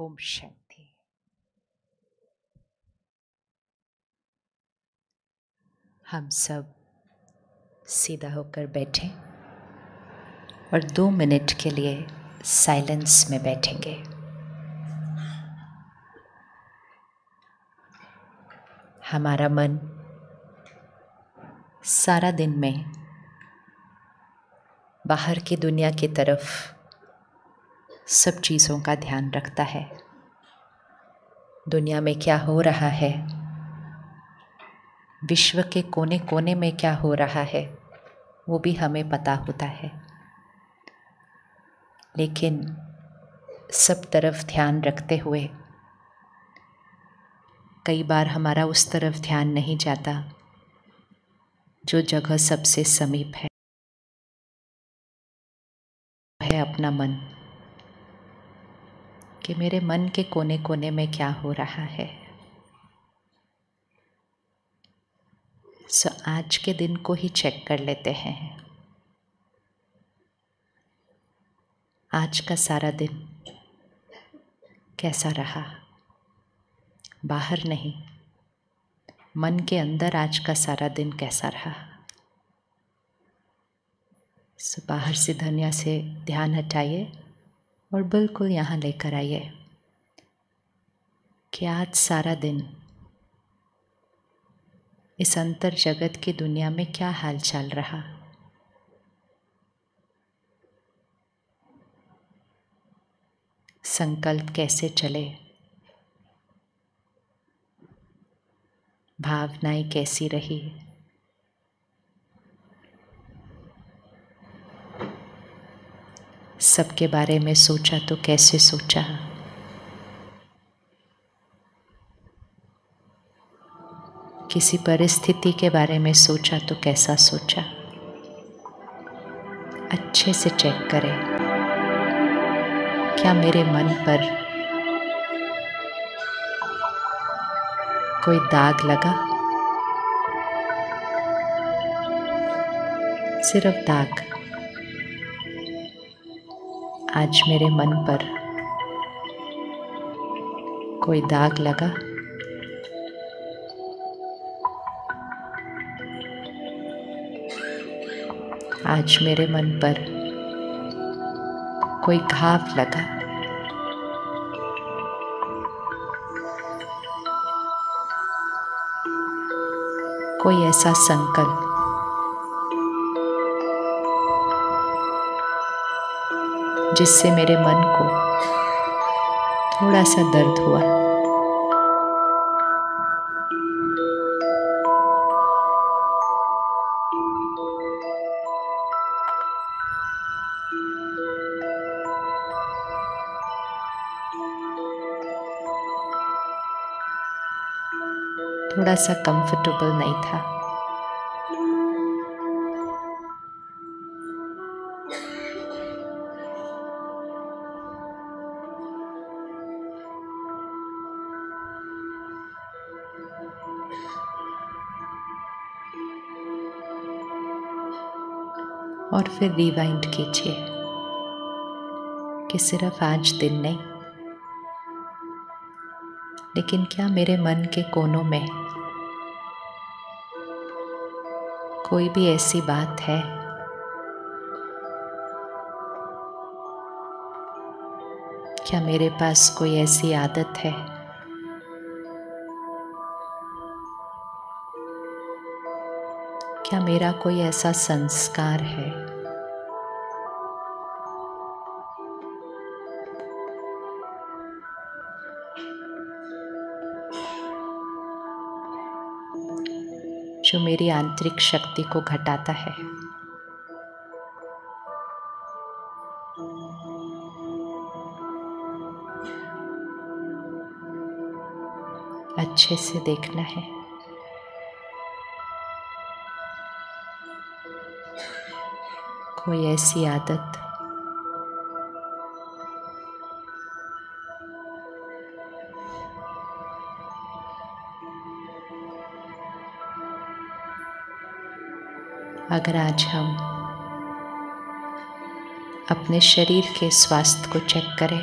ओम शांति हम सब सीधा होकर बैठे और दो मिनट के लिए साइलेंस में बैठेंगे हमारा मन सारा दिन में बाहर की दुनिया की तरफ सब चीज़ों का ध्यान रखता है दुनिया में क्या हो रहा है विश्व के कोने कोने में क्या हो रहा है वो भी हमें पता होता है लेकिन सब तरफ ध्यान रखते हुए कई बार हमारा उस तरफ ध्यान नहीं जाता जो जगह सबसे समीप है है अपना मन कि मेरे मन के कोने कोने में क्या हो रहा है सो आज के दिन को ही चेक कर लेते हैं आज का सारा दिन कैसा रहा बाहर नहीं मन के अंदर आज का सारा दिन कैसा रहा सो बाहर से धनिया से ध्यान हटाइए और बिल्कुल यहाँ लेकर आइए कि आज सारा दिन इस अंतर जगत की दुनिया में क्या हाल चाल रहा संकल्प कैसे चले भावनाएं कैसी रही सबके बारे में सोचा तो कैसे सोचा किसी परिस्थिति के बारे में सोचा तो कैसा सोचा अच्छे से चेक करें क्या मेरे मन पर कोई दाग लगा सिर्फ दाग आज मेरे मन पर कोई दाग लगा आज मेरे मन पर कोई घाव लगा कोई ऐसा संकल्प जिससे मेरे मन को थोड़ा सा दर्द हुआ थोड़ा सा कंफर्टेबल नहीं था और फिर रिवाइंड कीजिए कि सिर्फ आज दिन नहीं लेकिन क्या मेरे मन के कोनों में कोई भी ऐसी बात है क्या मेरे पास कोई ऐसी आदत है क्या मेरा कोई ऐसा संस्कार है जो मेरी आंतरिक शक्ति को घटाता है अच्छे से देखना है कोई ऐसी आदत अगर आज हम अपने शरीर के स्वास्थ्य को चेक करें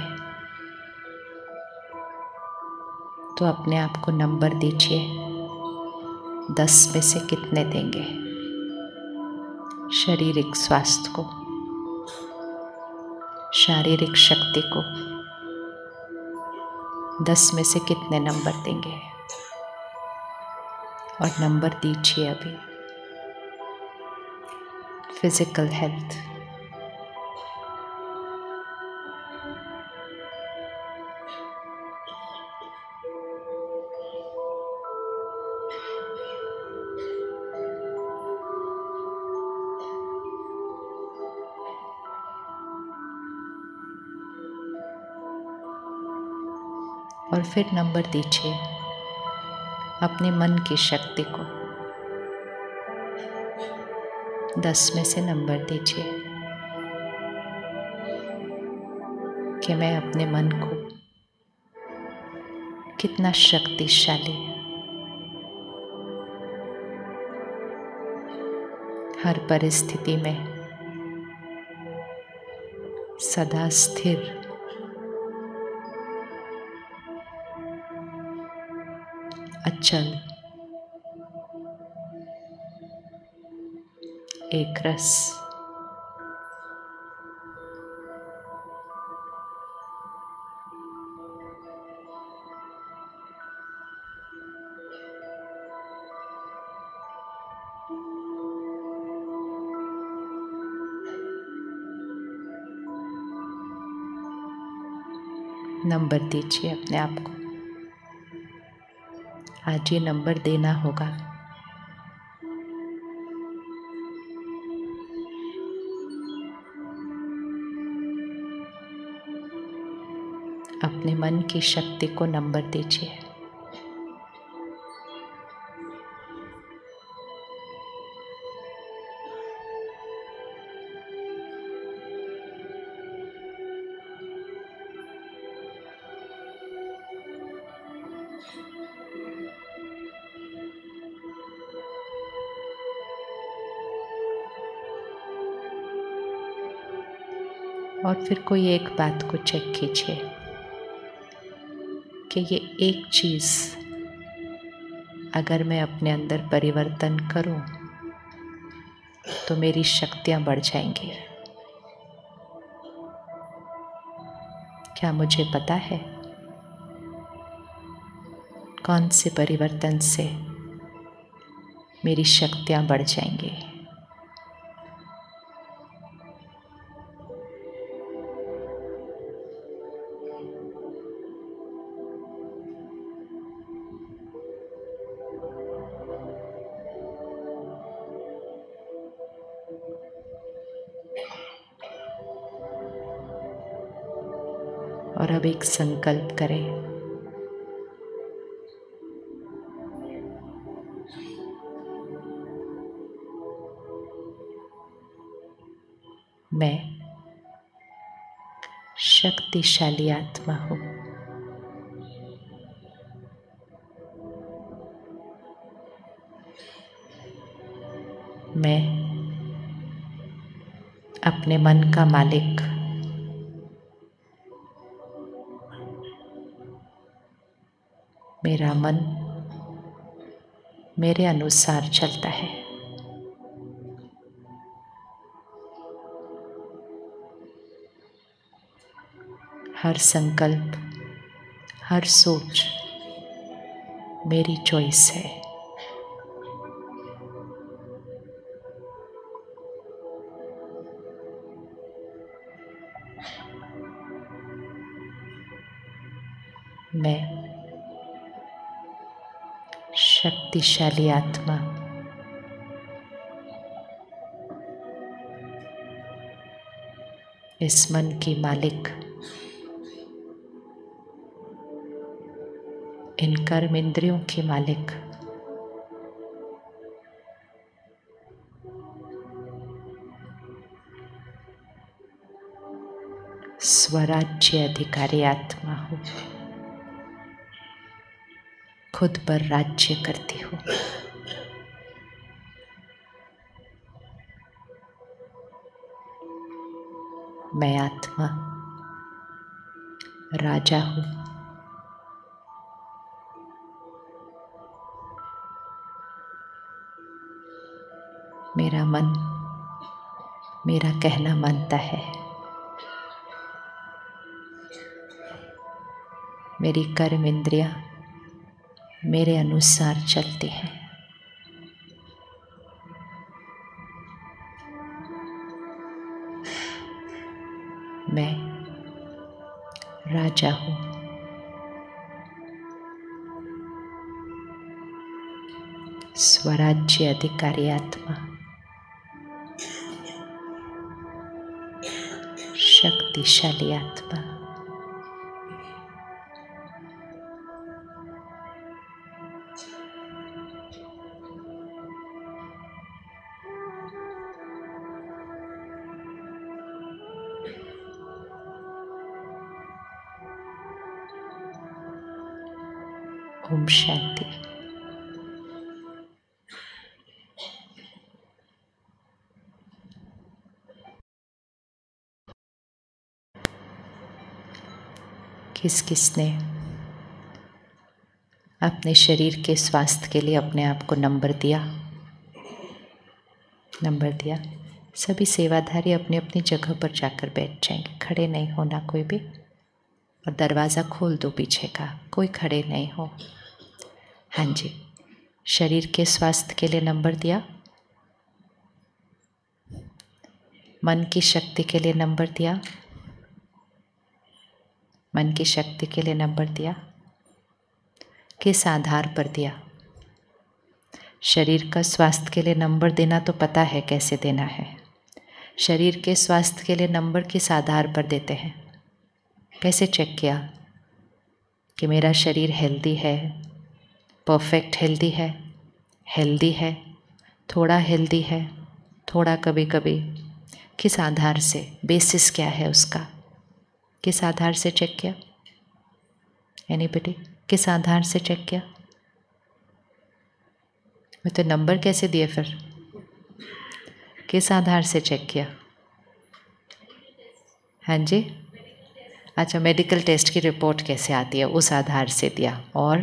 तो अपने आप को नंबर दीजिए दस में से कितने देंगे शारीरिक स्वास्थ्य को शारीरिक शक्ति को दस में से कितने नंबर देंगे और नंबर दीजिए अभी physical health. और फिर नंबर दीजिए अपने मन की शक्ति को दस में से नंबर दीजिए कि मैं अपने मन को कितना शक्तिशाली हर परिस्थिति में सदा स्थिर अचल एक रस नंबर दीजिए अपने आप को आज ये नंबर देना होगा अपने मन की शक्ति को नंबर दीजिए और फिर कोई एक बात को चेक कीजिए कि ये एक चीज़ अगर मैं अपने अंदर परिवर्तन करूं, तो मेरी शक्तियां बढ़ जाएंगी क्या मुझे पता है कौन से परिवर्तन से मेरी शक्तियां बढ़ जाएंगी संकल्प करें मैं शक्तिशाली आत्मा हूं मैं अपने मन का मालिक मेरा मन मेरे अनुसार चलता है हर संकल्प हर सोच मेरी चॉइस है शक्तिशाली आत्मा इस मन की मालिक इन कर्म इंद्रियों की मालिक स्वराज्य अधिकारी आत्मा हो खुद पर राज्य करती हो मैं आत्मा राजा हूं मेरा मन मेरा कहना मानता है मेरी कर्म इंद्रिया मेरे अनुसार चलते हैं मैं राजा हूँ स्वराज्य अधिकारी आत्मा शक्तिशाली आत्मा किस किस ने अपने शरीर के स्वास्थ्य के लिए अपने आप को नंबर दिया नंबर दिया सभी सेवाधारी अपनी अपनी जगह पर जाकर बैठ जाएंगे खड़े नहीं होना कोई भी और दरवाज़ा खोल दो पीछे का कोई खड़े नहीं हो हाँ जी शरीर के स्वास्थ्य के लिए नंबर दिया मन की शक्ति के लिए नंबर दिया मन की शक्ति के लिए नंबर दिया किस आधार पर दिया शरीर का स्वास्थ्य के लिए नंबर देना तो पता है कैसे देना है शरीर के स्वास्थ्य के लिए नंबर किस आधार पर देते हैं कैसे चेक किया कि मेरा शरीर हेल्दी है परफेक्ट हेल्दी है हेल्दी है थोड़ा हेल्दी है थोड़ा कभी कभी किस आधार से बेसिस क्या है उसका किस आधार से चेक किया एनीबडी किस आधार से चेक किया मैं तो नंबर कैसे दिए फिर किस आधार से चेक किया हाँ जी अच्छा मेडिकल टेस्ट की रिपोर्ट कैसे आती है उस आधार से दिया और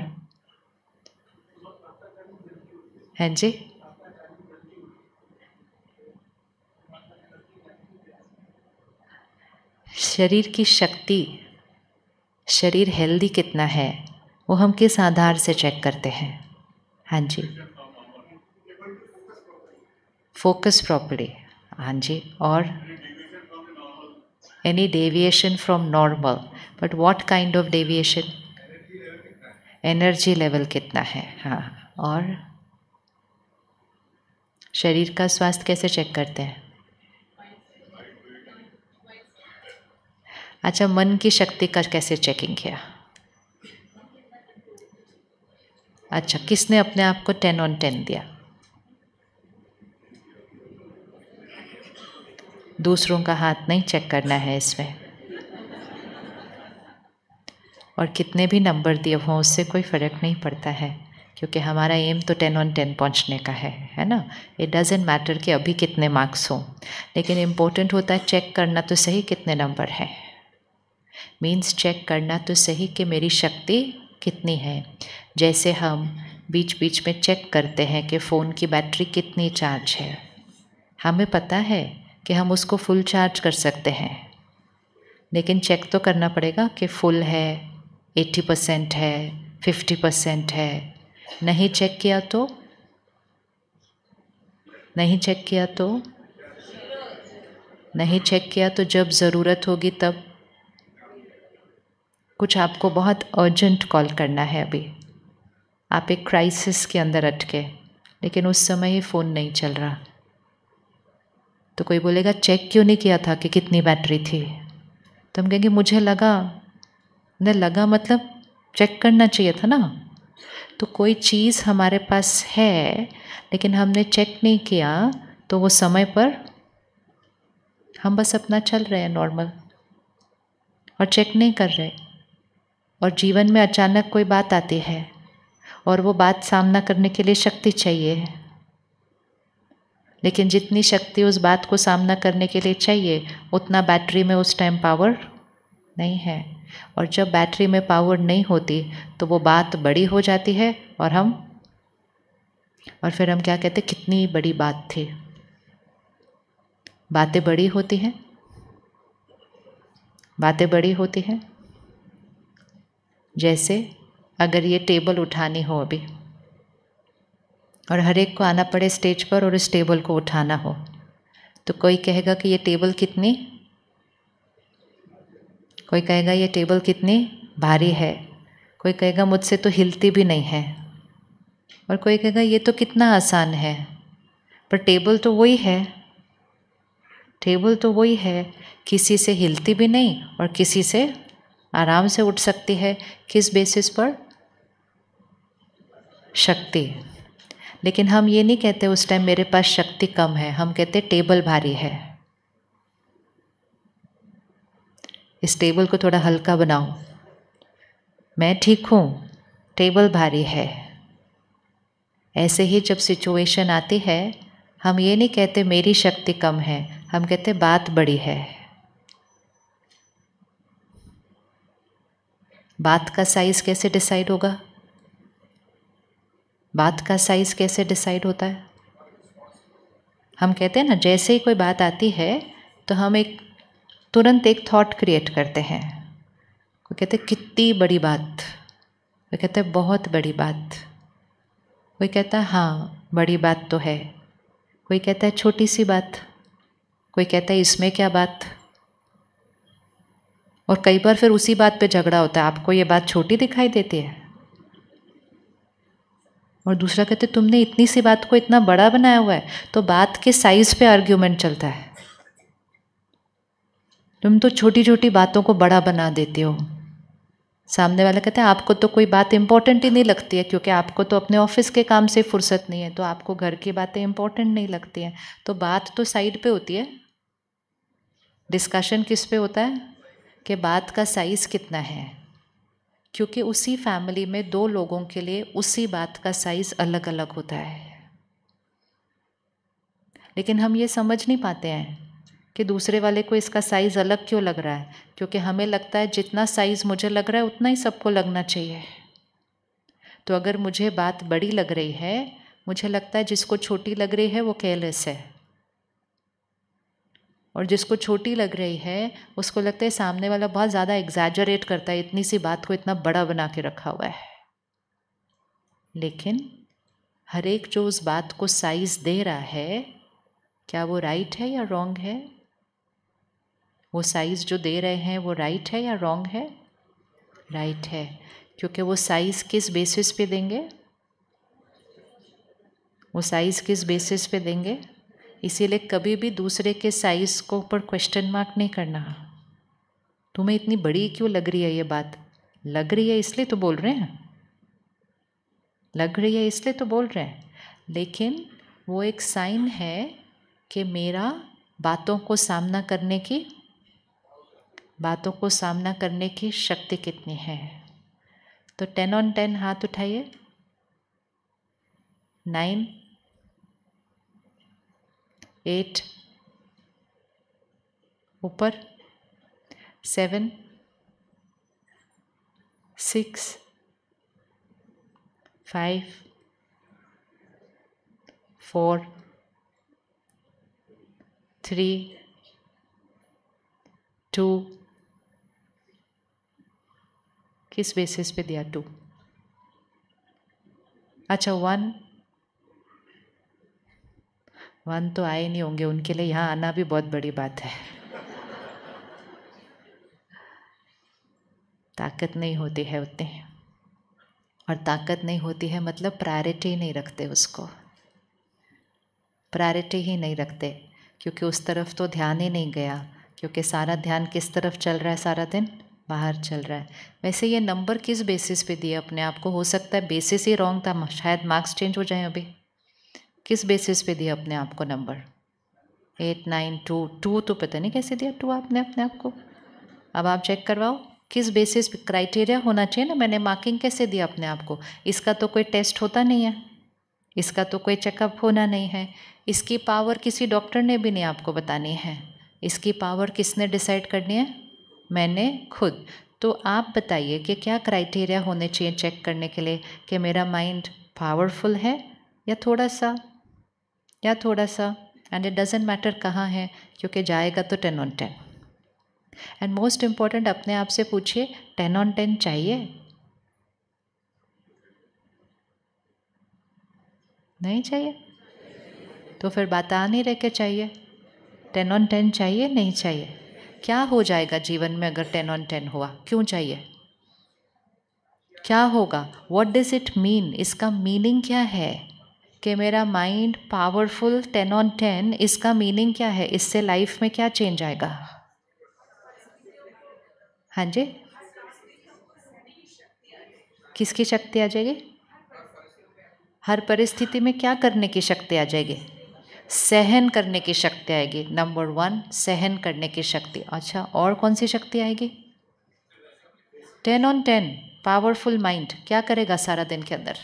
हाँ जी शरीर की शक्ति शरीर हेल्दी कितना है वो हम किस आधार से चेक करते हैं हाँ जी फोकस प्रॉपर्ली हाँ जी और any deviation from normal but what kind of deviation energy level कितना है हाँ और शरीर का स्वास्थ्य कैसे चेक करते हैं अच्छा मन की शक्ति का कैसे चेकिंग किया अच्छा किसने अपने आप को टेन ऑन टेन दिया दूसरों का हाथ नहीं चेक करना है इसमें और कितने भी नंबर दिए हों उससे कोई फ़र्क नहीं पड़ता है क्योंकि हमारा एम तो टेन ऑन टेन पहुंचने का है है ना इट डजेंट मैटर कि अभी कितने मार्क्स हों लेकिन इम्पोर्टेंट होता है चेक करना तो सही कितने नंबर हैं मीन्स चेक करना तो सही कि मेरी शक्ति कितनी है जैसे हम बीच बीच में चेक करते हैं कि फ़ोन की बैटरी कितनी चार्ज है हमें पता है कि हम उसको फुल चार्ज कर सकते हैं लेकिन चेक तो करना पड़ेगा कि फुल है एट्टी परसेंट है फिफ्टी परसेंट है नहीं चेक किया तो नहीं चेक किया तो नहीं चेक किया तो जब ज़रूरत होगी तब कुछ आपको बहुत अर्जेंट कॉल करना है अभी आप एक क्राइसिस के अंदर अटके लेकिन उस समय ही फ़ोन नहीं चल रहा तो कोई बोलेगा चेक क्यों नहीं किया था कि कितनी बैटरी थी तो हम कहेंगे मुझे लगा न लगा मतलब चेक करना चाहिए था ना तो कोई चीज़ हमारे पास है लेकिन हमने चेक नहीं किया तो वो समय पर हम बस अपना चल रहे हैं नॉर्मल और चेक नहीं कर रहे और जीवन में अचानक कोई बात आती है और वो बात सामना करने के लिए शक्ति चाहिए लेकिन जितनी शक्ति उस बात को सामना करने के लिए चाहिए उतना बैटरी में उस टाइम पावर नहीं है और जब बैटरी में पावर नहीं होती तो वो बात बड़ी हो जाती है और हम और फिर हम क्या कहते कितनी बड़ी बात थी बातें बड़ी होती हैं बातें बड़ी होती हैं जैसे अगर ये टेबल उठानी हो अभी और हर एक को आना पड़े स्टेज पर और इस टेबल को उठाना हो तो कोई कहेगा कि ये टेबल कितनी कोई कहेगा ये टेबल कितनी भारी है कोई कहेगा मुझसे तो हिलती भी नहीं है और कोई कहेगा ये तो कितना आसान है पर टेबल तो वही है टेबल तो वही है किसी से हिलती भी नहीं और किसी से आराम से उठ सकती है किस बेसिस पर शक्ति लेकिन हम ये नहीं कहते उस टाइम मेरे पास शक्ति कम है हम कहते टेबल भारी है इस टेबल को थोड़ा हल्का बनाओ मैं ठीक हूँ टेबल भारी है ऐसे ही जब सिचुएशन आती है हम ये नहीं कहते मेरी शक्ति कम है हम कहते बात बड़ी है बात का साइज़ कैसे डिसाइड होगा बात का साइज़ कैसे डिसाइड होता है हम कहते हैं ना जैसे ही कोई बात आती है तो हम एक तुरंत एक थॉट क्रिएट करते हैं कोई कहते हैं कितनी बड़ी बात वो कहते हैं बहुत बड़ी बात कोई कहता है हाँ बड़ी बात तो है कोई कहता है छोटी सी बात कोई कहता है इसमें क्या बात और कई बार फिर उसी बात पे झगड़ा होता है आपको ये बात छोटी दिखाई देती है और दूसरा कहते तुमने इतनी सी बात को इतना बड़ा बनाया हुआ है तो बात के साइज पे आर्ग्यूमेंट चलता है तुम तो छोटी छोटी बातों को बड़ा बना देते हो सामने वाला कहते हैं आपको तो कोई बात इम्पोर्टेंट ही नहीं लगती है क्योंकि आपको तो अपने ऑफिस के काम से फुर्सत नहीं है तो आपको घर की बातें इम्पोर्टेंट नहीं लगती हैं तो बात तो साइड पे होती है डिस्कशन किस पे होता है कि बात का साइज़ कितना है क्योंकि उसी फैमिली में दो लोगों के लिए उसी बात का साइज़ अलग अलग होता है लेकिन हम ये समझ नहीं पाते हैं कि दूसरे वाले को इसका साइज़ अलग क्यों लग रहा है क्योंकि हमें लगता है जितना साइज़ मुझे लग रहा है उतना ही सबको लगना चाहिए तो अगर मुझे बात बड़ी लग रही है मुझे लगता है जिसको छोटी लग रही है वो केयरलेस है और जिसको छोटी लग रही है उसको लगता है सामने वाला बहुत ज़्यादा एग्जैजरेट करता है इतनी सी बात को इतना बड़ा बना के रखा हुआ है लेकिन हर एक जो उस बात को साइज दे रहा है क्या वो राइट है या रॉन्ग है वो साइज़ जो दे रहे हैं वो राइट है या रॉन्ग है राइट है क्योंकि वो साइज़ किस बेसिस पे देंगे वो साइज़ किस बेसिस पे देंगे इसीलिए कभी भी दूसरे के साइज़ को ऊपर क्वेश्चन मार्क नहीं करना तुम्हें इतनी बड़ी क्यों लग रही है ये बात लग रही है इसलिए तो बोल रहे हैं लग रही है इसलिए तो बोल रहे हैं लेकिन वो एक साइन है कि मेरा बातों को सामना करने की बातों को सामना करने की शक्ति कितनी है तो टेन ऑन टेन हाथ उठाइए नाइन एट ऊपर seven six five four three two किस बेसिस पे दिया टू अच्छा वन वन तो आए नहीं होंगे उनके लिए यहाँ आना भी बहुत बड़ी बात है ताकत नहीं होती है उतनी और ताकत नहीं होती है मतलब प्रायोरिटी नहीं रखते उसको प्रायोरिटी ही नहीं रखते क्योंकि उस तरफ तो ध्यान ही नहीं गया क्योंकि सारा ध्यान किस तरफ चल रहा है सारा दिन बाहर चल रहा है वैसे ये नंबर किस बेसिस पे दिए अपने आप को हो सकता है बेसिस ही रॉन्ग था शायद मार्क्स चेंज हो जाए अभी किस बेसिस पे दिया अपने आप को number eight nine two two तो पता नहीं कैसे दिया टू आपने अपने आप को अब आप चेक करवाओ किस बेसिस पे क्राइटेरिया होना चाहिए ना मैंने मार्किंग कैसे दिया अपने आप को इसका तो कोई टेस्ट होता नहीं है इसका तो कोई चेकअप होना नहीं है इसकी पावर किसी डॉक्टर ने भी नहीं आपको बतानी है इसकी पावर किसने डिसाइड करनी है मैंने खुद तो आप बताइए कि क्या क्राइटेरिया होने चाहिए चेक करने के लिए कि मेरा माइंड पावरफुल है या थोड़ा सा या थोड़ा सा एंड इट डजेंट मैटर कहाँ है क्योंकि जाएगा तो ten on ten and most important अपने आप से पूछिए टेन ऑन टेन चाहिए नहीं चाहिए तो फिर बात आ नहीं रह के चाहिए टेन ऑन टेन चाहिए नहीं चाहिए क्या हो जाएगा जीवन में अगर टेन ऑन टेन हुआ क्यों चाहिए क्या होगा वॉट डज इट मीन इसका मीनिंग क्या है कि मेरा mind powerful ten on ten इसका मीनिंग क्या है इससे लाइफ में क्या चेंज आएगा हाँ जी किसकी शक्ति आ जाएगी हर परिस्थिति में क्या करने की शक्ति आ जाएगी सहन करने की शक्ति आएगी नंबर वन सहन करने की शक्ति अच्छा और कौन सी शक्ति आएगी ten on ten powerful mind क्या करेगा सारा दिन के अंदर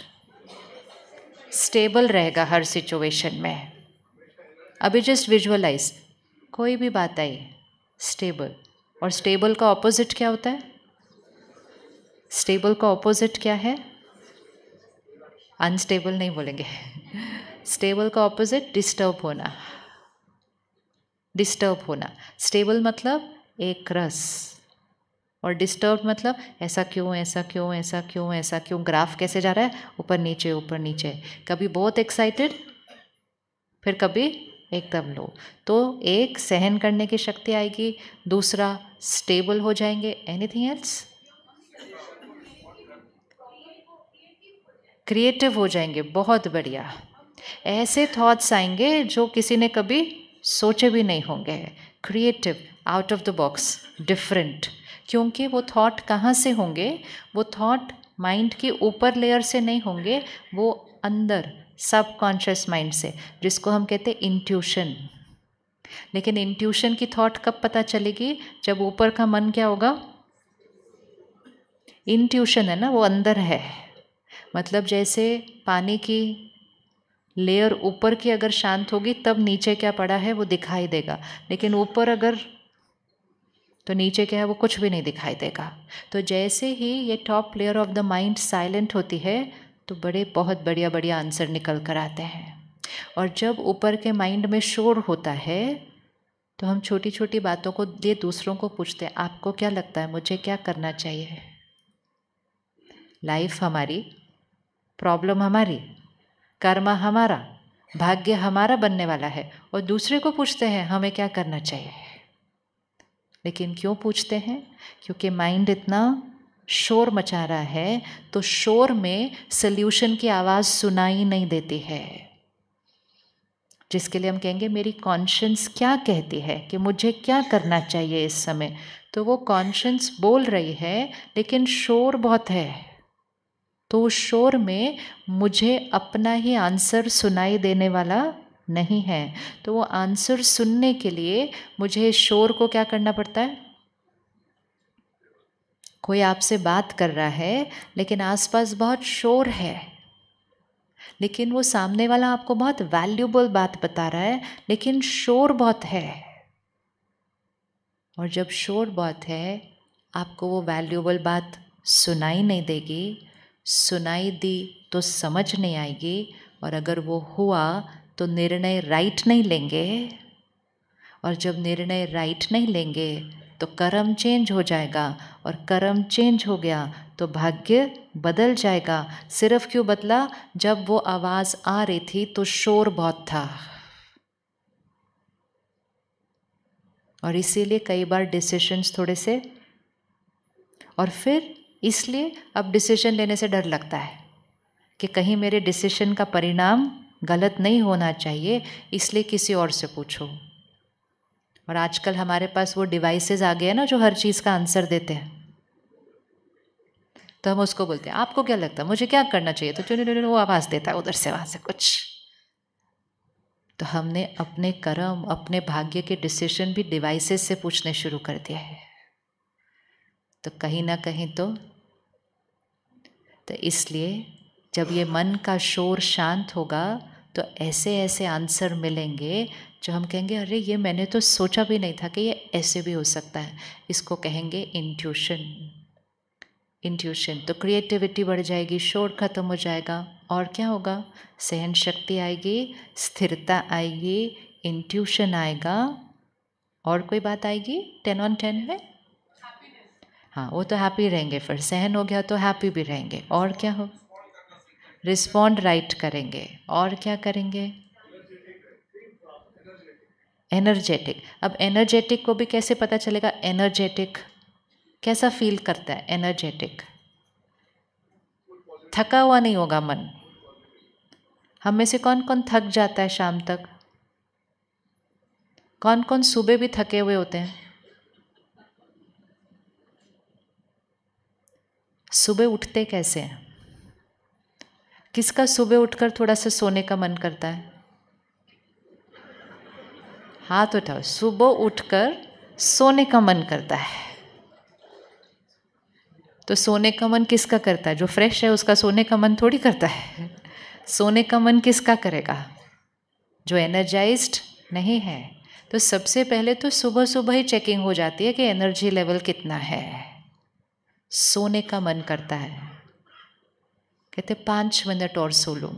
स्टेबल रहेगा हर सिचुएशन में अभी जस्ट विजुअलाइज कोई भी बात आई स्टेबल और स्टेबल का ऑपोजिट क्या होता है स्टेबल का ऑपोजिट क्या है अनस्टेबल नहीं बोलेंगे स्टेबल का ऑपोजिट डिस्टर्ब होना डिस्टर्ब होना स्टेबल मतलब एक रस और डिस्टर्ब मतलब ऐसा क्यों ऐसा क्यों ऐसा क्यों ऐसा क्यों ग्राफ कैसे जा रहा है ऊपर नीचे ऊपर नीचे कभी बहुत एक्साइटेड फिर कभी एकदम लो तो एक सहन करने की शक्ति आएगी दूसरा स्टेबल हो जाएंगे एनीथिंग एल्स क्रिएटिव हो जाएंगे बहुत बढ़िया ऐसे थॉट्स आएंगे जो किसी ने कभी सोचे भी नहीं होंगे creative out of the box different क्योंकि वो थॉट कहाँ से होंगे वो थॉट माइंड के ऊपर लेयर से नहीं होंगे वो अंदर सब कॉन्शियस माइंड से जिसको हम कहते हैं इंट्यूशन लेकिन इंट्यूशन की थॉट कब पता चलेगी जब ऊपर का मन क्या होगा इंट्यूशन है ना वो अंदर है मतलब जैसे पानी की लेयर ऊपर की अगर शांत होगी तब नीचे क्या पड़ा है वो दिखाई देगा लेकिन ऊपर अगर तो नीचे क्या है वो कुछ भी नहीं दिखाई देगा तो जैसे ही ये top layer of the mind silent होती है तो बड़े बहुत बढ़िया बढ़िया आंसर निकल कर आते हैं और जब ऊपर के माइंड में शोर होता है तो हम छोटी छोटी बातों को ये दूसरों को पूछते हैं आपको क्या लगता है मुझे क्या करना चाहिए लाइफ हमारी प्रॉब्लम हमारी कर्म हमारा भाग्य हमारा बनने वाला है और दूसरे को पूछते हैं हमें क्या करना चाहिए लेकिन क्यों पूछते हैं क्योंकि माइंड इतना शोर मचा रहा है तो शोर में सल्यूशन की आवाज़ सुनाई नहीं देती है जिसके लिए हम कहेंगे मेरी कॉन्शंस क्या कहती है कि मुझे क्या करना चाहिए इस समय तो वो कॉन्शंस बोल रही है लेकिन शोर बहुत है तो उस शोर में मुझे अपना ही आंसर सुनाई देने वाला नहीं है तो वो आंसर सुनने के लिए मुझे शोर को क्या करना पड़ता है कोई आपसे बात कर रहा है लेकिन आसपास बहुत शोर है लेकिन वो सामने वाला आपको बहुत वैल्यूबल बात बता रहा है लेकिन शोर बहुत है और जब शोर बहुत है आपको वो वैल्यूबल बात सुनाई नहीं देगी सुनाई दी तो समझ नहीं आएगी और अगर वो हुआ तो निर्णय राइट नहीं लेंगे और जब निर्णय राइट नहीं लेंगे तो कर्म चेंज हो जाएगा और कर्म चेंज हो गया तो भाग्य बदल जाएगा सिर्फ क्यों बदला जब वो आवाज़ आ रही थी तो शोर बहुत था और इसीलिए कई बार डिसीशंस थोड़े से और फिर इसलिए अब डिसीजन लेने से डर लगता है कि कहीं मेरे डिसीशन का परिणाम गलत नहीं होना चाहिए इसलिए किसी और से पूछो और आजकल हमारे पास वो डिवाइसेस आ गए हैं ना जो हर चीज़ का आंसर देते हैं तो हम उसको बोलते हैं आपको क्या लगता है मुझे क्या करना चाहिए तो चुनी वो आवाज़ देता है उधर से वहाँ से कुछ तो हमने अपने कर्म अपने भाग्य के डिसीजन भी डिवाइसेस से पूछने शुरू कर दिया है तो कहीं ना कहीं तो तो इसलिए जब ये मन का शोर शांत होगा तो ऐसे ऐसे आंसर मिलेंगे जो हम कहेंगे अरे ये मैंने तो सोचा भी नहीं था कि ये ऐसे भी हो सकता है इसको कहेंगे इंट्यूशन इंट्यूशन तो क्रिएटिविटी बढ़ जाएगी शोर ख़त्म हो जाएगा और क्या होगा सहन शक्ति आएगी स्थिरता आएगी इंट्यूशन आएगा और कोई बात आएगी टेन ऑन टेन में हाँ वो तो हैप्पी रहेंगे फिर सहन हो गया तो हैप्पी भी रहेंगे और क्या हो रिस्पॉन्ड राइट करेंगे और क्या करेंगे एनर्जेटिक अब एनर्जेटिक को भी कैसे पता चलेगा एनर्जेटिक कैसा फील करता है एनर्जेटिक थका हुआ नहीं होगा मन हम में से कौन कौन थक जाता है शाम तक कौन कौन सुबह भी थके हुए होते हैं सुबह उठते कैसे हैं किसका सुबह उठकर थोड़ा सा सोने का मन करता है हाथ उठाओ सुबह उठकर सोने का मन करता है तो सोने का मन किसका करता है जो फ्रेश है उसका सोने का मन थोड़ी करता है सोने का मन किसका करेगा जो एनर्जाइज्ड नहीं है तो सबसे पहले तो सुबह सुबह ही चेकिंग हो जाती है कि एनर्जी लेवल कितना है सोने का मन करता है कहते पाँच मिनट और सो लूँ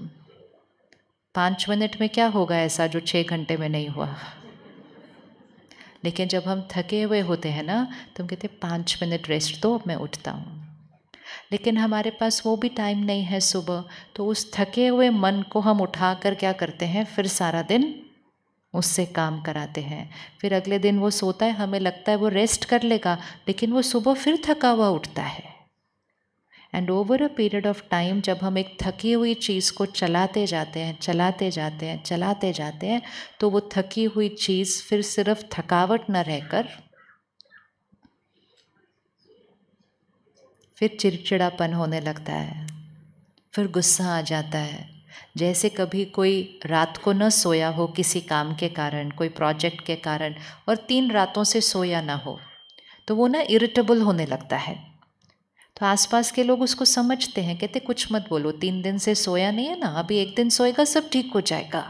पाँच मिनट में क्या होगा ऐसा जो छः घंटे में नहीं हुआ लेकिन जब हम थके हुए होते हैं ना तो हम कहते पाँच मिनट रेस्ट दो अब मैं उठता हूँ लेकिन हमारे पास वो भी टाइम नहीं है सुबह तो उस थके हुए मन को हम उठा कर क्या करते हैं फिर सारा दिन उससे काम कराते हैं फिर अगले दिन वो सोता है हमें लगता है वो रेस्ट कर लेगा लेकिन वो सुबह फिर थका हुआ उठता है and over a period of time जब हम एक थकी हुई चीज़ को चलाते जाते हैं चलाते जाते हैं चलाते जाते हैं तो वो थकी हुई चीज़ फिर सिर्फ थकावट न रहकर फिर चिड़चिड़ापन होने लगता है फिर गुस्सा आ जाता है जैसे कभी कोई रात को न सोया हो किसी काम के कारण कोई प्रोजेक्ट के कारण और तीन रातों से सोया ना हो तो वो ना इरिटेबल होने लगता है तो आसपास के लोग उसको समझते हैं कहते कुछ मत बोलो तीन दिन से सोया नहीं है ना अभी एक दिन सोएगा सब ठीक हो जाएगा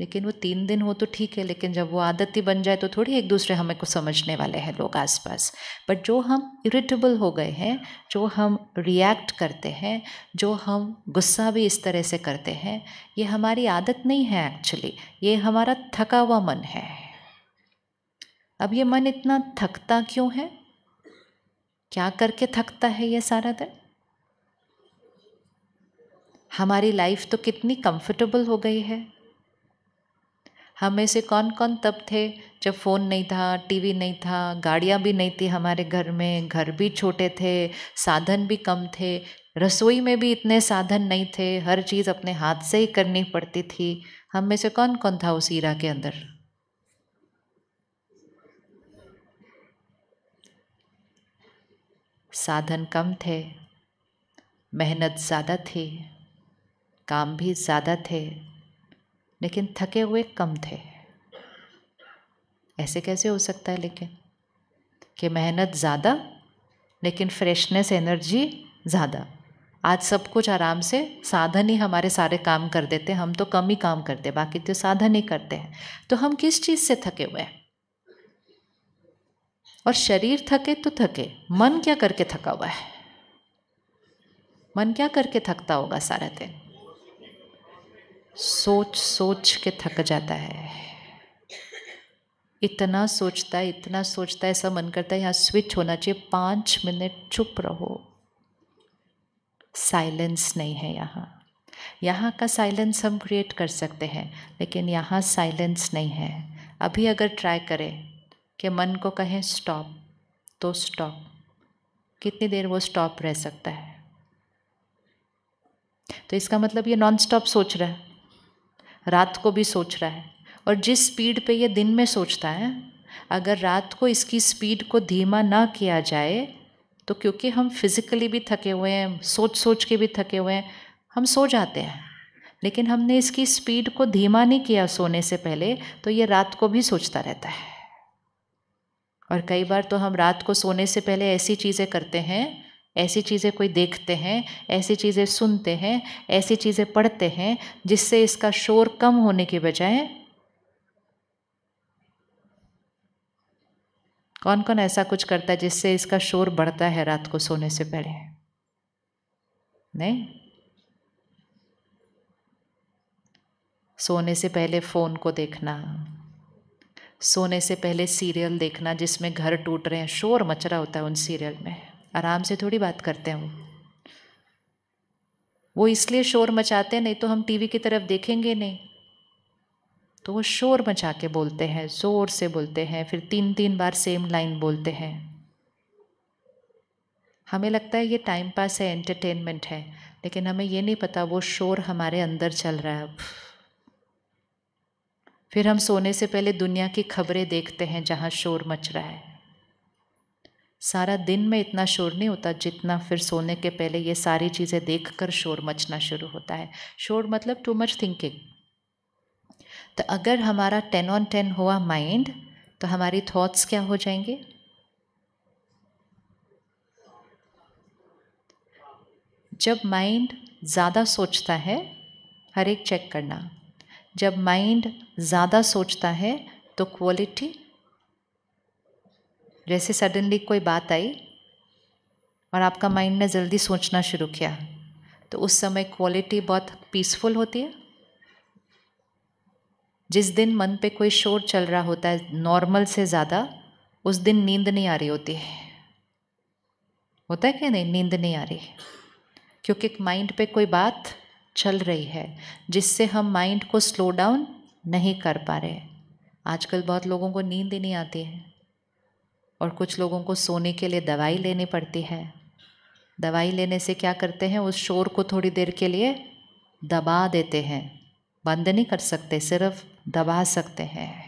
लेकिन वो तीन दिन हो तो ठीक है लेकिन जब वो आदत ही बन जाए तो थोड़ी एक दूसरे हमें को समझने वाले हैं लोग आसपास बट जो हम इरिटेबल हो गए हैं जो हम रिएक्ट करते हैं जो हम गुस्सा भी इस तरह से करते हैं ये हमारी आदत नहीं है एक्चुअली ये हमारा थका हुआ मन है अब ये मन इतना थकता क्यों है क्या करके थकता है ये सारा दिन हमारी लाइफ तो कितनी कंफर्टेबल हो गई है हमें से कौन कौन तब थे जब फ़ोन नहीं था टीवी नहीं था गाड़ियाँ भी नहीं थी हमारे घर में घर भी छोटे थे साधन भी कम थे रसोई में भी इतने साधन नहीं थे हर चीज़ अपने हाथ से ही करनी पड़ती थी हम में से कौन कौन था उस हीरा के अंदर साधन कम थे मेहनत ज़्यादा थी काम भी ज़्यादा थे लेकिन थके हुए कम थे ऐसे कैसे हो सकता है लेकिन कि मेहनत ज़्यादा लेकिन फ्रेशनेस एनर्जी ज़्यादा आज सब कुछ आराम से साधन ही हमारे सारे काम कर देते हम तो कम ही काम करते बाकी तो साधन ही करते हैं तो हम किस चीज़ से थके हुए हैं और शरीर थके तो थके मन क्या करके थका हुआ है मन क्या करके थकता होगा सारा दिन सोच सोच के थक जाता है इतना सोचता है इतना सोचता है ऐसा मन करता है यहाँ स्विच होना चाहिए पाँच मिनट चुप रहो साइलेंस नहीं है यहाँ यहाँ का साइलेंस हम क्रिएट कर सकते हैं लेकिन यहाँ साइलेंस नहीं है अभी अगर ट्राई करें कि मन को कहें स्टॉप तो स्टॉप कितनी देर वो स्टॉप रह सकता है तो इसका मतलब ये नॉन स्टॉप सोच रहा है रात को भी सोच रहा है और जिस स्पीड पे ये दिन में सोचता है अगर रात को इसकी स्पीड को धीमा ना किया जाए तो क्योंकि हम फिज़िकली भी थके हुए हैं सोच सोच के भी थके हुए हैं हम सो जाते हैं लेकिन हमने इसकी स्पीड को धीमा नहीं किया सोने से पहले तो ये रात को भी सोचता रहता है और कई बार तो हम रात को सोने से पहले ऐसी चीज़ें करते हैं ऐसी चीज़ें कोई देखते हैं ऐसी चीज़ें सुनते हैं ऐसी चीज़ें पढ़ते हैं जिससे इसका शोर कम होने के बजाय कौन कौन ऐसा कुछ करता है जिससे इसका शोर बढ़ता है रात को सोने से पहले नहीं सोने से पहले फ़ोन को देखना सोने से पहले सीरियल देखना जिसमें घर टूट रहे हैं शोर मच रहा होता है उन सीरियल में आराम से थोड़ी बात करते हैं वो वो इसलिए शोर मचाते हैं नहीं तो हम टीवी की तरफ देखेंगे नहीं तो वो शोर मचा के बोलते हैं ज़ोर से बोलते हैं फिर तीन तीन बार सेम लाइन बोलते हैं हमें लगता है ये टाइम पास है एंटरटेनमेंट है लेकिन हमें ये नहीं पता वो शोर हमारे अंदर चल रहा है अब फिर हम सोने से पहले दुनिया की खबरें देखते हैं जहाँ शोर मच रहा है सारा दिन में इतना शोर नहीं होता जितना फिर सोने के पहले ये सारी चीज़ें देखकर शोर मचना शुरू होता है शोर मतलब टू मच थिंकिंग तो अगर हमारा टेन ऑन टेन हुआ माइंड तो हमारी थॉट्स क्या हो जाएंगे जब माइंड ज़्यादा सोचता है हर एक चेक करना जब माइंड ज़्यादा सोचता है तो क्वालिटी जैसे सडनली कोई बात आई और आपका माइंड ने जल्दी सोचना शुरू किया तो उस समय क्वालिटी बहुत पीसफुल होती है जिस दिन मन पे कोई शोर चल रहा होता है नॉर्मल से ज़्यादा उस दिन नींद नहीं आ रही होती है होता है कि नहीं नींद नहीं आ रही क्योंकि माइंड पे कोई बात चल रही है जिससे हम माइंड को स्लो डाउन नहीं कर पा रहे आजकल बहुत लोगों को नींद ही नहीं आती है और कुछ लोगों को सोने के लिए दवाई लेनी पड़ती है दवाई लेने से क्या करते हैं उस शोर को थोड़ी देर के लिए दबा देते हैं बंद नहीं कर सकते सिर्फ दबा सकते हैं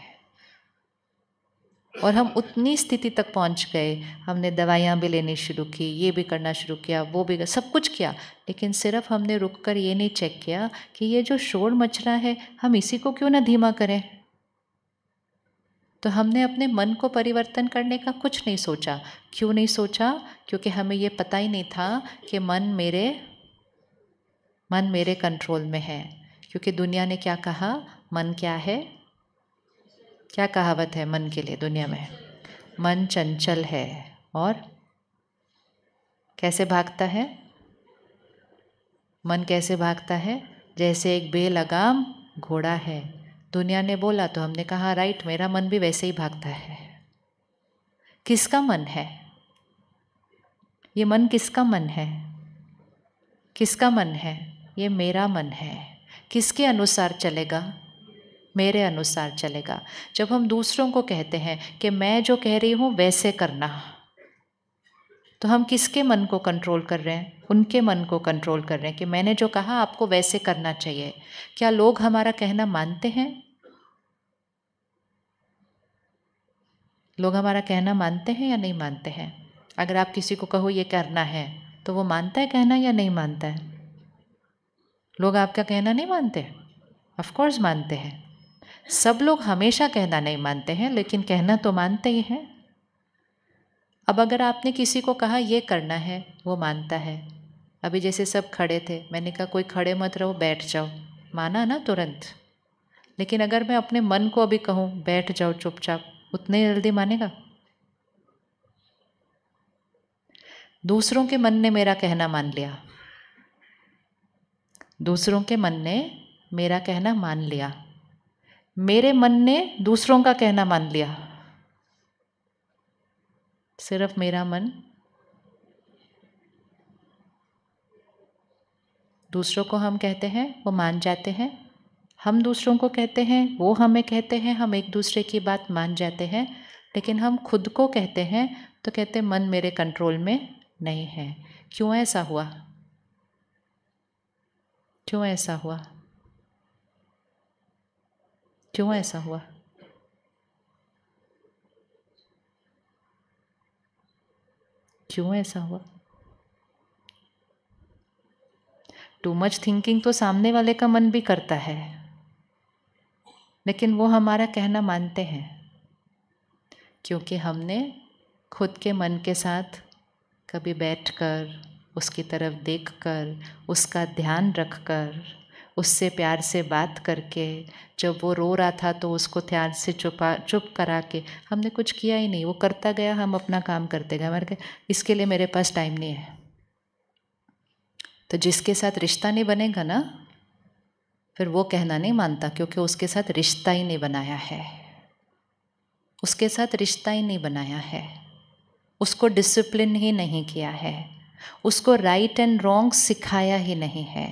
और हम उतनी स्थिति तक पहुंच गए हमने दवाइयाँ भी लेनी शुरू की ये भी करना शुरू किया वो भी सब कुछ किया लेकिन सिर्फ हमने रुक कर ये नहीं चेक किया कि ये जो शोर मच रहा है हम इसी को क्यों ना धीमा करें तो हमने अपने मन को परिवर्तन करने का कुछ नहीं सोचा क्यों नहीं सोचा क्योंकि हमें ये पता ही नहीं था कि मन मेरे मन मेरे कंट्रोल में है क्योंकि दुनिया ने क्या कहा मन क्या है क्या कहावत है मन के लिए दुनिया में मन चंचल है और कैसे भागता है मन कैसे भागता है जैसे एक बेलगाम घोड़ा है दुनिया ने बोला तो हमने कहा राइट मेरा मन भी वैसे ही भागता है किसका मन है ये मन किसका मन है किसका मन है ये मेरा मन है किसके अनुसार चलेगा मेरे अनुसार चलेगा जब हम दूसरों को कहते हैं कि मैं जो कह रही हूँ वैसे करना तो हम किसके मन को कंट्रोल कर रहे हैं उनके मन को कंट्रोल कर रहे हैं कि मैंने जो कहा आपको वैसे करना चाहिए क्या लोग हमारा कहना मानते हैं लोग हमारा कहना मानते हैं या नहीं मानते हैं अगर आप किसी को कहो ये करना है तो वो मानता है कहना या नहीं मानता है लोग आपका कहना नहीं मानते ऑफ कोर्स मानते हैं सब लोग हमेशा कहना नहीं मानते हैं लेकिन कहना तो मानते ही हैं अब अगर आपने किसी को कहा ये करना है वो मानता है अभी जैसे सब खड़े थे मैंने कहा कोई खड़े मत रहो बैठ जाओ माना ना तुरंत लेकिन अगर मैं अपने मन को अभी कहूँ बैठ जाओ चुपचाप उतने जल्दी मानेगा दूसरों के मन ने मेरा कहना मान लिया दूसरों के मन ने मेरा कहना मान लिया मेरे मन ने दूसरों का कहना मान लिया सिर्फ मेरा मन दूसरों को हम कहते हैं वो मान जाते हैं हम दूसरों को कहते हैं वो हमें कहते हैं हम एक दूसरे की बात मान जाते हैं लेकिन हम खुद को कहते हैं तो कहते मन मेरे कंट्रोल में नहीं है क्यों ऐसा हुआ क्यों ऐसा हुआ क्यों ऐसा हुआ क्यों ऐसा हुआ टू मच थिंकिंग तो सामने वाले का मन भी करता है लेकिन वो हमारा कहना मानते हैं क्योंकि हमने खुद के मन के साथ कभी बैठकर उसकी तरफ देखकर उसका ध्यान रखकर उससे प्यार से बात करके जब वो रो रहा था तो उसको ध्यान से चुपा चुप करा के हमने कुछ किया ही नहीं वो करता गया हम अपना काम करते गए हमारे इसके लिए मेरे पास टाइम नहीं है तो जिसके साथ रिश्ता नहीं बनेगा ना फिर वो कहना नहीं मानता क्योंकि उसके साथ रिश्ता ही नहीं बनाया है उसके साथ रिश्ता ही नहीं बनाया है उसको डिसिप्लिन ही नहीं किया है उसको राइट एंड रॉन्ग सिखाया ही नहीं है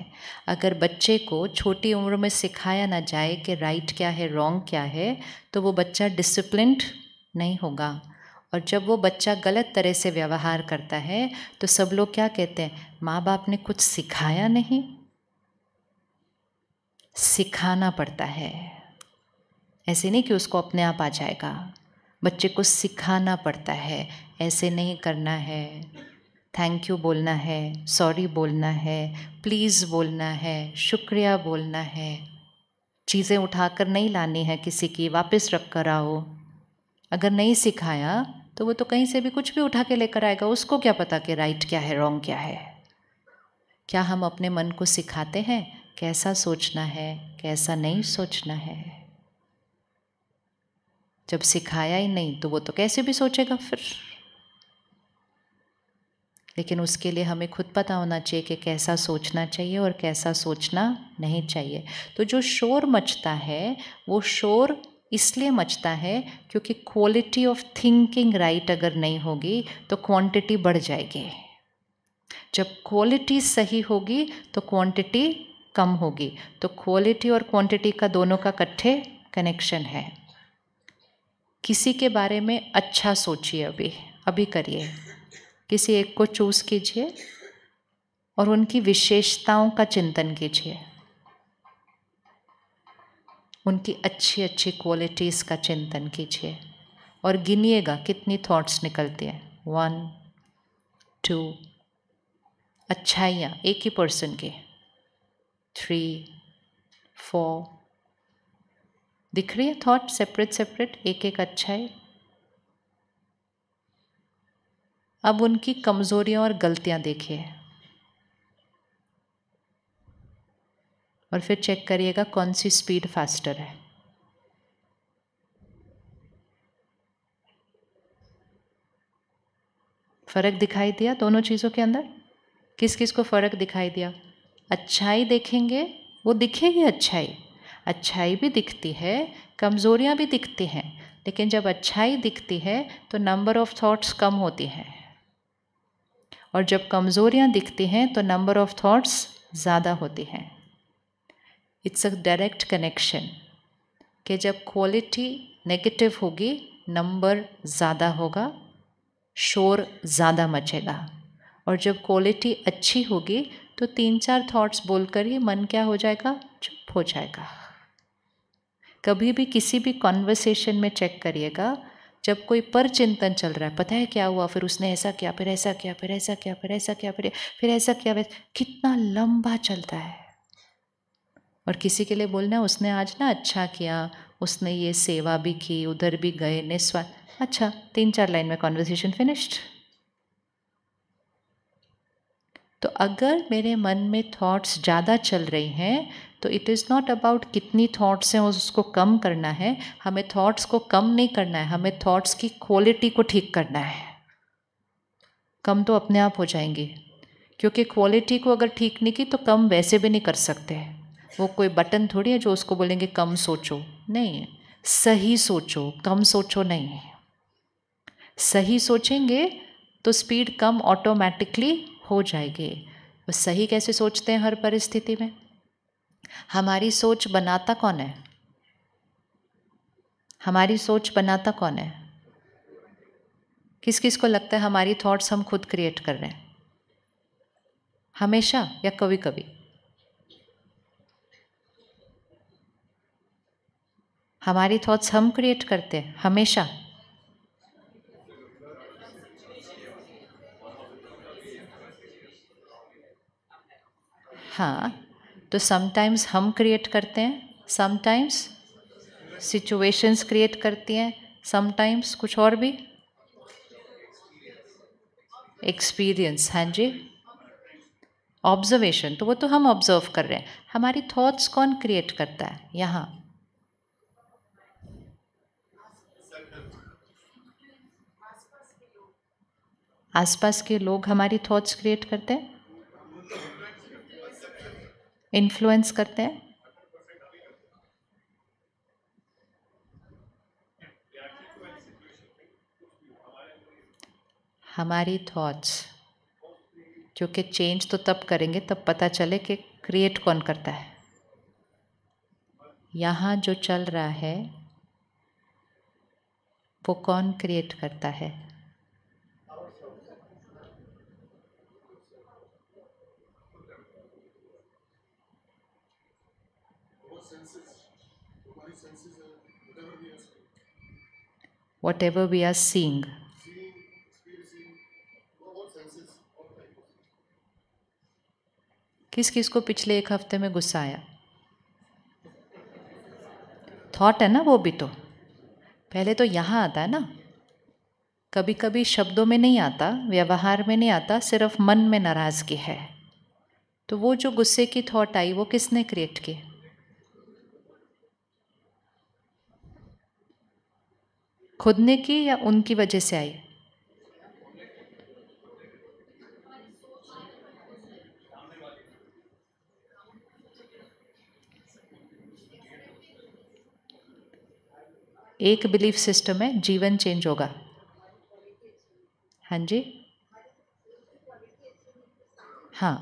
अगर बच्चे को छोटी उम्र में सिखाया ना जाए कि राइट क्या है रॉन्ग क्या है तो वो बच्चा डिसिप्लिनड नहीं होगा और जब वो बच्चा गलत तरह से व्यवहार करता है तो सब लोग क्या कहते हैं माँ बाप ने कुछ सिखाया नहीं सिखाना पड़ता है ऐसे नहीं कि उसको अपने आप आ जाएगा बच्चे को सिखाना पड़ता है ऐसे नहीं करना है थैंक यू बोलना है सॉरी बोलना है प्लीज़ बोलना है शुक्रिया बोलना है चीज़ें उठाकर नहीं लानी है किसी की वापस रख कर आओ अगर नहीं सिखाया तो वो तो कहीं से भी कुछ भी उठा के लेकर आएगा उसको क्या पता कि राइट क्या है रॉन्ग क्या है क्या हम अपने मन को सिखाते हैं कैसा सोचना है कैसा नहीं सोचना है जब सिखाया ही नहीं तो वो तो कैसे भी सोचेगा फिर लेकिन उसके लिए हमें खुद पता होना चाहिए कि कैसा सोचना चाहिए और कैसा सोचना नहीं चाहिए तो जो शोर मचता है वो शोर इसलिए मचता है क्योंकि क्वालिटी ऑफ थिंकिंग राइट अगर नहीं होगी तो क्वांटिटी बढ़ जाएगी जब क्वालिटी सही होगी तो क्वांटिटी कम होगी तो क्वालिटी और क्वांटिटी का दोनों का इकट्ठे कनेक्शन है किसी के बारे में अच्छा सोचिए अभी अभी करिए किसी एक को चूज़ कीजिए और उनकी विशेषताओं का चिंतन कीजिए उनकी अच्छी अच्छी क्वालिटीज़ का चिंतन कीजिए और गिनिएगा कितनी थॉट्स निकलती हैं वन टू अच्छाइयाँ एक ही पर्सन के थ्री फोर दिख रही है थॉट सेपरेट सेपरेट एक एक अच्छाई अब उनकी कमज़ोरियाँ और गलतियाँ देखिए और फिर चेक करिएगा कौन सी स्पीड फास्टर है फ़र्क दिखाई दिया दोनों चीज़ों के अंदर किस किस को फ़र्क दिखाई दिया अच्छाई देखेंगे वो दिखेगी अच्छाई अच्छाई भी दिखती है कमज़ोरियाँ भी दिखती हैं लेकिन जब अच्छाई दिखती है तो नंबर ऑफ़ थॉट्स कम होती हैं और जब कमज़ोरियाँ दिखती हैं तो नंबर ऑफ थॉट्स ज़्यादा होते हैं इट्स अ डायरेक्ट कनेक्शन कि जब क्वालिटी नेगेटिव होगी नंबर ज़्यादा होगा शोर ज़्यादा मचेगा और जब क्वालिटी अच्छी होगी तो तीन चार थॉट्स बोलकर ही मन क्या हो जाएगा चुप हो जाएगा कभी भी किसी भी कॉन्वर्सेशन में चेक करिएगा जब कोई पर चिंतन चल रहा है पता है क्या हुआ फिर उसने ऐसा किया फिर ऐसा किया फिर ऐसा किया फिर ऐसा किया फिर फिर ऐसा किया कितना लंबा चलता है और किसी के लिए बोलना उसने आज ना अच्छा किया उसने ये सेवा भी की उधर भी गए निस्वार्थ अच्छा तीन चार लाइन में कॉन्वर्सेशन फिनिश्ड तो अगर मेरे मन में थॉट्स ज़्यादा चल रही हैं तो इट इज़ नॉट अबाउट कितनी थॉट्स हैं उसको कम करना है हमें थॉट्स को कम नहीं करना है हमें थॉट्स की क्वालिटी को ठीक करना है कम तो अपने आप हो जाएंगे क्योंकि क्वालिटी को अगर ठीक नहीं की तो कम वैसे भी नहीं कर सकते वो कोई बटन थोड़ी है जो उसको बोलेंगे कम सोचो नहीं सही सोचो कम सोचो नहीं सही सोचेंगे तो स्पीड कम ऑटोमेटिकली हो जाएगी सही कैसे सोचते हैं हर परिस्थिति में हमारी सोच बनाता कौन है हमारी सोच बनाता कौन है किस किस को लगता है हमारी थॉट्स हम खुद क्रिएट कर रहे हैं हमेशा या कभी कभी हमारी थॉट्स हम क्रिएट करते हैं हमेशा हाँ तो समटाइम्स हम क्रिएट करते हैं समटाइम्स सिचुएशंस क्रिएट करती हैं समटाइम्स कुछ और भी एक्सपीरियंस हाँ जी ऑब्जर्वेशन तो वो तो हम ऑब्जर्व कर रहे हैं हमारी थॉट्स कौन क्रिएट करता है यहाँ आसपास के लोग हमारी थॉट्स क्रिएट करते हैं इन्फ्लुएंस करते हैं हमारी थॉट्स क्योंकि चेंज तो तब करेंगे तब पता चले कि क्रिएट कौन करता है यहाँ जो चल रहा है वो कौन क्रिएट करता है whatever we are seeing. किस किस को पिछले एक हफ्ते में गुस्सा आया थॉट है ना वो भी तो पहले तो यहाँ आता है ना कभी कभी शब्दों में नहीं आता व्यवहार में नहीं आता सिर्फ मन में नाराज़गी है तो वो जो गुस्से की थॉट आई वो किसने क्रिएट की खुद ने की या उनकी वजह से आई एक बिलीफ सिस्टम है जीवन चेंज होगा हाँ जी हाँ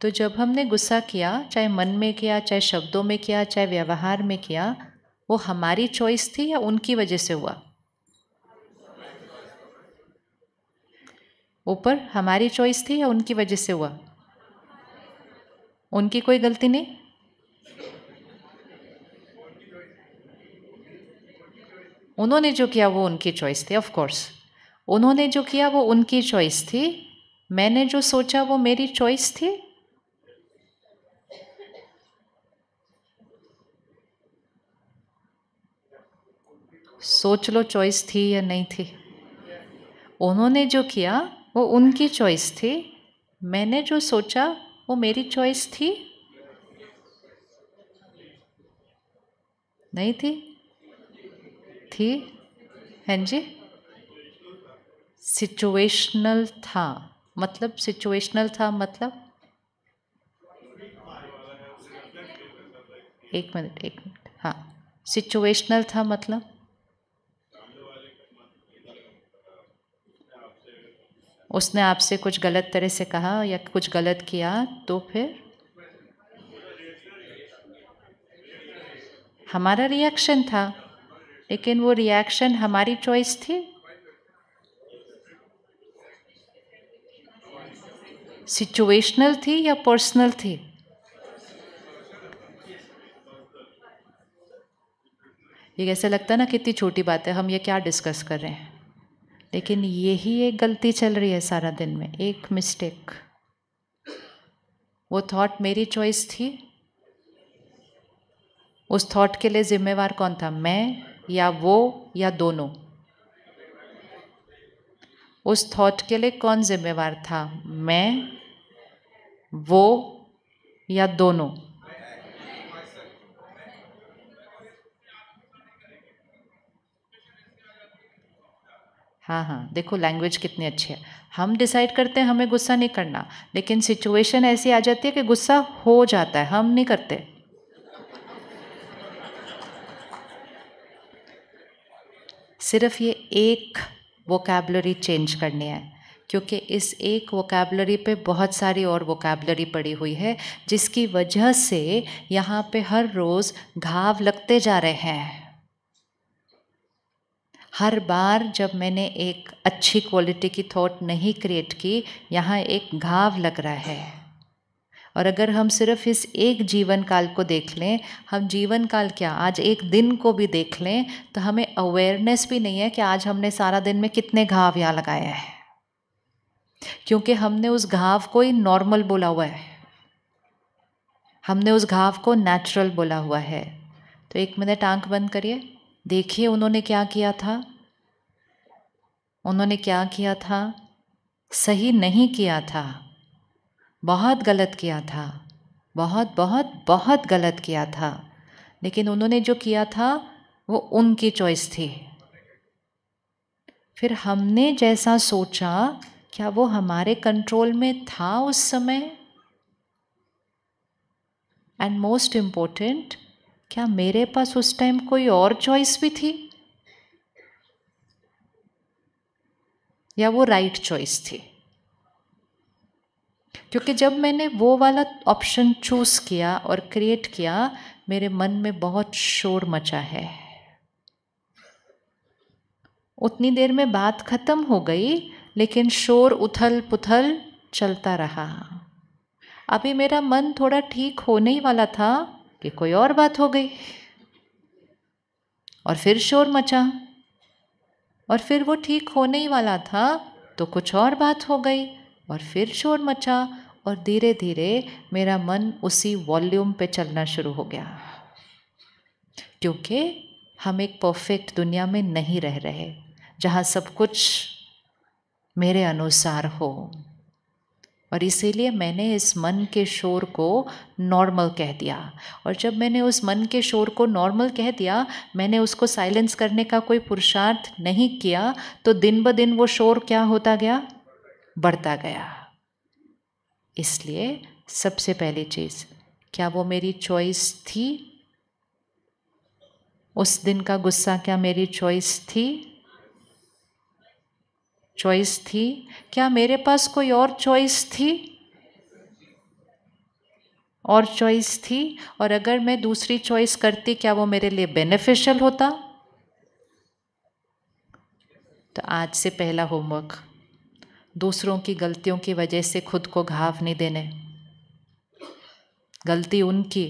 तो जब हमने गुस्सा किया चाहे मन में किया चाहे शब्दों में किया चाहे व्यवहार में किया वो हमारी चॉइस थी या उनकी वजह से हुआ ऊपर हमारी चॉइस थी या उनकी वजह से हुआ उनकी कोई गलती नहीं उन्होंने जो किया वो उनकी चॉइस थी ऑफ कोर्स उन्होंने जो किया वो उनकी चॉइस थी मैंने जो सोचा वो मेरी चॉइस थी सोच लो चॉइस थी या नहीं थी उन्होंने जो किया वो उनकी चॉइस थी मैंने जो सोचा वो मेरी चॉइस थी नहीं थी थी हाँ जी सिचुएशनल था मतलब सिचुएशनल था मतलब एक मिनट एक मिनट हाँ सिचुएशनल था मतलब उसने आपसे कुछ गलत तरह से कहा या कुछ गलत किया तो फिर हमारा रिएक्शन था लेकिन वो रिएक्शन हमारी चॉइस थी सिचुएशनल थी या पर्सनल थी ये कैसे लगता है ना कितनी छोटी बात है हम ये क्या डिस्कस कर रहे हैं लेकिन यही एक गलती चल रही है सारा दिन में एक मिस्टेक वो थॉट मेरी चॉइस थी उस थॉट के लिए जिम्मेवार कौन था मैं या वो या दोनों उस थॉट के लिए कौन जिम्मेवार था मैं वो या दोनों हाँ हाँ देखो लैंग्वेज कितनी अच्छी है हम डिसाइड करते हैं हमें गुस्सा नहीं करना लेकिन सिचुएशन ऐसी आ जाती है कि गुस्सा हो जाता है हम नहीं करते सिर्फ ये एक वोकेबलरी चेंज करनी है क्योंकि इस एक वोकेबलरी पे बहुत सारी और वोकेबलरी पड़ी हुई है जिसकी वजह से यहाँ पे हर रोज़ घाव लगते जा रहे हैं हर बार जब मैंने एक अच्छी क्वालिटी की थॉट नहीं क्रिएट की यहाँ एक घाव लग रहा है और अगर हम सिर्फ इस एक जीवन काल को देख लें हम जीवन काल क्या आज एक दिन को भी देख लें तो हमें अवेयरनेस भी नहीं है कि आज हमने सारा दिन में कितने घाव यहाँ लगाए हैं क्योंकि हमने उस घाव को ही नॉर्मल बोला हुआ है हमने उस घाव को नेचुरल बोला हुआ है तो एक मिनट आंख बंद करिए देखिए उन्होंने क्या किया था उन्होंने क्या किया था सही नहीं किया था बहुत गलत किया था बहुत बहुत बहुत गलत किया था लेकिन उन्होंने जो किया था वो उनकी चॉइस थी फिर हमने जैसा सोचा क्या वो हमारे कंट्रोल में था उस समय एंड मोस्ट इम्पोर्टेंट क्या मेरे पास उस टाइम कोई और चॉइस भी थी या वो राइट right चॉइस थी क्योंकि जब मैंने वो वाला ऑप्शन चूज़ किया और क्रिएट किया मेरे मन में बहुत शोर मचा है उतनी देर में बात ख़त्म हो गई लेकिन शोर उथल पुथल चलता रहा अभी मेरा मन थोड़ा ठीक होने ही वाला था कि कोई और बात हो गई और फिर शोर मचा और फिर वो ठीक होने ही वाला था तो कुछ और बात हो गई और फिर शोर मचा और धीरे धीरे मेरा मन उसी वॉल्यूम पे चलना शुरू हो गया क्योंकि हम एक परफेक्ट दुनिया में नहीं रह रहे जहाँ सब कुछ मेरे अनुसार हो और इसीलिए मैंने इस मन के शोर को नॉर्मल कह दिया और जब मैंने उस मन के शोर को नॉर्मल कह दिया मैंने उसको साइलेंस करने का कोई पुरुषार्थ नहीं किया तो दिन ब दिन वो शोर क्या होता गया बढ़ता गया इसलिए सबसे पहली चीज़ क्या वो मेरी चॉइस थी उस दिन का गुस्सा क्या मेरी चॉइस थी चॉइस थी क्या मेरे पास कोई और चॉइस थी और चॉइस थी और अगर मैं दूसरी चॉइस करती क्या वो मेरे लिए बेनिफिशियल होता तो आज से पहला होमवर्क दूसरों की गलतियों की वजह से खुद को घाव नहीं देने गलती उनकी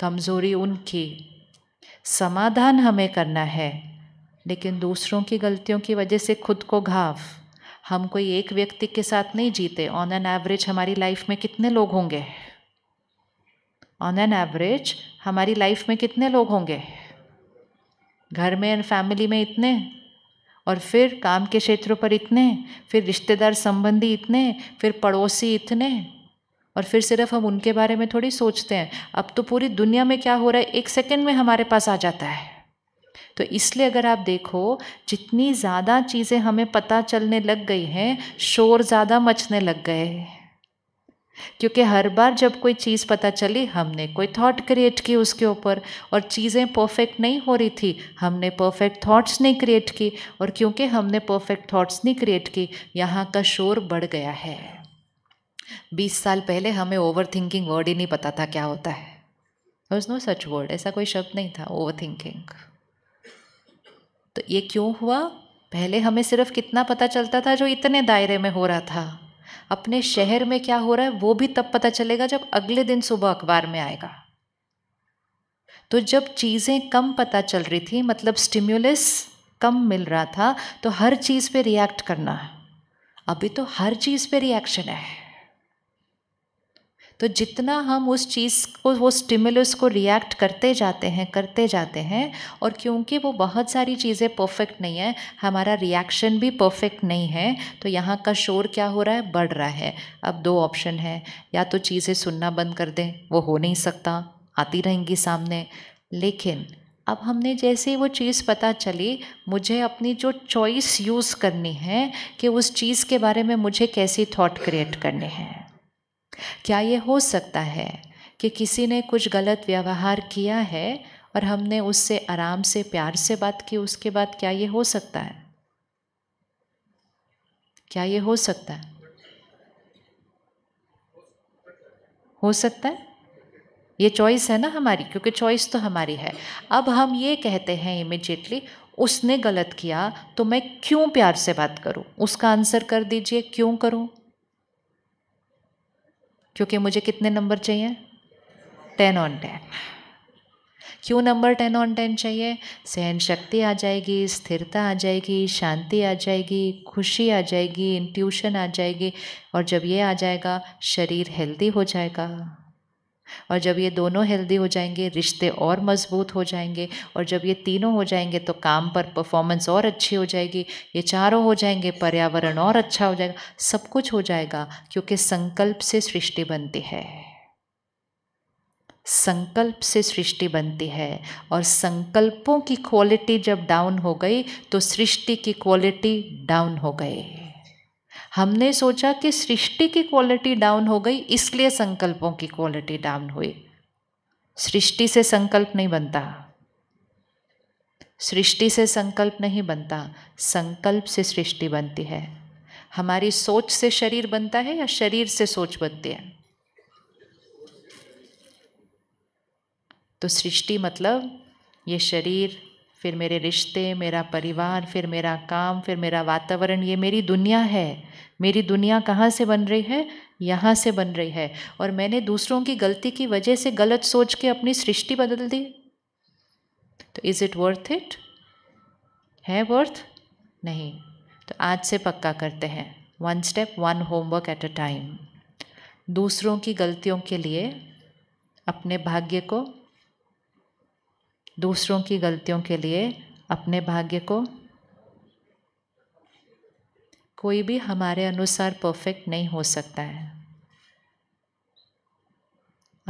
कमज़ोरी उनकी समाधान हमें करना है लेकिन दूसरों की गलतियों की वजह से खुद को घाव हम कोई एक व्यक्ति के साथ नहीं जीते ऑन एन एवरेज हमारी लाइफ में कितने लोग होंगे ऑन एन एवरेज हमारी लाइफ में कितने लोग होंगे घर में एंड फैमिली में इतने और फिर काम के क्षेत्रों पर इतने फिर रिश्तेदार संबंधी इतने फिर पड़ोसी इतने और फिर सिर्फ हम उनके बारे में थोड़ी सोचते हैं अब तो पूरी दुनिया में क्या हो रहा है एक सेकंड में हमारे पास आ जाता है तो इसलिए अगर आप देखो जितनी ज़्यादा चीज़ें हमें पता चलने लग गई हैं शोर ज़्यादा मचने लग गए क्योंकि हर बार जब कोई चीज़ पता चली हमने कोई थॉट क्रिएट की उसके ऊपर और चीज़ें परफेक्ट नहीं हो रही थी हमने परफेक्ट थॉट्स नहीं क्रिएट की और क्योंकि हमने परफेक्ट थॉट्स नहीं क्रिएट की यहाँ का शोर बढ़ गया है बीस साल पहले हमें ओवर थिंकिंग वर्ड ही नहीं पता था क्या होता है वॉज नो सच वर्ड ऐसा कोई शब्द नहीं था ओवर थिंकिंग तो ये क्यों हुआ पहले हमें सिर्फ कितना पता चलता था जो इतने दायरे में हो रहा था अपने शहर में क्या हो रहा है वो भी तब पता चलेगा जब अगले दिन सुबह अखबार में आएगा तो जब चीज़ें कम पता चल रही थी मतलब स्टिम्युलस कम मिल रहा था तो हर चीज़ पे रिएक्ट करना अभी तो हर चीज़ पे रिएक्शन है तो जितना हम उस चीज़ को वो स्टिमुलस को रिएक्ट करते जाते हैं करते जाते हैं और क्योंकि वो बहुत सारी चीज़ें परफेक्ट नहीं है हमारा रिएक्शन भी परफेक्ट नहीं है तो यहाँ का शोर क्या हो रहा है बढ़ रहा है अब दो ऑप्शन है या तो चीज़ें सुनना बंद कर दें वो हो नहीं सकता आती रहेंगी सामने लेकिन अब हमने जैसे ही वो चीज़ पता चली मुझे अपनी जो चॉइस यूज़ करनी है कि उस चीज़ के बारे में मुझे कैसी थॉट क्रिएट करने हैं क्या ये हो सकता है कि किसी ने कुछ गलत व्यवहार किया है और हमने उससे आराम से प्यार से बात की उसके बाद क्या ये हो सकता है क्या ये हो सकता है हो सकता है ये चॉइस है ना हमारी क्योंकि चॉइस तो हमारी है अब हम ये कहते हैं इमिजिएटली उसने गलत किया तो मैं क्यों प्यार से बात करूं उसका आंसर कर दीजिए क्यों करूं क्योंकि मुझे कितने नंबर चाहिए टेन ऑन टेन क्यों नंबर टेन ऑन टेन चाहिए सहन शक्ति आ जाएगी स्थिरता आ जाएगी शांति आ जाएगी खुशी आ जाएगी इंट्यूशन आ जाएगी और जब ये आ जाएगा शरीर हेल्दी हो जाएगा और जब ये दोनों हेल्दी हो जाएंगे रिश्ते और मजबूत हो जाएंगे और जब ये तीनों हो जाएंगे तो काम पर परफॉर्मेंस और अच्छी हो जाएगी ये चारों हो जाएंगे पर्यावरण और अच्छा हो जाएगा सब कुछ हो जाएगा क्योंकि संकल्प से सृष्टि बनती है संकल्प से सृष्टि बनती है और संकल्पों की क्वालिटी जब डाउन हो गई तो सृष्टि की क्वालिटी डाउन हो गई हमने सोचा कि सृष्टि की क्वालिटी डाउन हो गई इसलिए संकल्पों की क्वालिटी डाउन हुई सृष्टि से संकल्प नहीं बनता सृष्टि से संकल्प नहीं बनता संकल्प से सृष्टि बनती है हमारी सोच से शरीर बनता है या शरीर से सोच बनती है तो सृष्टि मतलब ये शरीर फिर मेरे रिश्ते मेरा परिवार फिर मेरा काम फिर मेरा वातावरण ये मेरी दुनिया है मेरी दुनिया कहाँ से बन रही है यहाँ से बन रही है और मैंने दूसरों की गलती की वजह से गलत सोच के अपनी सृष्टि बदल दी तो इज़ इट वर्थ इट है वर्थ नहीं तो आज से पक्का करते हैं one step one homework at a time दूसरों की गलतियों के लिए अपने भाग्य को दूसरों की गलतियों के लिए अपने भाग्य को कोई भी हमारे अनुसार परफेक्ट नहीं हो सकता है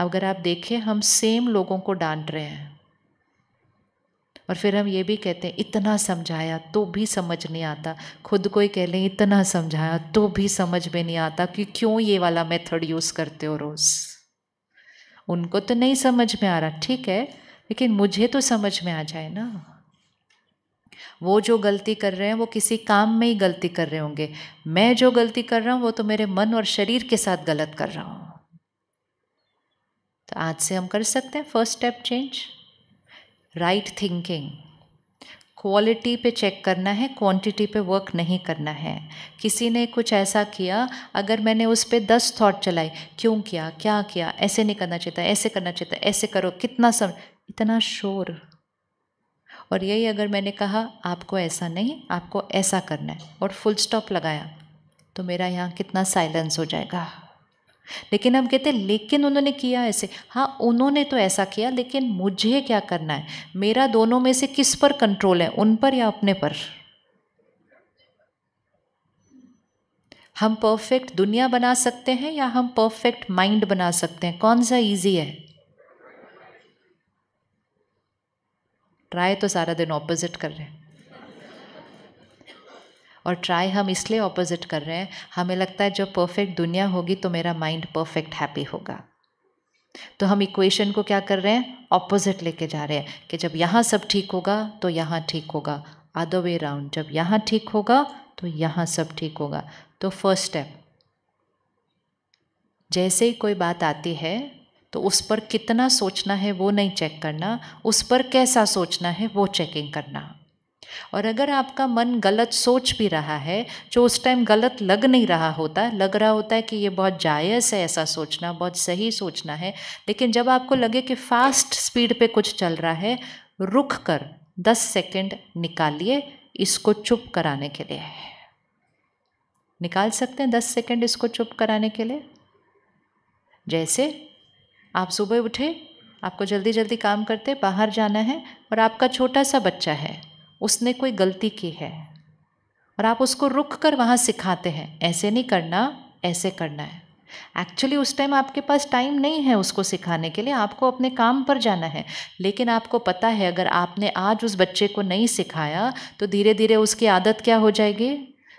अगर आप देखें हम सेम लोगों को डांट रहे हैं और फिर हम ये भी कहते हैं इतना समझाया तो भी समझ नहीं आता खुद को ही कह लें इतना समझाया तो भी समझ में नहीं आता कि क्यों ये वाला मेथड यूज़ करते हो रोज़ उनको तो नहीं समझ में आ रहा ठीक है लेकिन मुझे तो समझ में आ जाए ना वो जो गलती कर रहे हैं वो किसी काम में ही गलती कर रहे होंगे मैं जो गलती कर रहा हूँ वो तो मेरे मन और शरीर के साथ गलत कर रहा हूँ तो आज से हम कर सकते हैं first step change right thinking quality पे चेक करना है क्वांटिटी पे वर्क नहीं करना है किसी ने कुछ ऐसा किया अगर मैंने उस पर दस थॉट चलाए क्यों किया क्या किया ऐसे नहीं करना चाहता ऐसे करना चाहता ऐसे करो कितना सम इतना शोर और यही अगर मैंने कहा आपको ऐसा नहीं आपको ऐसा करना है और फुल स्टॉप लगाया तो मेरा यहाँ कितना साइलेंस हो जाएगा लेकिन हम कहते हैं लेकिन उन्होंने किया ऐसे हाँ उन्होंने तो ऐसा किया लेकिन मुझे क्या करना है मेरा दोनों में से किस पर कंट्रोल है उन पर या अपने पर हम परफेक्ट दुनिया बना सकते हैं या हम परफेक्ट माइंड बना सकते हैं कौन सा इजी है ट्राई तो सारा दिन ऑपोजिट कर रहे हैं और ट्राई हम इसलिए ऑपोजिट कर रहे हैं हमें लगता है जब परफेक्ट दुनिया होगी तो मेरा माइंड परफेक्ट हैप्पी होगा तो हम इक्वेशन को क्या कर रहे हैं ऑपोजिट लेके जा रहे हैं कि जब यहाँ सब ठीक होगा तो यहाँ ठीक होगा अदर वे राउंड जब यहाँ ठीक होगा तो यहाँ सब ठीक होगा तो फर्स्ट स्टेप जैसे ही कोई बात आती है तो उस पर कितना सोचना है वो नहीं चेक करना उस पर कैसा सोचना है वो चेकिंग करना और अगर आपका मन गलत सोच भी रहा है जो उस टाइम गलत लग नहीं रहा होता लग रहा होता है कि ये बहुत जायज़ है ऐसा सोचना बहुत सही सोचना है लेकिन जब आपको लगे कि फास्ट स्पीड पे कुछ चल रहा है रुक कर दस सेकेंड निकालिए इसको चुप कराने के लिए निकाल सकते हैं दस सेकेंड इसको चुप कराने के लिए जैसे आप सुबह उठे आपको जल्दी जल्दी काम करते बाहर जाना है और आपका छोटा सा बच्चा है उसने कोई गलती की है और आप उसको रुक कर वहाँ सिखाते हैं ऐसे नहीं करना ऐसे करना है एक्चुअली उस टाइम आपके पास टाइम नहीं है उसको सिखाने के लिए आपको अपने काम पर जाना है लेकिन आपको पता है अगर आपने आज उस बच्चे को नहीं सिखाया तो धीरे धीरे उसकी आदत क्या हो जाएगी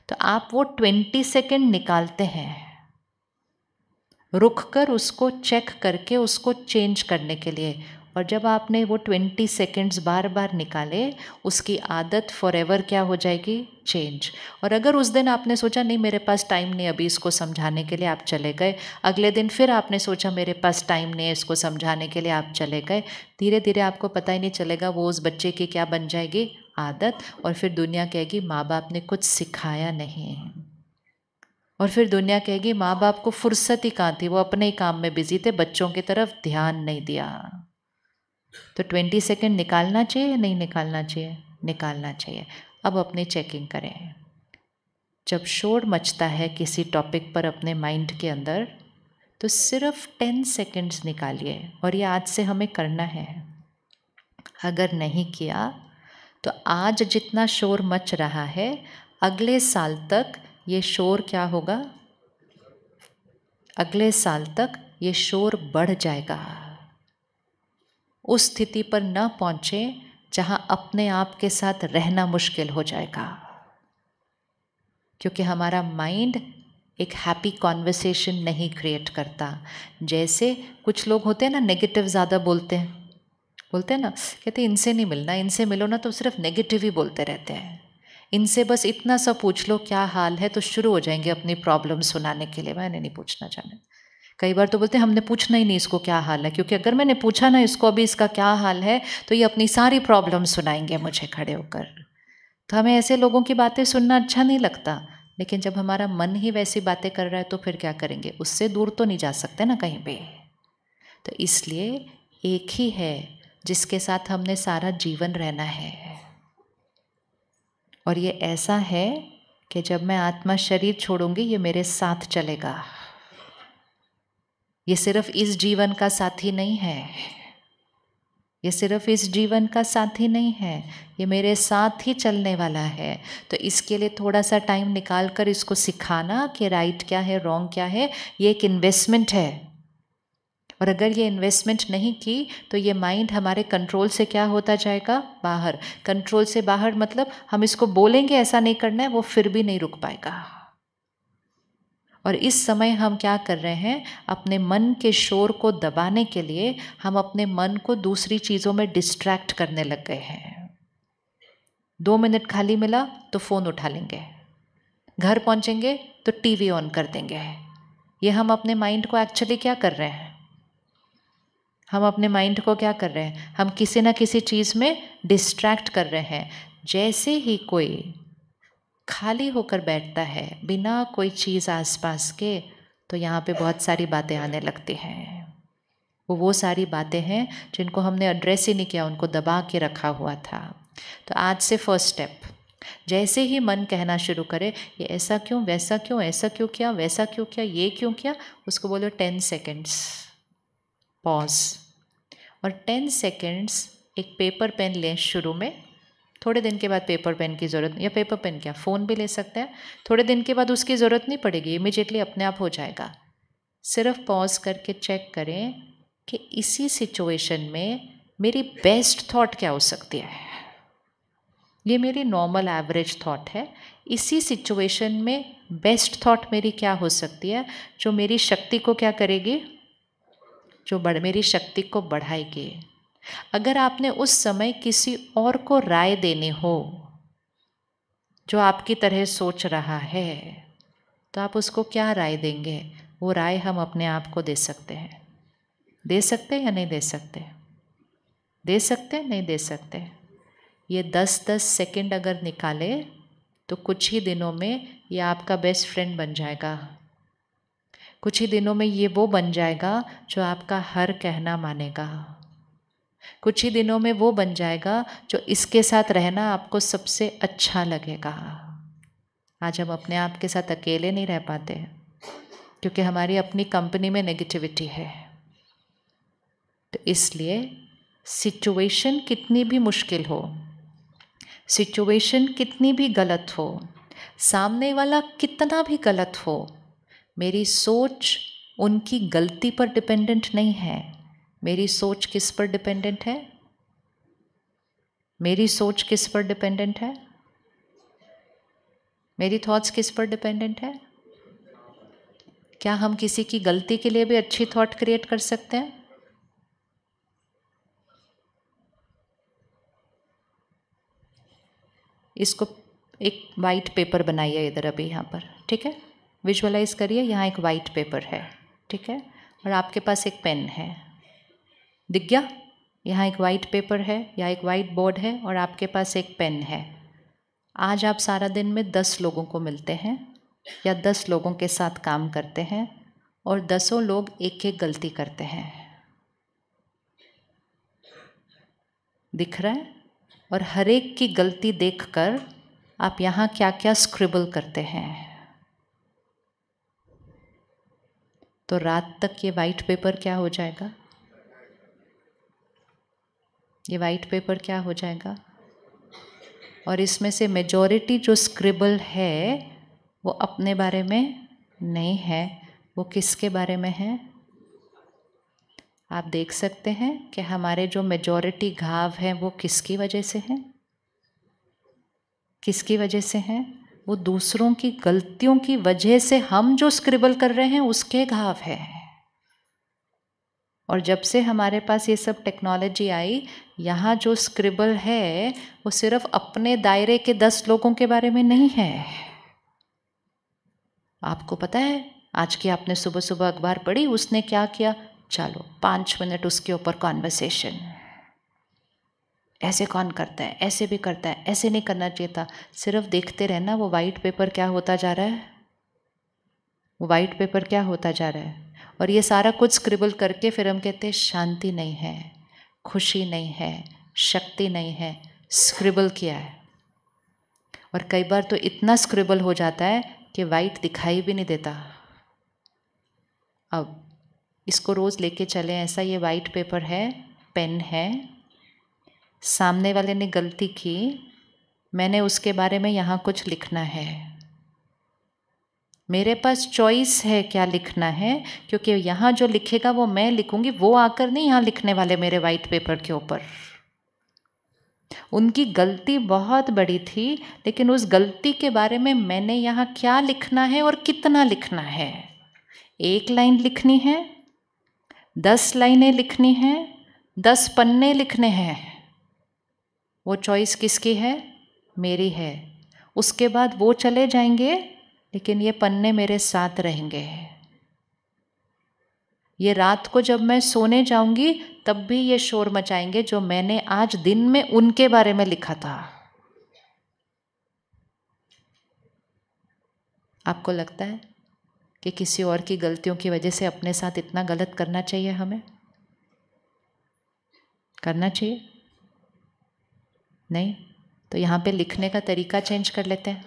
तो आप वो ट्वेंटी सेकेंड निकालते हैं रुक कर उसको चेक करके उसको चेंज करने के लिए और जब आपने वो ट्वेंटी सेकेंड्स बार बार निकाले उसकी आदत फॉर एवर क्या हो जाएगी चेंज और अगर उस दिन आपने सोचा नहीं मेरे पास टाइम नहीं अभी इसको समझाने के लिए आप चले गए अगले दिन फिर आपने सोचा मेरे पास टाइम नहीं है इसको समझाने के लिए आप चले गए धीरे धीरे आपको पता ही नहीं चलेगा वो उस बच्चे की क्या बन जाएगी आदत और फिर दुनिया कहेगी माँ बाप ने कुछ सिखाया नहीं है और फिर दुनिया कहेगी माँ बाप को फुर्सत ही कहाँ थी वो अपने ही काम में बिजी थे बच्चों की तरफ ध्यान नहीं दिया तो ट्वेंटी सेकेंड निकालना चाहिए या नहीं निकालना चाहिए निकालना चाहिए अब अपनी चेकिंग करें जब शोर मचता है किसी टॉपिक पर अपने माइंड के अंदर तो सिर्फ टेन सेकेंड्स निकालिए और ये आज से हमें करना है अगर नहीं किया तो आज जितना शोर मच रहा है अगले साल तक ये शोर क्या होगा अगले साल तक ये शोर बढ़ जाएगा उस स्थिति पर न पहुंचे जहां अपने आप के साथ रहना मुश्किल हो जाएगा क्योंकि हमारा माइंड एक हैप्पी कॉन्वर्सेशन नहीं क्रिएट करता जैसे कुछ लोग होते हैं ना नेगेटिव ज़्यादा बोलते हैं बोलते हैं ना कहते इनसे नहीं मिलना इनसे मिलो ना तो सिर्फ नेगेटिव ही बोलते रहते हैं इनसे बस इतना सा पूछ लो क्या हाल है तो शुरू हो जाएंगे अपनी प्रॉब्लम सुनाने के लिए मैंने नहीं पूछना जाना कई बार तो बोलते हैं हमने पूछना ही नहीं इसको क्या हाल है क्योंकि अगर मैंने पूछा ना इसको अभी इसका क्या हाल है तो ये अपनी सारी प्रॉब्लम सुनाएंगे मुझे खड़े होकर तो हमें ऐसे लोगों की बातें सुनना अच्छा नहीं लगता लेकिन जब हमारा मन ही वैसी बातें कर रहा है तो फिर क्या करेंगे उससे दूर तो नहीं जा सकते ना कहीं पर तो इसलिए एक ही है जिसके साथ हमने सारा जीवन रहना है और ये ऐसा है कि जब मैं आत्मा शरीर छोड़ूंगी ये मेरे साथ चलेगा ये सिर्फ इस जीवन का साथी नहीं है ये सिर्फ इस जीवन का साथी नहीं है ये मेरे साथ ही चलने वाला है तो इसके लिए थोड़ा सा टाइम निकाल कर इसको सिखाना कि राइट क्या है रॉन्ग क्या है ये एक इन्वेस्टमेंट है और अगर ये इन्वेस्टमेंट नहीं की तो ये माइंड हमारे कंट्रोल से क्या होता जाएगा बाहर कंट्रोल से बाहर मतलब हम इसको बोलेंगे ऐसा नहीं करना है वो फिर भी नहीं रुक पाएगा और इस समय हम क्या कर रहे हैं अपने मन के शोर को दबाने के लिए हम अपने मन को दूसरी चीज़ों में डिस्ट्रैक्ट करने लग गए हैं दो मिनट खाली मिला तो फ़ोन उठा लेंगे घर पहुंचेंगे तो टीवी ऑन कर देंगे ये हम अपने माइंड को एक्चुअली क्या कर रहे हैं हम अपने माइंड को क्या कर रहे हैं हम किसी ना किसी चीज़ में डिस्ट्रैक्ट कर रहे हैं जैसे ही कोई खाली होकर बैठता है बिना कोई चीज़ आसपास के तो यहाँ पे बहुत सारी बातें आने लगती हैं वो वो सारी बातें हैं जिनको हमने एड्रेस ही नहीं किया उनको दबा के रखा हुआ था तो आज से फर्स्ट स्टेप जैसे ही मन कहना शुरू करे ये ऐसा क्यों वैसा क्यों ऐसा क्यों किया वैसा क्यों किया ये क्यों किया उसको बोलो टेन सेकेंड्स पॉज और टेन सेकेंड्स एक पेपर पेन लें शुरू में थोड़े दिन के बाद पेपर पेन की ज़रूरत या पेपर पेन क्या फ़ोन भी ले सकते हैं थोड़े दिन के बाद उसकी ज़रूरत नहीं पड़ेगी इमिजिएटली अपने आप हो जाएगा सिर्फ पॉज करके चेक करें कि इसी सिचुएशन में मेरी बेस्ट थॉट क्या हो सकती है ये मेरी नॉर्मल एवरेज थॉट है इसी सिचुएशन में बेस्ट थॉट मेरी क्या हो सकती है जो मेरी शक्ति को क्या करेगी जो बढ़ मेरी शक्ति को बढ़ाएगी अगर आपने उस समय किसी और को राय देनी हो जो आपकी तरह सोच रहा है तो आप उसको क्या राय देंगे वो राय हम अपने आप को दे सकते हैं दे सकते या नहीं दे सकते दे सकते नहीं दे सकते ये दस दस सेकंड अगर निकाले तो कुछ ही दिनों में ये आपका बेस्ट फ्रेंड बन जाएगा कुछ ही दिनों में ये वो बन जाएगा जो आपका हर कहना मानेगा कुछ ही दिनों में वो बन जाएगा जो इसके साथ रहना आपको सबसे अच्छा लगेगा आज हम अपने आप के साथ अकेले नहीं रह पाते क्योंकि हमारी अपनी कंपनी में नेगेटिविटी है तो इसलिए सिचुएशन कितनी भी मुश्किल हो सिचुएशन कितनी भी गलत हो सामने वाला कितना भी गलत हो मेरी सोच उनकी गलती पर डिपेंडेंट नहीं है मेरी सोच किस पर डिपेंडेंट है मेरी सोच किस पर डिपेंडेंट है मेरी थॉट्स किस पर डिपेंडेंट है क्या हम किसी की गलती के लिए भी अच्छी थॉट क्रिएट कर सकते हैं इसको एक वाइट पेपर बनाइए इधर अभी यहाँ पर ठीक है विजुअलाइज करिए यहाँ एक वाइट पेपर है ठीक है और आपके पास एक पेन है दिख गया यहाँ एक वाइट पेपर है या एक वाइट बोर्ड है और आपके पास एक पेन है आज आप सारा दिन में दस लोगों को मिलते हैं या दस लोगों के साथ काम करते हैं और दसों लोग एक एक गलती करते हैं दिख रहा है और हर एक की गलती देखकर आप यहाँ क्या क्या स्क्रिबल करते हैं तो रात तक ये वाइट पेपर क्या हो जाएगा ये वाइट पेपर क्या हो जाएगा और इसमें से मेजॉरिटी जो स्क्रिबल है वो अपने बारे में नहीं है वो किसके बारे में है आप देख सकते हैं कि हमारे जो मेजॉरिटी घाव हैं वो किसकी वजह से हैं किसकी वजह से हैं वो दूसरों की गलतियों की वजह से हम जो स्क्रिबल कर रहे हैं उसके घाव है और जब से हमारे पास ये सब टेक्नोलॉजी आई यहाँ जो स्क्रिबल है वो सिर्फ अपने दायरे के दस लोगों के बारे में नहीं है आपको पता है आज की आपने सुबह सुबह अखबार पढ़ी उसने क्या किया चलो पाँच मिनट उसके ऊपर कॉन्वर्सेशन ऐसे कौन करता है ऐसे भी करता है ऐसे नहीं करना चाहिए था सिर्फ देखते रहना वो वाइट पेपर क्या होता जा रहा है वो वाइट पेपर क्या होता जा रहा है और ये सारा कुछ स्क्रिबल करके फिर हम कहते हैं शांति नहीं है खुशी नहीं है शक्ति नहीं है स्क्रिबल किया है और कई बार तो इतना स्क्रिबल हो जाता है कि वाइट दिखाई भी नहीं देता अब इसको रोज़ लेके चले ऐसा ये वाइट पेपर है पेन है सामने वाले ने गलती की मैंने उसके बारे में यहाँ कुछ लिखना है मेरे पास चॉइस है क्या लिखना है क्योंकि यहाँ जो लिखेगा वो मैं लिखूँगी वो आकर नहीं यहाँ लिखने वाले मेरे वाइट पेपर के ऊपर उनकी गलती बहुत बड़ी थी लेकिन उस गलती के बारे में मैंने यहाँ क्या लिखना है और कितना लिखना है एक लाइन लिखनी है दस लाइनें लिखनी हैं दस पन्ने लिखने हैं वो चॉइस किसकी है मेरी है उसके बाद वो चले जाएंगे लेकिन ये पन्ने मेरे साथ रहेंगे ये रात को जब मैं सोने जाऊंगी तब भी ये शोर मचाएंगे जो मैंने आज दिन में उनके बारे में लिखा था आपको लगता है कि किसी और की गलतियों की वजह से अपने साथ इतना गलत करना चाहिए हमें करना चाहिए नहीं तो यहाँ पे लिखने का तरीका चेंज कर लेते हैं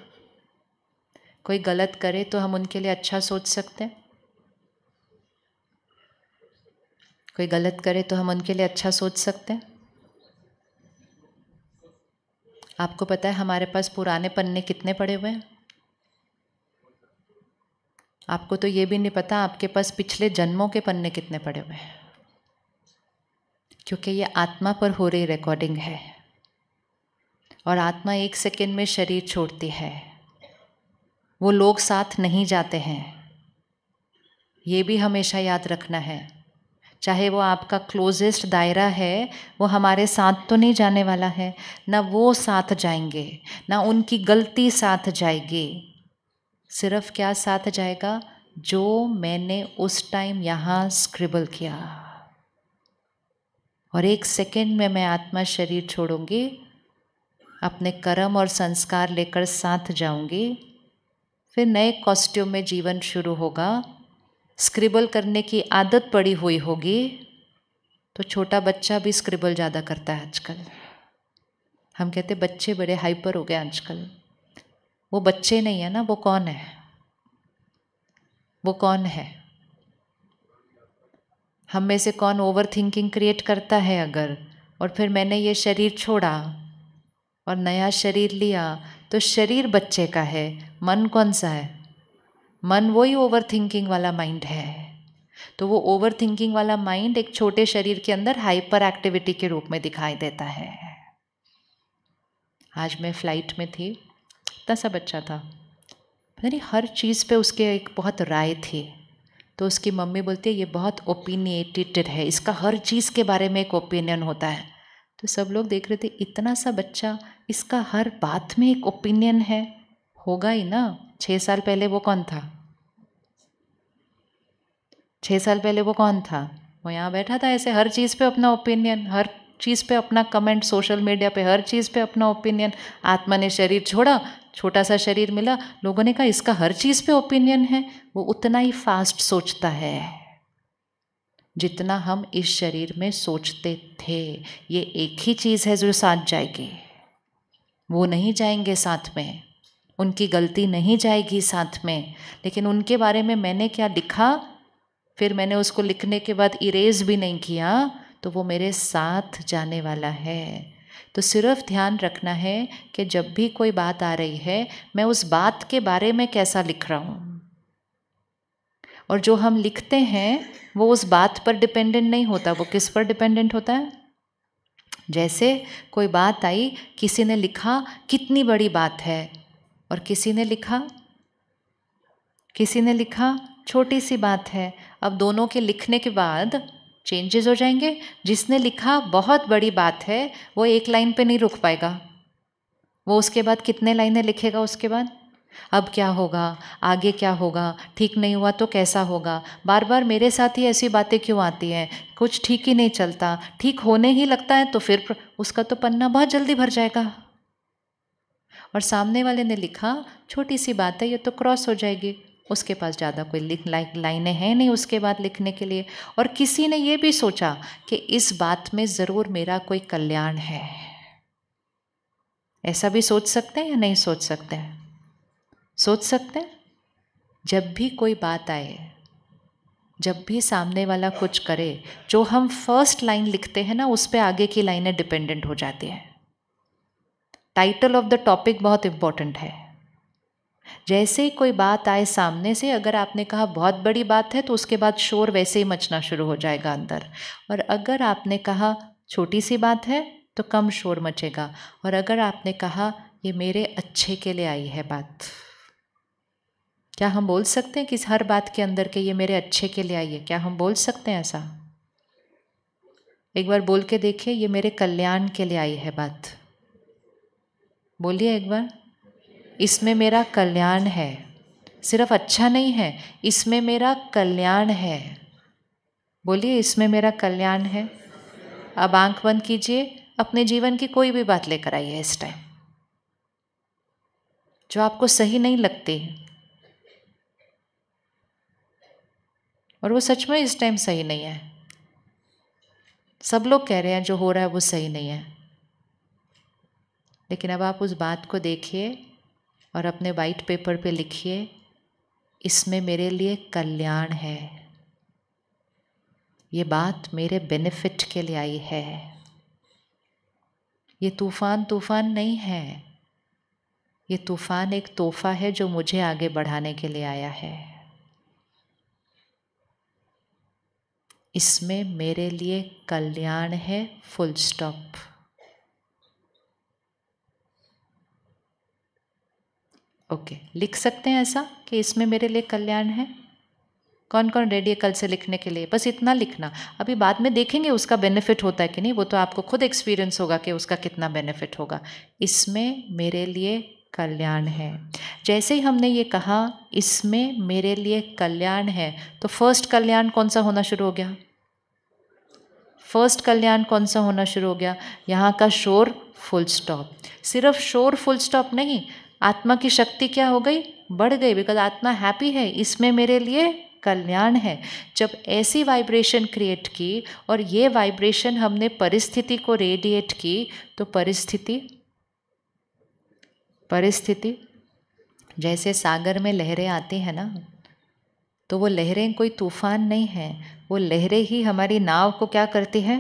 कोई गलत करे तो हम उनके लिए अच्छा सोच सकते हैं कोई गलत करे तो हम उनके लिए अच्छा सोच सकते हैं आपको पता है हमारे पास पुराने पन्ने कितने पड़े हुए हैं आपको तो ये भी नहीं पता आपके पास पिछले जन्मों के पन्ने कितने पड़े हुए हैं क्योंकि ये आत्मा पर हो रही रिकॉर्डिंग है और आत्मा एक सेकेंड में शरीर छोड़ती है वो लोग साथ नहीं जाते हैं ये भी हमेशा याद रखना है चाहे वो आपका क्लोजेस्ट दायरा है वो हमारे साथ तो नहीं जाने वाला है ना वो साथ जाएंगे ना उनकी गलती साथ जाएगी सिर्फ क्या साथ जाएगा जो मैंने उस टाइम यहाँ स्क्रिबल किया और एक सेकेंड में मैं आत्मा शरीर छोड़ूंगी अपने कर्म और संस्कार लेकर साथ जाऊंगी फिर नए कॉस्ट्यूम में जीवन शुरू होगा स्क्रिबल करने की आदत पड़ी हुई होगी तो छोटा बच्चा भी स्क्रिबल ज़्यादा करता है आजकल हम कहते बच्चे बड़े हाइपर हो गए आजकल वो बच्चे नहीं है ना वो कौन है वो कौन है हम में से कौन ओवर थिंकिंग क्रिएट करता है अगर और फिर मैंने ये शरीर छोड़ा और नया शरीर लिया तो शरीर बच्चे का है मन कौन सा है मन वही ओवर थिंकिंग वाला माइंड है तो वो ओवर थिंकिंग वाला माइंड एक छोटे शरीर के अंदर हाइपर एक्टिविटी के रूप में दिखाई देता है आज मैं फ्लाइट में थी इतना सा अच्छा बच्चा था पता नहीं हर चीज़ पे उसके एक बहुत राय थी तो उसकी मम्मी बोलती है ये बहुत ओपिनिएटेड है इसका हर चीज़ के बारे में एक ओपिनियन होता है तो सब लोग देख रहे थे इतना सा अच्छा, बच्चा इसका हर बात में एक ओपिनियन है होगा ही ना छः साल पहले वो कौन था छः साल पहले वो कौन था वो यहाँ बैठा था ऐसे हर चीज़ पे अपना ओपिनियन हर चीज़ पे अपना कमेंट सोशल मीडिया पे हर चीज़ पे अपना ओपिनियन आत्मा ने शरीर छोड़ा छोटा सा शरीर मिला लोगों ने कहा इसका हर चीज़ पे ओपिनियन है वो उतना ही फास्ट सोचता है जितना हम इस शरीर में सोचते थे ये एक ही चीज़ है जो साथ जाएगी वो नहीं जाएंगे साथ में उनकी गलती नहीं जाएगी साथ में लेकिन उनके बारे में मैंने क्या लिखा फिर मैंने उसको लिखने के बाद इरेज भी नहीं किया तो वो मेरे साथ जाने वाला है तो सिर्फ ध्यान रखना है कि जब भी कोई बात आ रही है मैं उस बात के बारे में कैसा लिख रहा हूँ और जो हम लिखते हैं वो उस बात पर डिपेंडेंट नहीं होता वो किस पर डिपेंडेंट होता है जैसे कोई बात आई किसी ने लिखा कितनी बड़ी बात है और किसी ने लिखा किसी ने लिखा छोटी सी बात है अब दोनों के लिखने के बाद चेंजेस हो जाएंगे जिसने लिखा बहुत बड़ी बात है वो एक लाइन पे नहीं रुक पाएगा वो उसके बाद कितने लाइनें लिखेगा उसके बाद अब क्या होगा आगे क्या होगा ठीक नहीं हुआ तो कैसा होगा बार बार मेरे साथ ही ऐसी बातें क्यों आती हैं कुछ ठीक ही नहीं चलता ठीक होने ही लगता है तो फिर उसका तो पन्ना बहुत जल्दी भर जाएगा और सामने वाले ने लिखा छोटी सी बात है ये तो क्रॉस हो जाएगी उसके पास ज़्यादा कोई लिख लाइक लाइनें हैं नहीं उसके बाद लिखने के लिए और किसी ने ये भी सोचा कि इस बात में ज़रूर मेरा कोई कल्याण है ऐसा भी सोच सकते हैं या नहीं सोच सकते हैं सोच सकते हैं जब भी कोई बात आए जब भी सामने वाला कुछ करे जो हम फर्स्ट लाइन लिखते हैं ना उस पर आगे की लाइनें डिपेंडेंट हो जाती हैं टाइटल ऑफ द टॉपिक बहुत इम्पॉर्टेंट है जैसे ही कोई बात आए सामने से अगर आपने कहा बहुत बड़ी बात है तो उसके बाद शोर वैसे ही मचना शुरू हो जाएगा अंदर और अगर आपने कहा छोटी सी बात है तो कम शोर मचेगा और अगर आपने कहा ये मेरे अच्छे के लिए आई है बात क्या हम बोल सकते हैं कि हर बात के अंदर के ये मेरे अच्छे के लिए आई है क्या हम बोल सकते हैं ऐसा एक बार बोल के देखिए ये मेरे कल्याण के लिए आई है बात बोलिए एक बार इसमें मेरा कल्याण है सिर्फ अच्छा नहीं है इसमें मेरा कल्याण है बोलिए इसमें मेरा कल्याण है अब आंख बंद कीजिए अपने जीवन की कोई भी बात लेकर आइए इस टाइम जो आपको सही नहीं लगती और वो सच में इस टाइम सही नहीं है सब लोग कह रहे हैं जो हो रहा है वो सही नहीं है लेकिन अब आप उस बात को देखिए और अपने वाइट पेपर पे लिखिए इसमें मेरे लिए कल्याण है ये बात मेरे बेनिफिट के लिए आई है ये तूफ़ान तूफ़ान नहीं है ये तूफ़ान एक तोहफा है जो मुझे आगे बढ़ाने के लिए आया है इसमें मेरे लिए कल्याण है फुल स्टॉप ओके लिख सकते हैं ऐसा कि इसमें मेरे लिए कल्याण है कौन कौन रेडी है कल से लिखने के लिए बस इतना लिखना अभी बाद में देखेंगे उसका बेनिफिट होता है कि नहीं वो तो आपको खुद एक्सपीरियंस होगा कि उसका कितना बेनिफिट होगा इसमें मेरे लिए कल्याण है जैसे ही हमने ये कहा इसमें मेरे लिए कल्याण है तो फर्स्ट कल्याण कौन सा होना शुरू हो गया फर्स्ट कल्याण कौन सा होना शुरू हो गया यहाँ का शोर फुल स्टॉप सिर्फ शोर फुल स्टॉप नहीं आत्मा की शक्ति क्या हो गई बढ़ गई बिकॉज आत्मा हैप्पी है इसमें मेरे लिए कल्याण है जब ऐसी वाइब्रेशन क्रिएट की और ये वाइब्रेशन हमने परिस्थिति को रेडिएट की तो परिस्थिति परिस्थिति जैसे सागर में लहरें आती हैं ना तो वो लहरें कोई तूफान नहीं है वो लहरें ही हमारी नाव को क्या करती हैं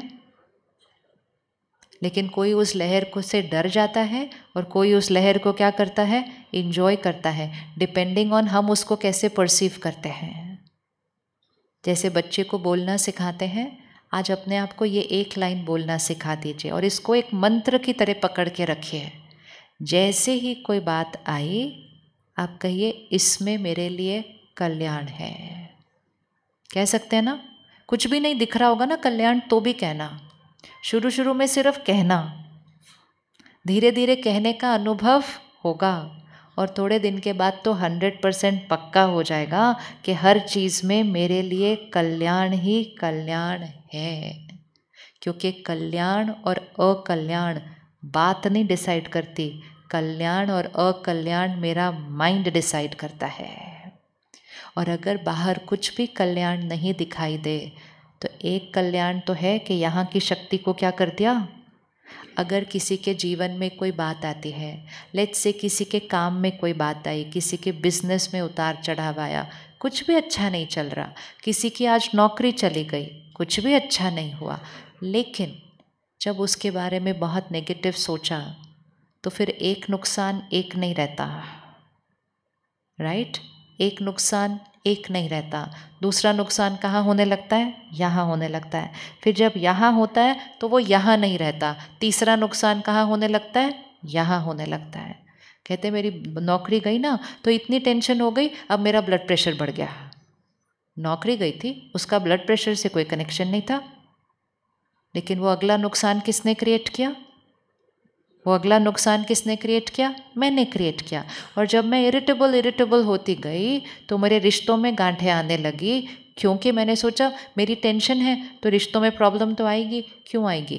लेकिन कोई उस लहर को से डर जाता है और कोई उस लहर को क्या करता है इन्जॉय करता है डिपेंडिंग ऑन हम उसको कैसे परसीव करते हैं जैसे बच्चे को बोलना सिखाते हैं आज अपने आप को ये एक लाइन बोलना सिखा दीजिए और इसको एक मंत्र की तरह पकड़ के रखिए जैसे ही कोई बात आई आप कहिए इसमें मेरे लिए कल्याण है कह सकते हैं ना कुछ भी नहीं दिख रहा होगा ना कल्याण तो भी कहना शुरू शुरू में सिर्फ कहना धीरे धीरे कहने का अनुभव होगा और थोड़े दिन के बाद तो हंड्रेड परसेंट पक्का हो जाएगा कि हर चीज़ में मेरे लिए कल्याण ही कल्याण है क्योंकि कल्याण और अकल्याण बात नहीं डिसाइड करती कल्याण और अकल्याण मेरा माइंड डिसाइड करता है और अगर बाहर कुछ भी कल्याण नहीं दिखाई दे तो एक कल्याण तो है कि यहाँ की शक्ति को क्या कर दिया अगर किसी के जीवन में कोई बात आती है लेट्स से किसी के काम में कोई बात आई किसी के बिजनेस में उतार चढ़ाव आया कुछ भी अच्छा नहीं चल रहा किसी की आज नौकरी चली गई कुछ भी अच्छा नहीं हुआ लेकिन जब उसके बारे में बहुत नेगेटिव सोचा तो फिर एक नुकसान एक नहीं रहता राइट एक नुकसान एक नहीं रहता दूसरा नुकसान कहाँ होने लगता है यहाँ होने लगता है फिर जब यहाँ होता है तो वो यहाँ नहीं रहता तीसरा नुकसान कहाँ होने लगता है यहाँ होने लगता है कहते मेरी नौकरी गई ना तो इतनी टेंशन हो गई अब मेरा ब्लड प्रेशर बढ़ गया नौकरी गई थी उसका ब्लड प्रेशर से कोई कनेक्शन नहीं था लेकिन वो अगला नुकसान किसने क्रिएट किया वो अगला नुकसान किसने क्रिएट किया मैंने क्रिएट किया और जब मैं इरिटेबल इरिटेबल होती गई तो मेरे रिश्तों में गांठें आने लगी क्योंकि मैंने सोचा मेरी टेंशन है तो रिश्तों में प्रॉब्लम तो आएगी क्यों आएगी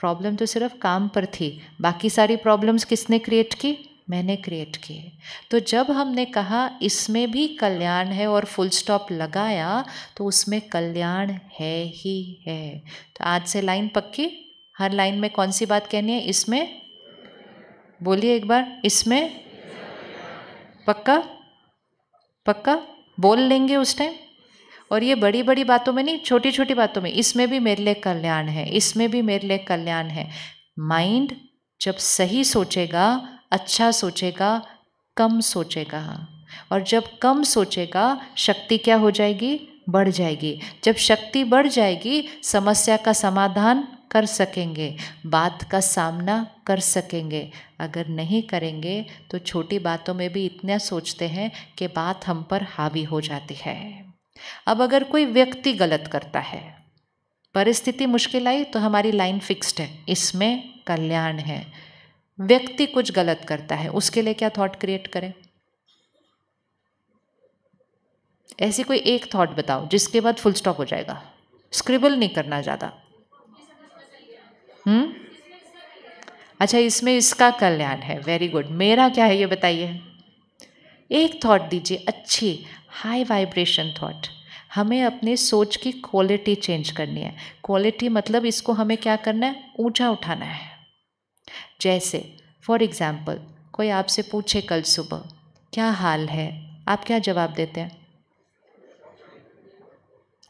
प्रॉब्लम तो सिर्फ काम पर थी बाकी सारी प्रॉब्लम्स किसने क्रिएट की मैंने क्रिएट किए तो जब हमने कहा इसमें भी कल्याण है और फुल स्टॉप लगाया तो उसमें कल्याण है ही है तो आज से लाइन पक्की हर लाइन में कौन सी बात कहनी है इसमें बोलिए एक बार इसमें पक्का पक्का बोल लेंगे उस टाइम और ये बड़ी बड़ी बातों में नहीं छोटी छोटी बातों में इसमें भी मेरे लिए कल्याण है इसमें भी मेरे लिए कल्याण है माइंड जब सही सोचेगा अच्छा सोचेगा कम सोचेगा और जब कम सोचेगा शक्ति क्या हो जाएगी बढ़ जाएगी जब शक्ति बढ़ जाएगी समस्या का समाधान कर सकेंगे बात का सामना कर सकेंगे अगर नहीं करेंगे तो छोटी बातों में भी इतना सोचते हैं कि बात हम पर हावी हो जाती है अब अगर कोई व्यक्ति गलत करता है परिस्थिति मुश्किल आई तो हमारी लाइन फिक्स्ड है इसमें कल्याण है व्यक्ति कुछ गलत करता है उसके लिए क्या थॉट क्रिएट करें ऐसी कोई एक थॉट बताओ जिसके बाद फुल स्टॉप हो जाएगा स्क्रिबल नहीं करना ज़्यादा हम्म अच्छा इसमें इसका कल्याण है वेरी गुड मेरा क्या है ये बताइए एक थॉट दीजिए अच्छी हाई वाइब्रेशन थॉट हमें अपने सोच की क्वालिटी चेंज करनी है क्वालिटी मतलब इसको हमें क्या करना है ऊंचा उठाना है जैसे फॉर एग्ज़ाम्पल कोई आपसे पूछे कल सुबह क्या हाल है आप क्या जवाब देते हैं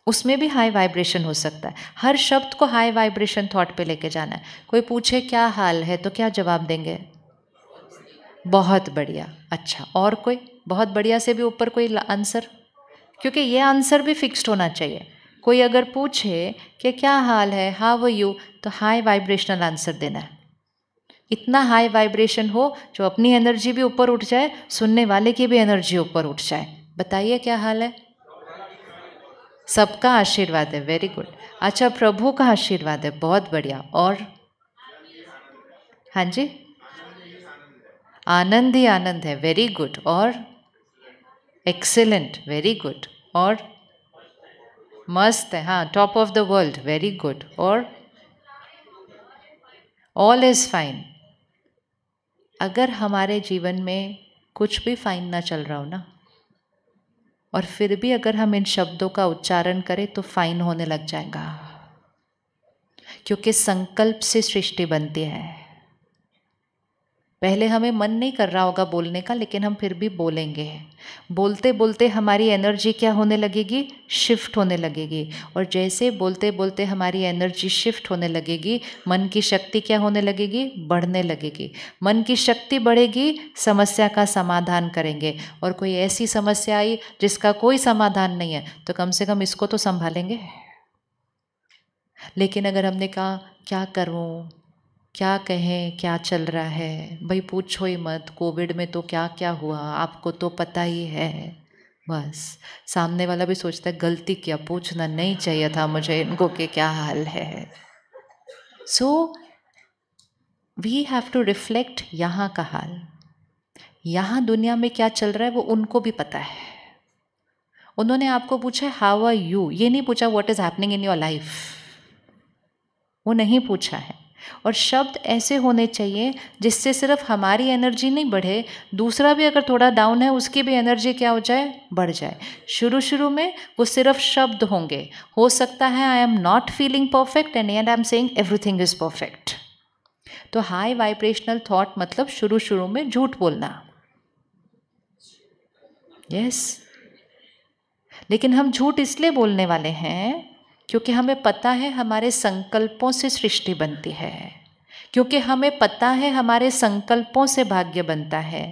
उसमें भी हाई वाइब्रेशन हो सकता है हर शब्द को हाई वाइब्रेशन थॉट पे लेके जाना है कोई पूछे क्या हाल है तो क्या जवाब देंगे बहुत बढ़िया अच्छा और कोई बहुत बढ़िया से भी ऊपर कोई आंसर क्योंकि ये आंसर भी फिक्स्ड होना चाहिए कोई अगर पूछे कि क्या हाल है हाव यू तो हाई वाइब्रेशनल आंसर देना है इतना हाई वाइब्रेशन हो जो अपनी एनर्जी भी ऊपर उठ जाए सुनने वाले की भी एनर्जी ऊपर उठ जाए बताइए क्या हाल है सबका आशीर्वाद है वेरी गुड अच्छा प्रभु का आशीर्वाद है बहुत बढ़िया और हाँ जी आनंद ही आनंद है वेरी गुड और एक्सेलेंट वेरी गुड और मस्त है हाँ top of the world very good और ऑल इज़ फाइन अगर हमारे जीवन में कुछ भी फाइन ना चल रहा हो ना और फिर भी अगर हम इन शब्दों का उच्चारण करें तो फाइन होने लग जाएगा क्योंकि संकल्प से सृष्टि बनती है पहले हमें मन नहीं कर रहा होगा बोलने का लेकिन हम फिर भी बोलेंगे बोलते बोलते हमारी एनर्जी क्या होने लगेगी शिफ्ट होने लगेगी और जैसे बोलते बोलते हमारी एनर्जी शिफ्ट होने लगेगी मन की शक्ति क्या होने लगेगी बढ़ने लगेगी मन की शक्ति बढ़ेगी समस्या का समाधान करेंगे और कोई ऐसी समस्या आई जिसका कोई समाधान नहीं है तो कम से कम इसको तो संभालेंगे लेकिन अगर हमने कहा क्या करूँ क्या कहें क्या चल रहा है भाई पूछो ही मत कोविड में तो क्या क्या हुआ आपको तो पता ही है बस सामने वाला भी सोचता है गलती क्या पूछना नहीं चाहिए था मुझे इनको के क्या हाल है so we have to reflect यहाँ का हाल यहाँ दुनिया में क्या चल रहा है वो उनको भी पता है उन्होंने आपको पूछा हाउ आर यू ये नहीं पूछा what is happening in your life वो नहीं पूछा है और शब्द ऐसे होने चाहिए जिससे सिर्फ हमारी एनर्जी नहीं बढ़े दूसरा भी अगर थोड़ा डाउन है उसकी भी एनर्जी क्या हो जाए बढ़ जाए शुरू शुरू में वो सिर्फ शब्द होंगे हो सकता है I am not feeling perfect and and I am saying everything is perfect तो हाई वाइब्रेशनल थॉट मतलब शुरू शुरू में झूठ बोलना यस yes. लेकिन हम झूठ इसलिए बोलने वाले हैं क्योंकि हमें पता है हमारे संकल्पों से सृष्टि बनती है क्योंकि हमें पता है हमारे संकल्पों से भाग्य बनता है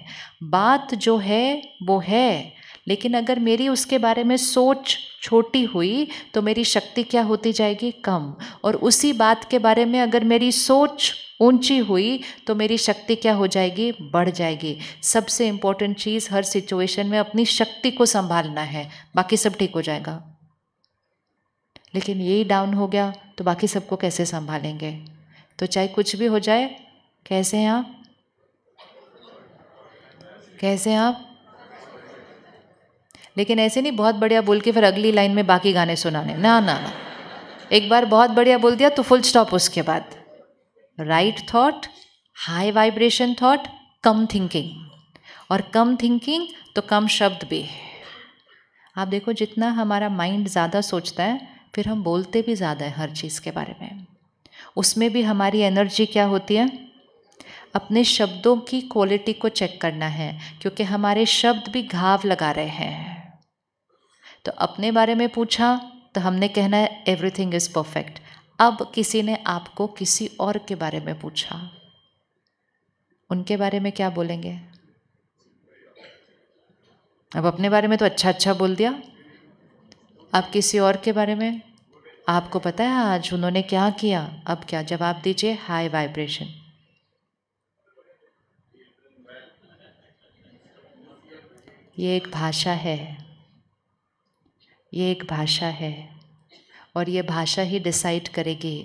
बात जो है वो है लेकिन अगर मेरी उसके बारे में सोच छोटी हुई तो मेरी शक्ति क्या होती जाएगी कम और उसी बात के बारे में अगर मेरी सोच ऊंची हुई तो मेरी शक्ति क्या हो जाएगी बढ़ जाएगी सबसे इम्पोर्टेंट चीज़ हर सिचुएशन में अपनी शक्ति को संभालना है बाकी सब ठीक हो जाएगा लेकिन यही डाउन हो गया तो बाकी सबको कैसे संभालेंगे तो चाहे कुछ भी हो जाए कैसे हैं आप कैसे हैं आप लेकिन ऐसे नहीं बहुत बढ़िया बोल के फिर अगली लाइन में बाकी गाने सुनाने ना ना ना एक बार बहुत बढ़िया बोल दिया तो फुल स्टॉप उसके बाद right thought high vibration thought कम थिंकिंग और कम थिंकिंग तो कम शब्द भी है आप देखो जितना हमारा माइंड ज़्यादा सोचता है फिर हम बोलते भी ज़्यादा है हर चीज़ के बारे में उसमें भी हमारी एनर्जी क्या होती है अपने शब्दों की क्वालिटी को चेक करना है क्योंकि हमारे शब्द भी घाव लगा रहे हैं तो अपने बारे में पूछा तो हमने कहना है एवरीथिंग इज़ परफेक्ट अब किसी ने आपको किसी और के बारे में पूछा उनके बारे में क्या बोलेंगे अब अपने बारे में तो अच्छा अच्छा बोल दिया अब किसी और के बारे में आपको पता है आज उन्होंने क्या किया अब क्या जवाब दीजिए हाई वाइब्रेशन ये एक भाषा है ये एक भाषा है और ये भाषा ही डिसाइड करेगी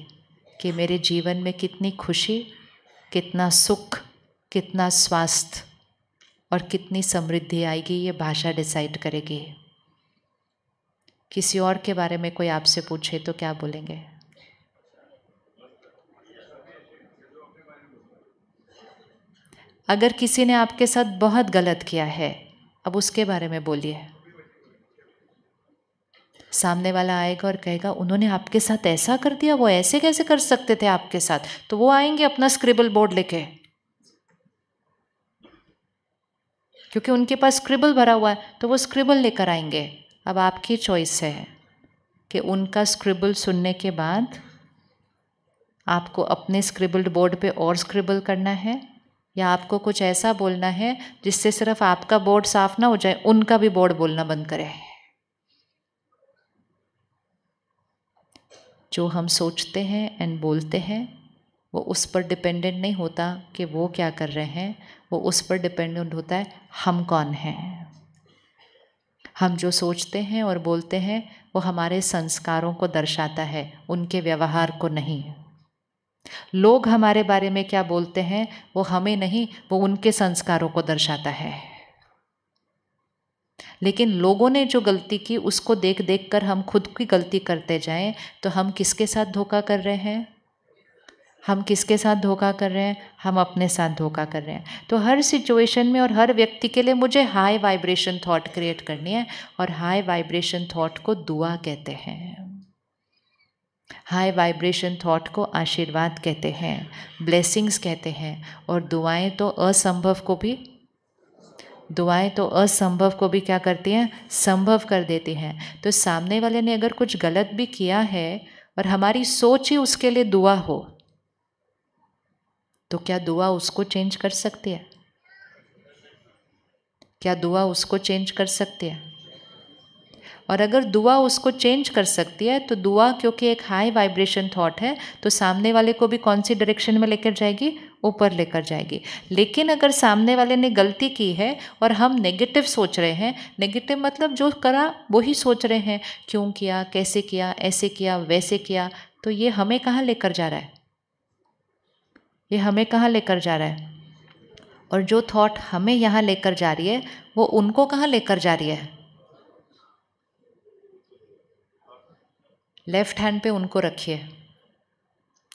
कि मेरे जीवन में कितनी खुशी कितना सुख कितना स्वास्थ्य और कितनी समृद्धि आएगी ये भाषा डिसाइड करेगी किसी और के बारे में कोई आपसे पूछे तो क्या बोलेंगे अगर किसी ने आपके साथ बहुत गलत किया है अब उसके बारे में बोलिए सामने वाला आएगा और कहेगा उन्होंने आपके साथ ऐसा कर दिया वो ऐसे कैसे कर सकते थे आपके साथ तो वो आएंगे अपना स्क्रिबल बोर्ड लेके क्योंकि उनके पास स्क्रिबल भरा हुआ है तो वो स्क्रिबल लेकर आएंगे अब आपकी चॉइस है कि उनका स्क्रिबल सुनने के बाद आपको अपने स्क्रिबल्ड बोर्ड पे और स्क्रिबल करना है या आपको कुछ ऐसा बोलना है जिससे सिर्फ आपका बोर्ड साफ ना हो जाए उनका भी बोर्ड बोलना बंद करे जो हम सोचते हैं एंड बोलते हैं वो उस पर डिपेंडेंट नहीं होता कि वो क्या कर रहे हैं वो उस पर डिपेंडेंट होता है हम कौन हैं हम जो सोचते हैं और बोलते हैं वो हमारे संस्कारों को दर्शाता है उनके व्यवहार को नहीं लोग हमारे बारे में क्या बोलते हैं वो हमें नहीं वो उनके संस्कारों को दर्शाता है लेकिन लोगों ने जो गलती की उसको देख देख कर हम खुद की गलती करते जाएं तो हम किसके साथ धोखा कर रहे हैं हम किसके साथ धोखा कर रहे हैं हम अपने साथ धोखा कर रहे हैं तो हर सिचुएशन में और हर व्यक्ति के लिए मुझे हाई वाइब्रेशन थॉट क्रिएट करनी है और हाई वाइब्रेशन थॉट को दुआ कहते हैं हाई वाइब्रेशन थॉट को आशीर्वाद कहते हैं ब्लेसिंग्स कहते हैं और दुआएं तो असंभव को भी दुआएं तो असंभव को भी क्या करती हैं संभव कर देती हैं तो सामने वाले ने अगर कुछ गलत भी किया है और हमारी सोच ही उसके लिए दुआ हो तो क्या दुआ उसको चेंज कर सकती है क्या दुआ उसको चेंज कर सकती है और अगर दुआ उसको चेंज कर सकती है तो दुआ क्योंकि एक हाई वाइब्रेशन थॉट है तो सामने वाले को भी कौन सी डायरेक्शन में लेकर जाएगी ऊपर लेकर जाएगी लेकिन अगर सामने वाले ने गलती की है और हम नेगेटिव सोच रहे हैं नेगेटिव मतलब जो करा वही सोच रहे हैं क्यों किया कैसे किया ऐसे किया वैसे किया तो ये हमें कहाँ लेकर जा रहा है ये हमें कहाँ लेकर जा रहा है और जो थॉट हमें यहाँ लेकर जा रही है वो उनको कहाँ लेकर जा रही है लेफ्ट हैंड पे उनको रखिए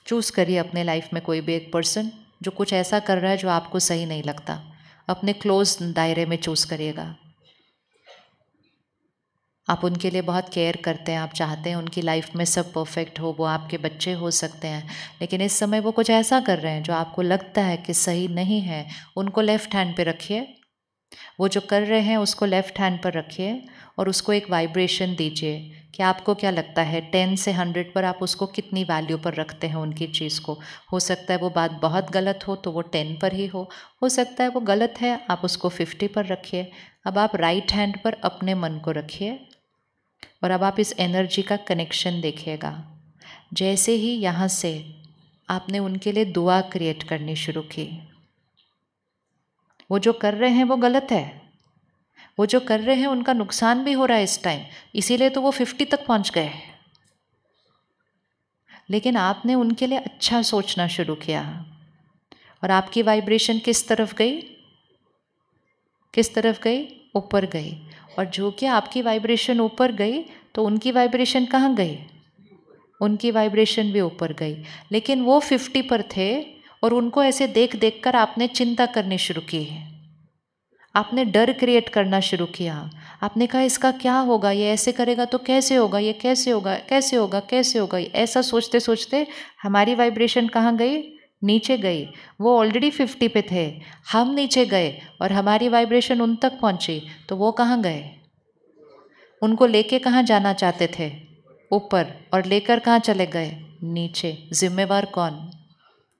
चूज़ करिए अपने लाइफ में कोई भी एक पर्सन जो कुछ ऐसा कर रहा है जो आपको सही नहीं लगता अपने क्लोज दायरे में चूज़ करिएगा आप उनके लिए बहुत केयर करते हैं आप चाहते हैं उनकी लाइफ में सब परफेक्ट हो वो आपके बच्चे हो सकते हैं लेकिन इस समय वो कुछ ऐसा कर रहे हैं जो आपको लगता है कि सही नहीं है उनको लेफ़्ट हैंड पे रखिए वो जो कर रहे हैं उसको लेफ़्ट हैंड पर रखिए और उसको एक वाइब्रेशन दीजिए कि आपको क्या लगता है टेन से हंड्रेड पर आप उसको कितनी वैल्यू पर रखते हैं उनकी चीज़ को हो सकता है वो बात बहुत गलत हो तो वो टेन पर ही हो हो सकता है वो गलत है आप उसको फिफ्टी पर रखिए अब आप राइट हैंड पर अपने मन को रखिए और अब आप इस एनर्जी का कनेक्शन देखिएगा जैसे ही यहाँ से आपने उनके लिए दुआ क्रिएट करनी शुरू की वो जो कर रहे हैं वो गलत है वो जो कर रहे हैं उनका नुकसान भी हो रहा है इस टाइम इसीलिए तो वो फिफ्टी तक पहुंच गए लेकिन आपने उनके लिए अच्छा सोचना शुरू किया और आपकी वाइब्रेशन किस तरफ गई किस तरफ गई ऊपर गई और जो कि आपकी वाइब्रेशन ऊपर गई तो उनकी वाइब्रेशन कहाँ गई उनकी वाइब्रेशन भी ऊपर गई लेकिन वो फिफ्टी पर थे और उनको ऐसे देख देख कर आपने चिंता करनी शुरू की है आपने डर क्रिएट करना शुरू किया आपने कहा इसका क्या होगा ये ऐसे करेगा तो कैसे होगा ये कैसे होगा कैसे होगा कैसे होगा ऐसा सोचते सोचते हमारी वाइब्रेशन कहाँ गई नीचे गई वो ऑलरेडी फिफ्टी पे थे हम नीचे गए और हमारी वाइब्रेशन उन तक पहुंची तो वो कहाँ गए उनको लेके कहाँ जाना चाहते थे ऊपर और लेकर कहाँ चले गए नीचे जिम्मेवार कौन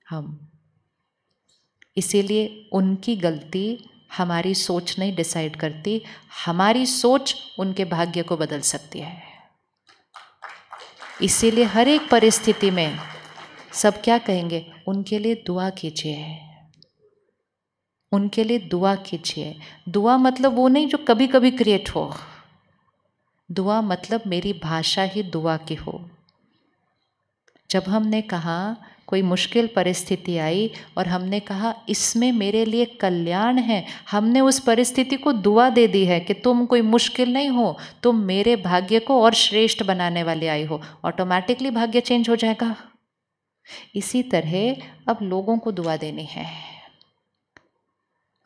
हम इसीलिए उनकी गलती हमारी सोच नहीं डिसाइड करती हमारी सोच उनके भाग्य को बदल सकती है इसीलिए हर एक परिस्थिति में सब क्या कहेंगे उनके लिए दुआ कीजिए उनके लिए दुआ कीजिए दुआ मतलब वो नहीं जो कभी कभी क्रिएट हो दुआ मतलब मेरी भाषा ही दुआ की हो जब हमने कहा कोई मुश्किल परिस्थिति आई और हमने कहा इसमें मेरे लिए कल्याण है हमने उस परिस्थिति को दुआ दे दी है कि तुम कोई मुश्किल नहीं हो तुम मेरे भाग्य को और श्रेष्ठ बनाने वाले आई हो ऑटोमेटिकली भाग्य चेंज हो जाएगा इसी तरह अब लोगों को दुआ देनी है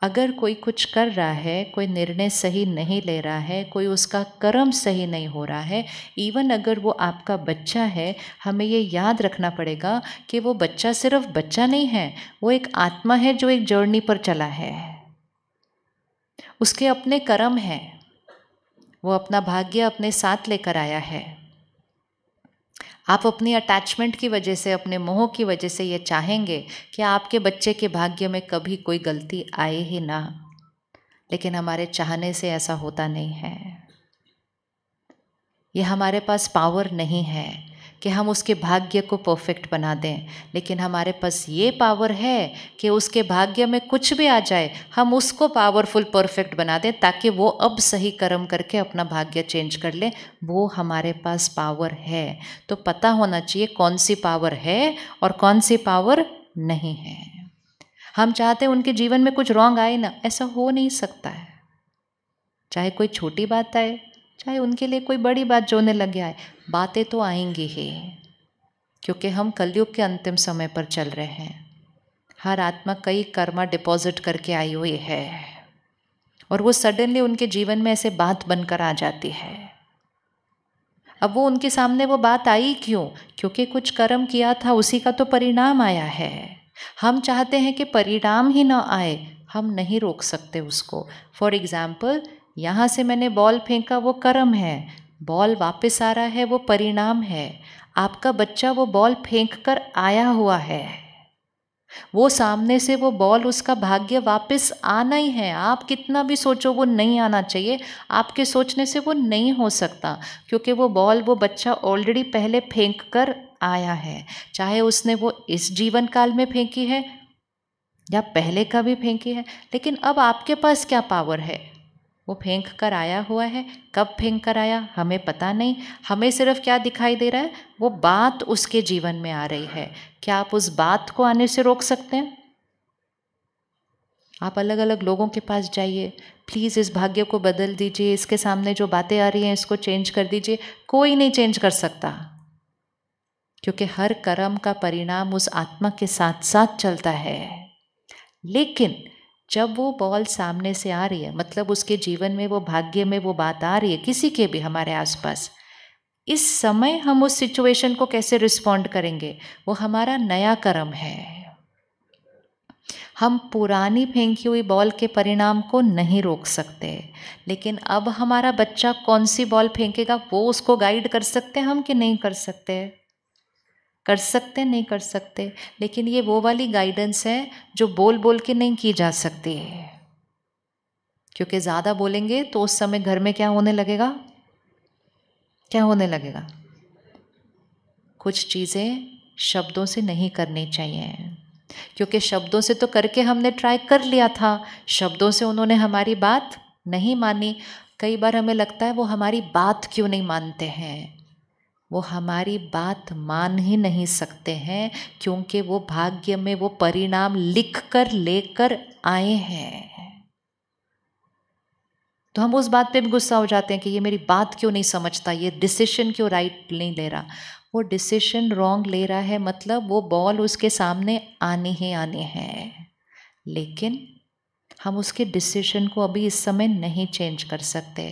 अगर कोई कुछ कर रहा है कोई निर्णय सही नहीं ले रहा है कोई उसका कर्म सही नहीं हो रहा है इवन अगर वो आपका बच्चा है हमें ये याद रखना पड़ेगा कि वो बच्चा सिर्फ बच्चा नहीं है वो एक आत्मा है जो एक जर्नी पर चला है उसके अपने कर्म हैं वो अपना भाग्य अपने साथ लेकर आया है आप अपनी अटैचमेंट की वजह से अपने मोह की वजह से ये चाहेंगे कि आपके बच्चे के भाग्य में कभी कोई गलती आए ही ना लेकिन हमारे चाहने से ऐसा होता नहीं है ये हमारे पास पावर नहीं है कि हम उसके भाग्य को परफेक्ट बना दें लेकिन हमारे पास ये पावर है कि उसके भाग्य में कुछ भी आ जाए हम उसको पावरफुल परफेक्ट बना दें ताकि वो अब सही कर्म करके अपना भाग्य चेंज कर ले वो हमारे पास पावर है तो पता होना चाहिए कौन सी पावर है और कौन सी पावर नहीं है हम चाहते हैं उनके जीवन में कुछ रॉन्ग आए ना ऐसा हो नहीं सकता है चाहे कोई छोटी बात आए चाहे उनके लिए कोई बड़ी बात जोने लग जाए बातें तो आएंगी ही क्योंकि हम कलयुग के अंतिम समय पर चल रहे हैं हर आत्मा कई कर्मा डिपॉजिट करके आई हुई है और वो सडनली उनके जीवन में ऐसे बात बनकर आ जाती है अब वो उनके सामने वो बात आई क्यों क्योंकि कुछ कर्म किया था उसी का तो परिणाम आया है हम चाहते हैं कि परिणाम ही ना आए हम नहीं रोक सकते उसको फॉर एग्ज़ाम्पल यहाँ से मैंने बॉल फेंका वो कर्म है बॉल वापस आ रहा है वो परिणाम है आपका बच्चा वो बॉल फेंक कर आया हुआ है वो सामने से वो बॉल उसका भाग्य वापस आना ही है आप कितना भी सोचो वो नहीं आना चाहिए आपके सोचने से वो नहीं हो सकता क्योंकि वो बॉल वो बच्चा ऑलरेडी पहले फेंक कर आया है चाहे उसने वो इस जीवन काल में फेंकी है या पहले का भी फेंकी है लेकिन अब आपके पास क्या पावर है वो फेंक कर आया हुआ है कब फेंक कर आया हमें पता नहीं हमें सिर्फ क्या दिखाई दे रहा है वो बात उसके जीवन में आ रही है क्या आप उस बात को आने से रोक सकते हैं आप अलग अलग लोगों के पास जाइए प्लीज़ इस भाग्य को बदल दीजिए इसके सामने जो बातें आ रही हैं इसको चेंज कर दीजिए कोई नहीं चेंज कर सकता क्योंकि हर कर्म का परिणाम उस आत्मा के साथ साथ चलता है लेकिन जब वो बॉल सामने से आ रही है मतलब उसके जीवन में वो भाग्य में वो बात आ रही है किसी के भी हमारे आसपास इस समय हम उस सिचुएशन को कैसे रिस्पॉन्ड करेंगे वो हमारा नया कर्म है हम पुरानी फेंकी हुई बॉल के परिणाम को नहीं रोक सकते लेकिन अब हमारा बच्चा कौन सी बॉल फेंकेगा वो उसको गाइड कर सकते हैं हम कि नहीं कर सकते कर सकते नहीं कर सकते लेकिन ये वो वाली गाइडेंस है जो बोल बोल के नहीं की जा सकती है क्योंकि ज़्यादा बोलेंगे तो उस समय घर में क्या होने लगेगा क्या होने लगेगा कुछ चीज़ें शब्दों से नहीं करनी चाहिए क्योंकि शब्दों से तो करके हमने ट्राई कर लिया था शब्दों से उन्होंने हमारी बात नहीं मानी कई बार हमें लगता है वो हमारी बात क्यों नहीं मानते हैं वो हमारी बात मान ही नहीं सकते हैं क्योंकि वो भाग्य में वो परिणाम लिख कर लेकर आए हैं तो हम उस बात पे भी गुस्सा हो जाते हैं कि ये मेरी बात क्यों नहीं समझता ये डिसीशन क्यों राइट नहीं ले रहा वो डिसीशन रॉन्ग ले रहा है मतलब वो बॉल उसके सामने आने ही आने हैं लेकिन हम उसके डिसीशन को अभी इस समय नहीं चेंज कर सकते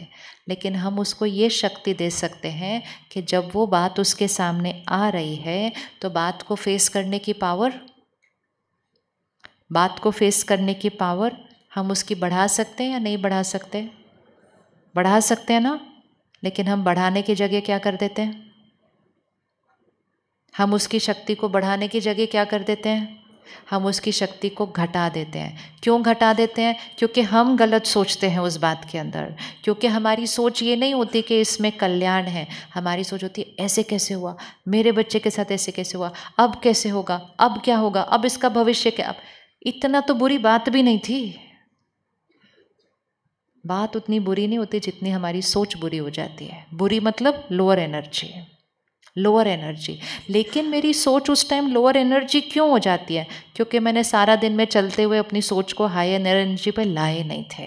लेकिन हम उसको ये शक्ति दे सकते हैं कि जब वो बात उसके सामने आ रही है तो बात को फेस करने की पावर बात को फेस करने की पावर हम उसकी बढ़ा सकते हैं या नहीं बढ़ा सकते बढ़ा सकते हैं ना लेकिन हम बढ़ाने की जगह क्या कर देते हैं हम उसकी शक्ति को बढ़ाने की जगह क्या कर देते हैं हम उसकी शक्ति को घटा देते हैं क्यों घटा देते हैं क्योंकि हम गलत सोचते हैं उस बात के अंदर क्योंकि हमारी सोच ये नहीं होती कि इसमें कल्याण है हमारी सोच होती है ऐसे कैसे हुआ मेरे बच्चे के साथ ऐसे कैसे हुआ अब कैसे होगा अब क्या होगा अब इसका भविष्य क्या अब इतना तो बुरी बात भी नहीं थी बात उतनी बुरी नहीं होती जितनी हमारी सोच बुरी हो जाती है बुरी मतलब लोअर एनर्जी है लोअर एनर्जी लेकिन मेरी सोच उस टाइम लोअर एनर्जी क्यों हो जाती है क्योंकि मैंने सारा दिन में चलते हुए अपनी सोच को हाई एनर्जी पर लाए नहीं थे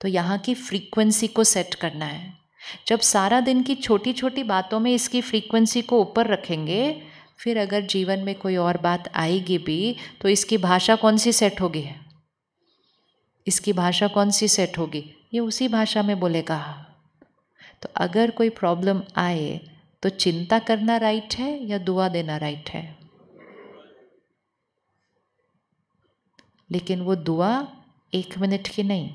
तो यहाँ की फ्रीक्वेंसी को सेट करना है जब सारा दिन की छोटी छोटी बातों में इसकी फ्रीक्वेंसी को ऊपर रखेंगे फिर अगर जीवन में कोई और बात आएगी भी तो इसकी भाषा कौन सी सेट होगी इसकी भाषा कौन सी सेट होगी ये उसी भाषा में बोलेगा तो अगर कोई प्रॉब्लम आए तो चिंता करना राइट है या दुआ देना राइट है लेकिन वो दुआ एक मिनट की नहीं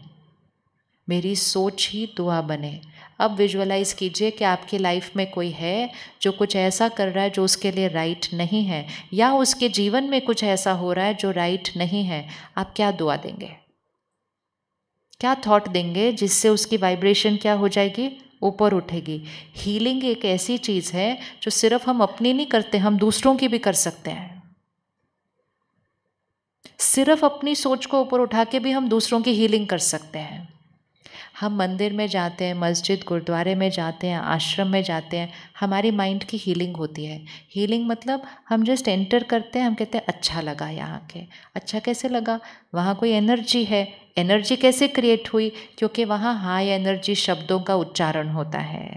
मेरी सोच ही दुआ बने अब विजुअलाइज़ कीजिए कि आपकी लाइफ में कोई है जो कुछ ऐसा कर रहा है जो उसके लिए राइट नहीं है या उसके जीवन में कुछ ऐसा हो रहा है जो राइट नहीं है आप क्या दुआ देंगे क्या थॉट देंगे जिससे उसकी वाइब्रेशन क्या हो जाएगी ऊपर उठेगी हीलिंग एक ऐसी चीज़ है जो सिर्फ हम अपनी नहीं करते हम दूसरों की भी कर सकते हैं सिर्फ अपनी सोच को ऊपर उठा के भी हम दूसरों की हीलिंग कर सकते हैं हम मंदिर में जाते हैं मस्जिद गुरुद्वारे में जाते हैं आश्रम में जाते हैं हमारी माइंड की हीलिंग होती है हीलिंग मतलब हम जस्ट एंटर करते हैं हम कहते हैं अच्छा लगा यहाँ के अच्छा कैसे लगा वहाँ कोई एनर्जी है एनर्जी कैसे क्रिएट हुई क्योंकि वहाँ हाई एनर्जी शब्दों का उच्चारण होता है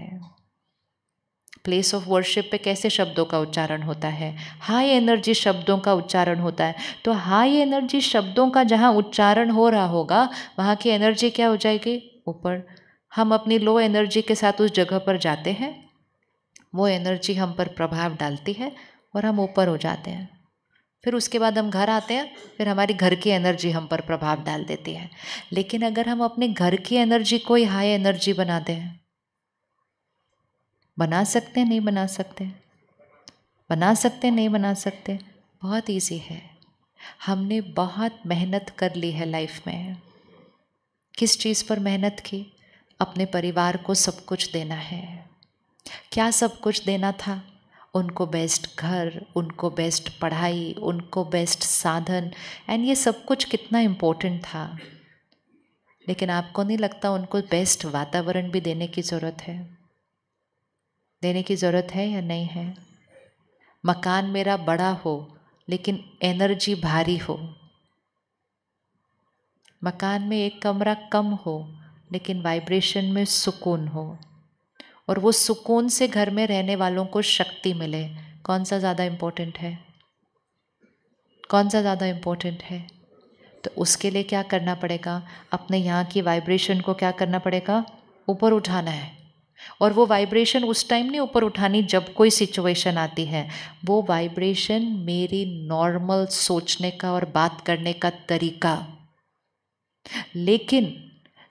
प्लेस ऑफ वर्शिप पे कैसे शब्दों का उच्चारण होता है हाई एनर्जी शब्दों का उच्चारण होता है तो हाई एनर्जी शब्दों का जहाँ उच्चारण हो रहा होगा वहाँ की एनर्जी क्या हो जाएगी ऊपर हम अपनी लो एनर्जी के साथ उस जगह पर जाते हैं वो एनर्जी हम पर प्रभाव डालती है और हम ऊपर हो जाते हैं फिर उसके बाद हम घर आते हैं फिर हमारी घर की एनर्जी हम पर प्रभाव डाल देती है लेकिन अगर हम अपने घर की एनर्जी को ही हाई एनर्जी बना दें बना सकते हैं नहीं बना सकते बना सकते नहीं बना सकते बहुत इजी है हमने बहुत मेहनत कर ली है लाइफ में किस चीज़ पर मेहनत की अपने परिवार को सब कुछ देना है क्या सब कुछ देना था उनको बेस्ट घर उनको बेस्ट पढ़ाई उनको बेस्ट साधन एंड ये सब कुछ कितना इम्पोर्टेंट था लेकिन आपको नहीं लगता उनको बेस्ट वातावरण भी देने की ज़रूरत है देने की ज़रूरत है या नहीं है मकान मेरा बड़ा हो लेकिन एनर्जी भारी हो मकान में एक कमरा कम हो लेकिन वाइब्रेशन में सुकून हो और वो सुकून से घर में रहने वालों को शक्ति मिले कौन सा ज़्यादा इम्पोर्टेंट है कौन सा ज़्यादा इम्पोर्टेंट है तो उसके लिए क्या करना पड़ेगा अपने यहाँ की वाइब्रेशन को क्या करना पड़ेगा ऊपर उठाना है और वो वाइब्रेशन उस टाइम नहीं ऊपर उठानी जब कोई सिचुएशन आती है वो वाइब्रेशन मेरी नॉर्मल सोचने का और बात करने का तरीका लेकिन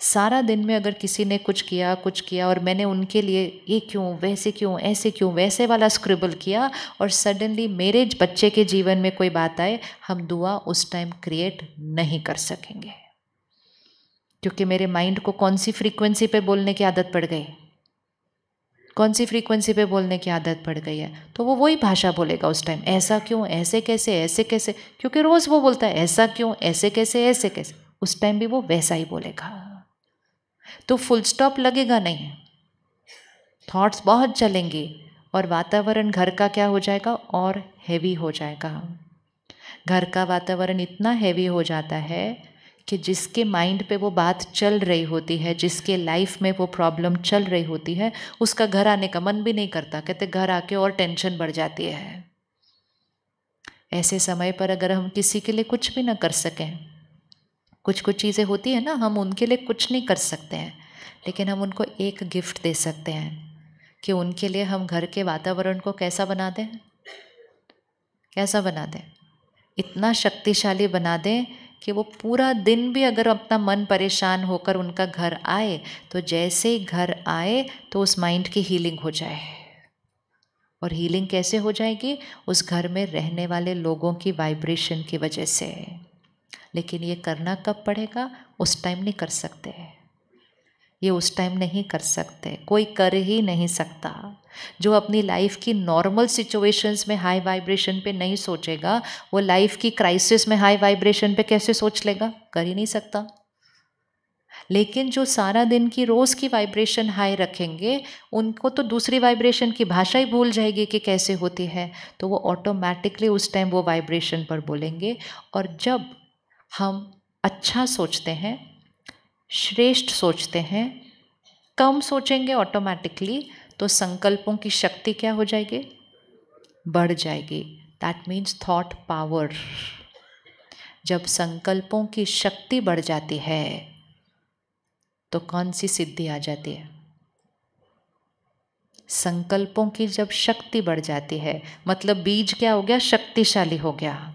सारा दिन में अगर किसी ने कुछ किया कुछ किया और मैंने उनके लिए ये क्यों वैसे क्यों ऐसे क्यों वैसे वाला स्क्रिबल किया और सडनली मेरे बच्चे के जीवन में कोई बात आए हम दुआ उस टाइम क्रिएट नहीं कर सकेंगे क्योंकि मेरे माइंड को कौन सी फ्रीक्वेंसी पे बोलने की आदत पड़ गई कौन सी फ्रीक्वेंसी पे बोलने की आदत पड़ गई है तो वो वही भाषा बोलेगा उस टाइम ऐसा क्यों ऐसे कैसे ऐसे कैसे क्योंकि रोज़ वो बोलता है ऐसा क्यों ऐसे कैसे ऐसे कैसे उस टाइम भी वो वैसा ही बोलेगा तो फुल स्टॉप लगेगा नहीं थॉट्स बहुत चलेंगे और वातावरण घर का क्या हो जाएगा और हैवी हो जाएगा घर का वातावरण इतना हैवी हो जाता है कि जिसके माइंड पे वो बात चल रही होती है जिसके लाइफ में वो प्रॉब्लम चल रही होती है उसका घर आने का मन भी नहीं करता कहते घर आके और टेंशन बढ़ जाती है ऐसे समय पर अगर हम किसी के लिए कुछ भी ना कर सकें कुछ कुछ चीज़ें होती है ना हम उनके लिए कुछ नहीं कर सकते हैं लेकिन हम उनको एक गिफ्ट दे सकते हैं कि उनके लिए हम घर के वातावरण को कैसा बना दें कैसा बना दें इतना शक्तिशाली बना दें कि वो पूरा दिन भी अगर अपना मन परेशान होकर उनका घर आए तो जैसे ही घर आए तो उस माइंड की हीलिंग हो जाए और हीलिंग कैसे हो जाएगी उस घर में रहने वाले लोगों की वाइब्रेशन की वजह से लेकिन ये करना कब पड़ेगा उस टाइम नहीं कर सकते हैं ये उस टाइम नहीं कर सकते कोई कर ही नहीं सकता जो अपनी लाइफ की नॉर्मल सिचुएशंस में हाई वाइब्रेशन पे नहीं सोचेगा वो लाइफ की क्राइसिस में हाई वाइब्रेशन पे कैसे सोच लेगा कर ही नहीं सकता लेकिन जो सारा दिन की रोज़ की वाइब्रेशन हाई रखेंगे उनको तो दूसरी वाइब्रेशन की भाषा ही भूल जाएगी कि कैसे होती है तो वो ऑटोमेटिकली उस टाइम वो वाइब्रेशन पर बोलेंगे और जब हम अच्छा सोचते हैं श्रेष्ठ सोचते हैं कम सोचेंगे ऑटोमेटिकली तो संकल्पों की शक्ति क्या हो जाएगी बढ़ जाएगी दैट मीन्स थॉट पावर जब संकल्पों की शक्ति बढ़ जाती है तो कौन सी सिद्धि आ जाती है संकल्पों की जब शक्ति बढ़ जाती है मतलब बीज क्या हो गया शक्तिशाली हो गया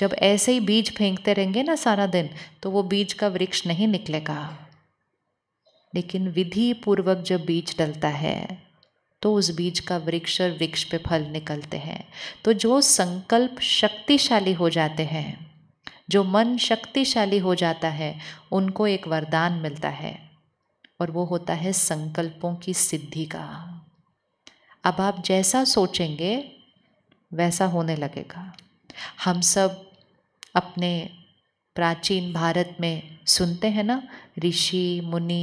जब ऐसे ही बीज फेंकते रहेंगे ना सारा दिन तो वो बीज का वृक्ष नहीं निकलेगा लेकिन विधि पूर्वक जब बीज डलता है तो उस बीज का वृक्ष और वृक्ष पे फल निकलते हैं तो जो संकल्प शक्तिशाली हो जाते हैं जो मन शक्तिशाली हो जाता है उनको एक वरदान मिलता है और वो होता है संकल्पों की सिद्धि का अब आप जैसा सोचेंगे वैसा होने लगेगा हम सब अपने प्राचीन भारत में सुनते हैं ना ऋषि मुनि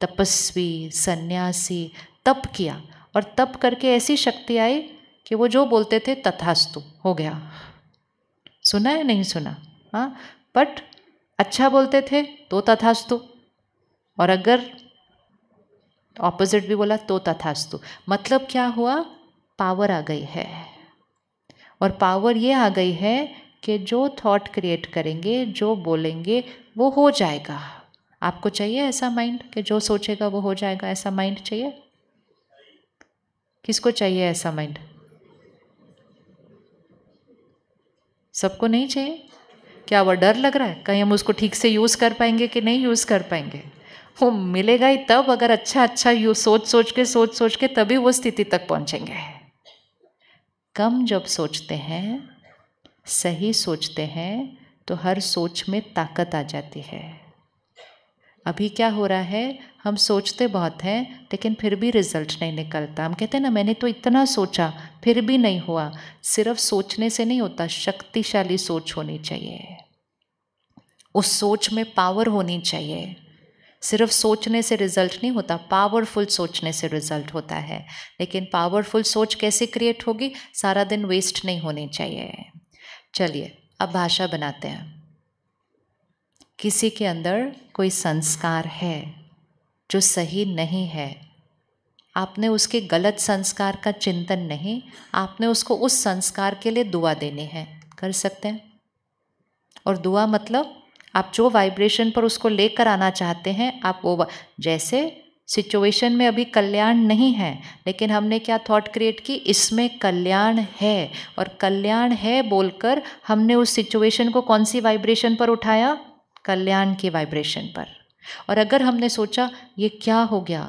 तपस्वी सन्यासी तप किया और तप करके ऐसी शक्ति आई कि वो जो बोलते थे तथास्तु हो गया सुना या नहीं सुना हाँ बट अच्छा बोलते थे तो तथास्तु और अगर ऑपोजिट भी बोला तो तथास्तु मतलब क्या हुआ पावर आ गई है और पावर ये आ गई है कि जो थॉट क्रिएट करेंगे जो बोलेंगे वो हो जाएगा आपको चाहिए ऐसा माइंड कि जो सोचेगा वो हो जाएगा ऐसा माइंड चाहिए किसको चाहिए ऐसा माइंड सबको नहीं चाहिए क्या वह डर लग रहा है कहीं हम उसको ठीक से यूज़ कर पाएंगे कि नहीं यूज़ कर पाएंगे वो मिलेगा ही तब अगर अच्छा अच्छा यू सोच सोच के सोच सोच के तभी वो स्थिति तक पहुँचेंगे कम जब सोचते हैं सही सोचते हैं तो हर सोच में ताकत आ जाती है अभी क्या हो रहा है हम सोचते बहुत हैं लेकिन फिर भी रिजल्ट नहीं निकलता हम कहते हैं ना मैंने तो इतना सोचा फिर भी नहीं हुआ सिर्फ सोचने से नहीं होता शक्तिशाली सोच होनी चाहिए उस सोच में पावर होनी चाहिए सिर्फ सोचने से रिजल्ट नहीं होता पावरफुल सोचने से रिजल्ट होता है लेकिन पावरफुल सोच कैसे क्रिएट होगी सारा दिन वेस्ट नहीं होनी चाहिए चलिए अब भाषा बनाते हैं किसी के अंदर कोई संस्कार है जो सही नहीं है आपने उसके गलत संस्कार का चिंतन नहीं आपने उसको उस संस्कार के लिए दुआ देनी है कर सकते हैं और दुआ मतलब आप जो वाइब्रेशन पर उसको लेकर आना चाहते हैं आप वो जैसे सिचुएशन में अभी कल्याण नहीं है लेकिन हमने क्या थॉट क्रिएट की इसमें कल्याण है और कल्याण है बोलकर हमने उस सिचुएशन को कौन सी वाइब्रेशन पर उठाया कल्याण की वाइब्रेशन पर और अगर हमने सोचा ये क्या हो गया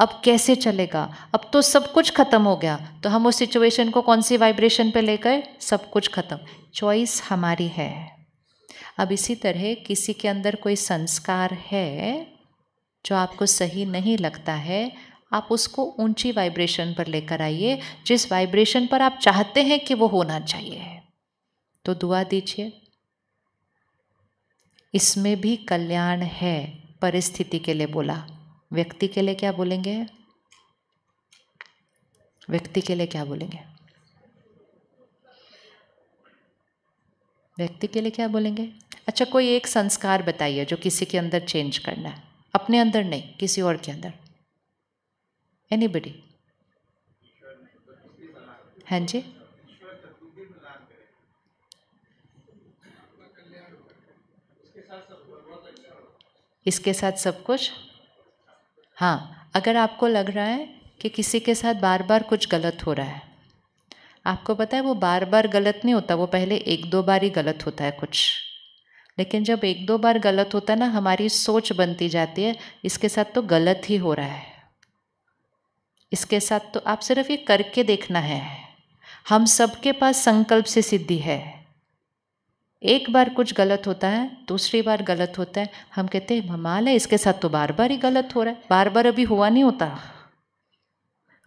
अब कैसे चलेगा अब तो सब कुछ ख़त्म हो गया तो हम उस सिचुएशन को कौन सी वाइब्रेशन पे ले गए सब कुछ ख़त्म चॉइस हमारी है अब इसी तरह किसी के अंदर कोई संस्कार है जो आपको सही नहीं लगता है आप उसको ऊंची वाइब्रेशन पर लेकर आइए जिस वाइब्रेशन पर आप चाहते हैं कि वो होना चाहिए तो दुआ दीजिए इसमें भी कल्याण है परिस्थिति के लिए बोला व्यक्ति के लिए क्या बोलेंगे व्यक्ति के लिए क्या बोलेंगे व्यक्ति के लिए क्या बोलेंगे अच्छा कोई एक संस्कार बताइए जो किसी के अंदर चेंज करना है अपने अंदर नहीं किसी और के अंदर एनी बडी हाँ जी इसके साथ सब कुछ हाँ अगर आपको लग रहा है कि किसी के साथ बार बार कुछ गलत हो रहा है आपको पता है वो बार बार गलत नहीं होता वो पहले एक दो बार ही गलत होता है कुछ लेकिन जब एक दो बार गलत होता है ना हमारी सोच बनती जाती है इसके साथ तो गलत ही हो रहा है इसके साथ तो आप सिर्फ ये करके देखना है हम सबके पास संकल्प से सिद्धि है एक बार कुछ गलत होता है दूसरी बार गलत होता है हम कहते हैं ममाल है इसके साथ तो बार बार ही गलत हो रहा है बार बार अभी हुआ नहीं होता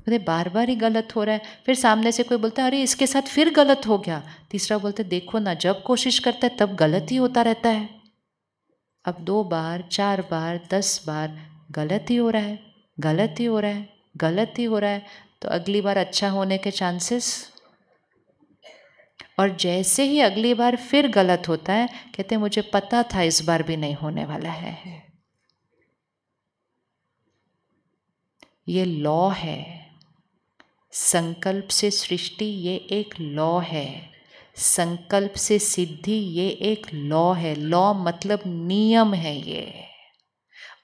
बोले बार बार ही गलत हो रहा है फिर सामने से कोई बोलता है अरे इसके साथ फिर गलत हो गया तीसरा बोलते देखो ना जब कोशिश करता है तब गलत ही होता रहता है अब दो बार चार बार दस बार गलत ही हो रहा है गलत ही हो रहा है गलत ही हो रहा है तो अगली बार अच्छा होने के चांसेस और जैसे ही अगली बार फिर गलत होता है कहते मुझे पता था इस बार भी नहीं होने वाला है ये लॉ है संकल्प से सृष्टि ये एक लॉ है संकल्प से सिद्धि ये एक लॉ है लॉ मतलब नियम है ये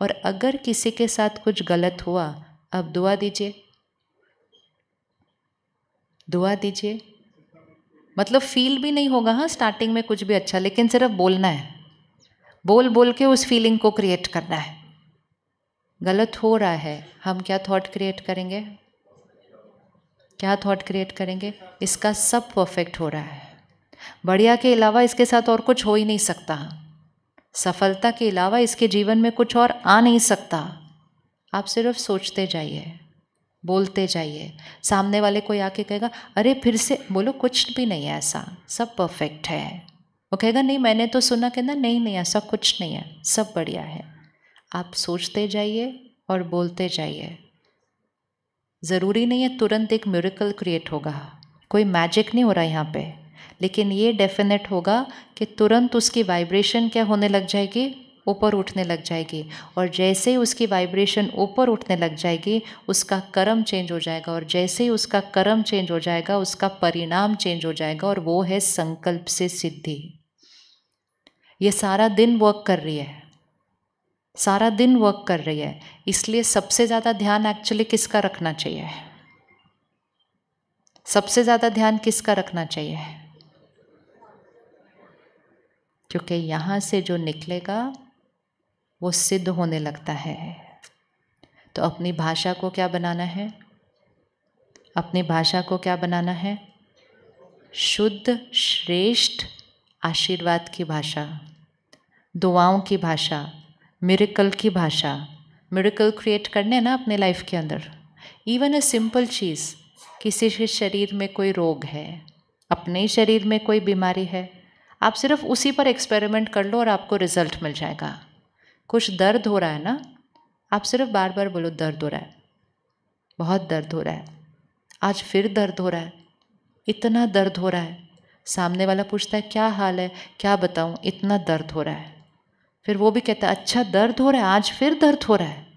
और अगर किसी के साथ कुछ गलत हुआ अब दुआ दीजिए दुआ दीजिए मतलब फील भी नहीं होगा हाँ स्टार्टिंग में कुछ भी अच्छा लेकिन सिर्फ बोलना है बोल बोल के उस फीलिंग को क्रिएट करना है गलत हो रहा है हम क्या थॉट क्रिएट करेंगे क्या थॉट क्रिएट करेंगे इसका सब परफेक्ट हो रहा है बढ़िया के अलावा इसके साथ और कुछ हो ही नहीं सकता सफलता के अलावा इसके जीवन में कुछ और आ नहीं सकता आप सिर्फ सोचते जाइए बोलते जाइए सामने वाले कोई आके कहेगा अरे फिर से बोलो कुछ भी नहीं है ऐसा सब परफेक्ट है वो कहेगा नहीं मैंने तो सुना कहना नहीं नहीं ऐसा कुछ नहीं है सब बढ़िया है आप सोचते जाइए और बोलते जाइए ज़रूरी नहीं है तुरंत एक म्यूरिकल क्रिएट होगा कोई मैजिक नहीं हो रहा यहाँ पे लेकिन ये डेफिनेट होगा कि तुरंत उसकी वाइब्रेशन क्या होने लग जाएगी ऊपर उठने लग जाएगी और जैसे ही उसकी वाइब्रेशन ऊपर उठने लग जाएगी उसका कर्म चेंज हो जाएगा और जैसे ही उसका कर्म चेंज हो जाएगा उसका परिणाम चेंज हो जाएगा और वो है संकल्प से सिद्धि ये सारा दिन वर्क कर रही है सारा दिन वर्क कर रही है इसलिए सबसे ज़्यादा ध्यान एक्चुअली किसका रखना चाहिए सबसे ज़्यादा ध्यान किसका रखना चाहिए क्योंकि यहाँ से जो निकलेगा वो सिद्ध होने लगता है तो अपनी भाषा को क्या बनाना है अपनी भाषा को क्या बनाना है शुद्ध श्रेष्ठ आशीर्वाद की भाषा दुआओं की भाषा मेरिकल की भाषा मेरिकल क्रिएट करने ना अपने लाइफ के अंदर इवन अ सिंपल चीज़ किसी के शरीर में कोई रोग है अपने ही शरीर में कोई बीमारी है आप सिर्फ उसी पर एक्सपेरिमेंट कर लो और आपको रिजल्ट मिल जाएगा कुछ दर्द हो रहा है ना आप सिर्फ बार बार बोलो दर्द हो रहा है बहुत दर्द हो रहा है आज फिर दर्द हो रहा है इतना दर्द हो रहा है सामने वाला पूछता है क्या हाल है क्या बताऊँ इतना दर्द हो रहा है फिर वो भी कहता है अच्छा दर्द हो रहा है आज फिर दर्द हो रहा है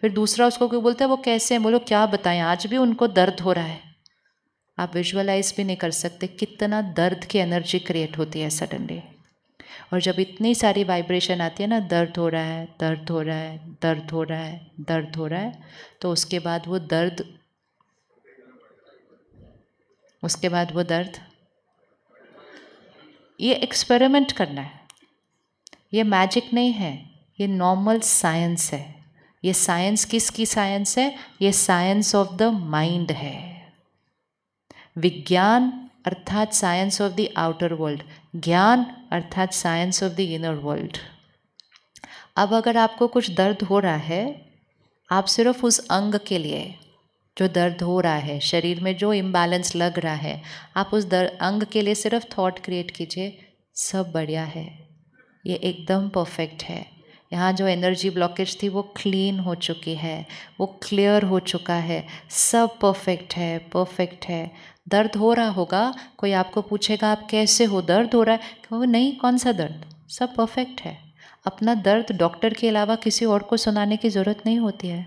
फिर दूसरा उसको क्यों बोलता है वो कैसे हैं बोलो क्या बताएं आज भी उनको दर्द हो रहा है आप विजुअलाइज भी नहीं कर सकते कितना दर्द की एनर्जी क्रिएट होती है सडनली और जब इतनी सारी वाइब्रेशन आती है ना दर्द हो रहा है दर्द हो रहा है दर्द हो रहा है दर्द हो रहा है तो उसके बाद वो दर्द उसके बाद वो दर्द ये एक्सपेरिमेंट करना है ये मैजिक नहीं है ये नॉर्मल साइंस है ये साइंस किसकी साइंस है ये साइंस ऑफ द माइंड है विज्ञान अर्थात science of the outer world ज्ञान अर्थात science of the inner world अब अगर आपको कुछ दर्द हो रहा है आप सिर्फ उस अंग के लिए जो दर्द हो रहा है शरीर में जो इम्बैलेंस लग रहा है आप उस दर अंग के लिए सिर्फ थॉट क्रिएट कीजिए सब बढ़िया है ये एकदम परफेक्ट है यहाँ जो एनर्जी ब्लॉकेज थी वो क्लीन हो चुकी है वो क्लियर हो चुका है सब परफेक्ट है परफेक्ट है दर्द हो रहा होगा कोई आपको पूछेगा आप कैसे हो दर्द हो रहा है तो वो नहीं कौन सा दर्द सब परफेक्ट है अपना दर्द डॉक्टर के अलावा किसी और को सुनाने की ज़रूरत नहीं होती है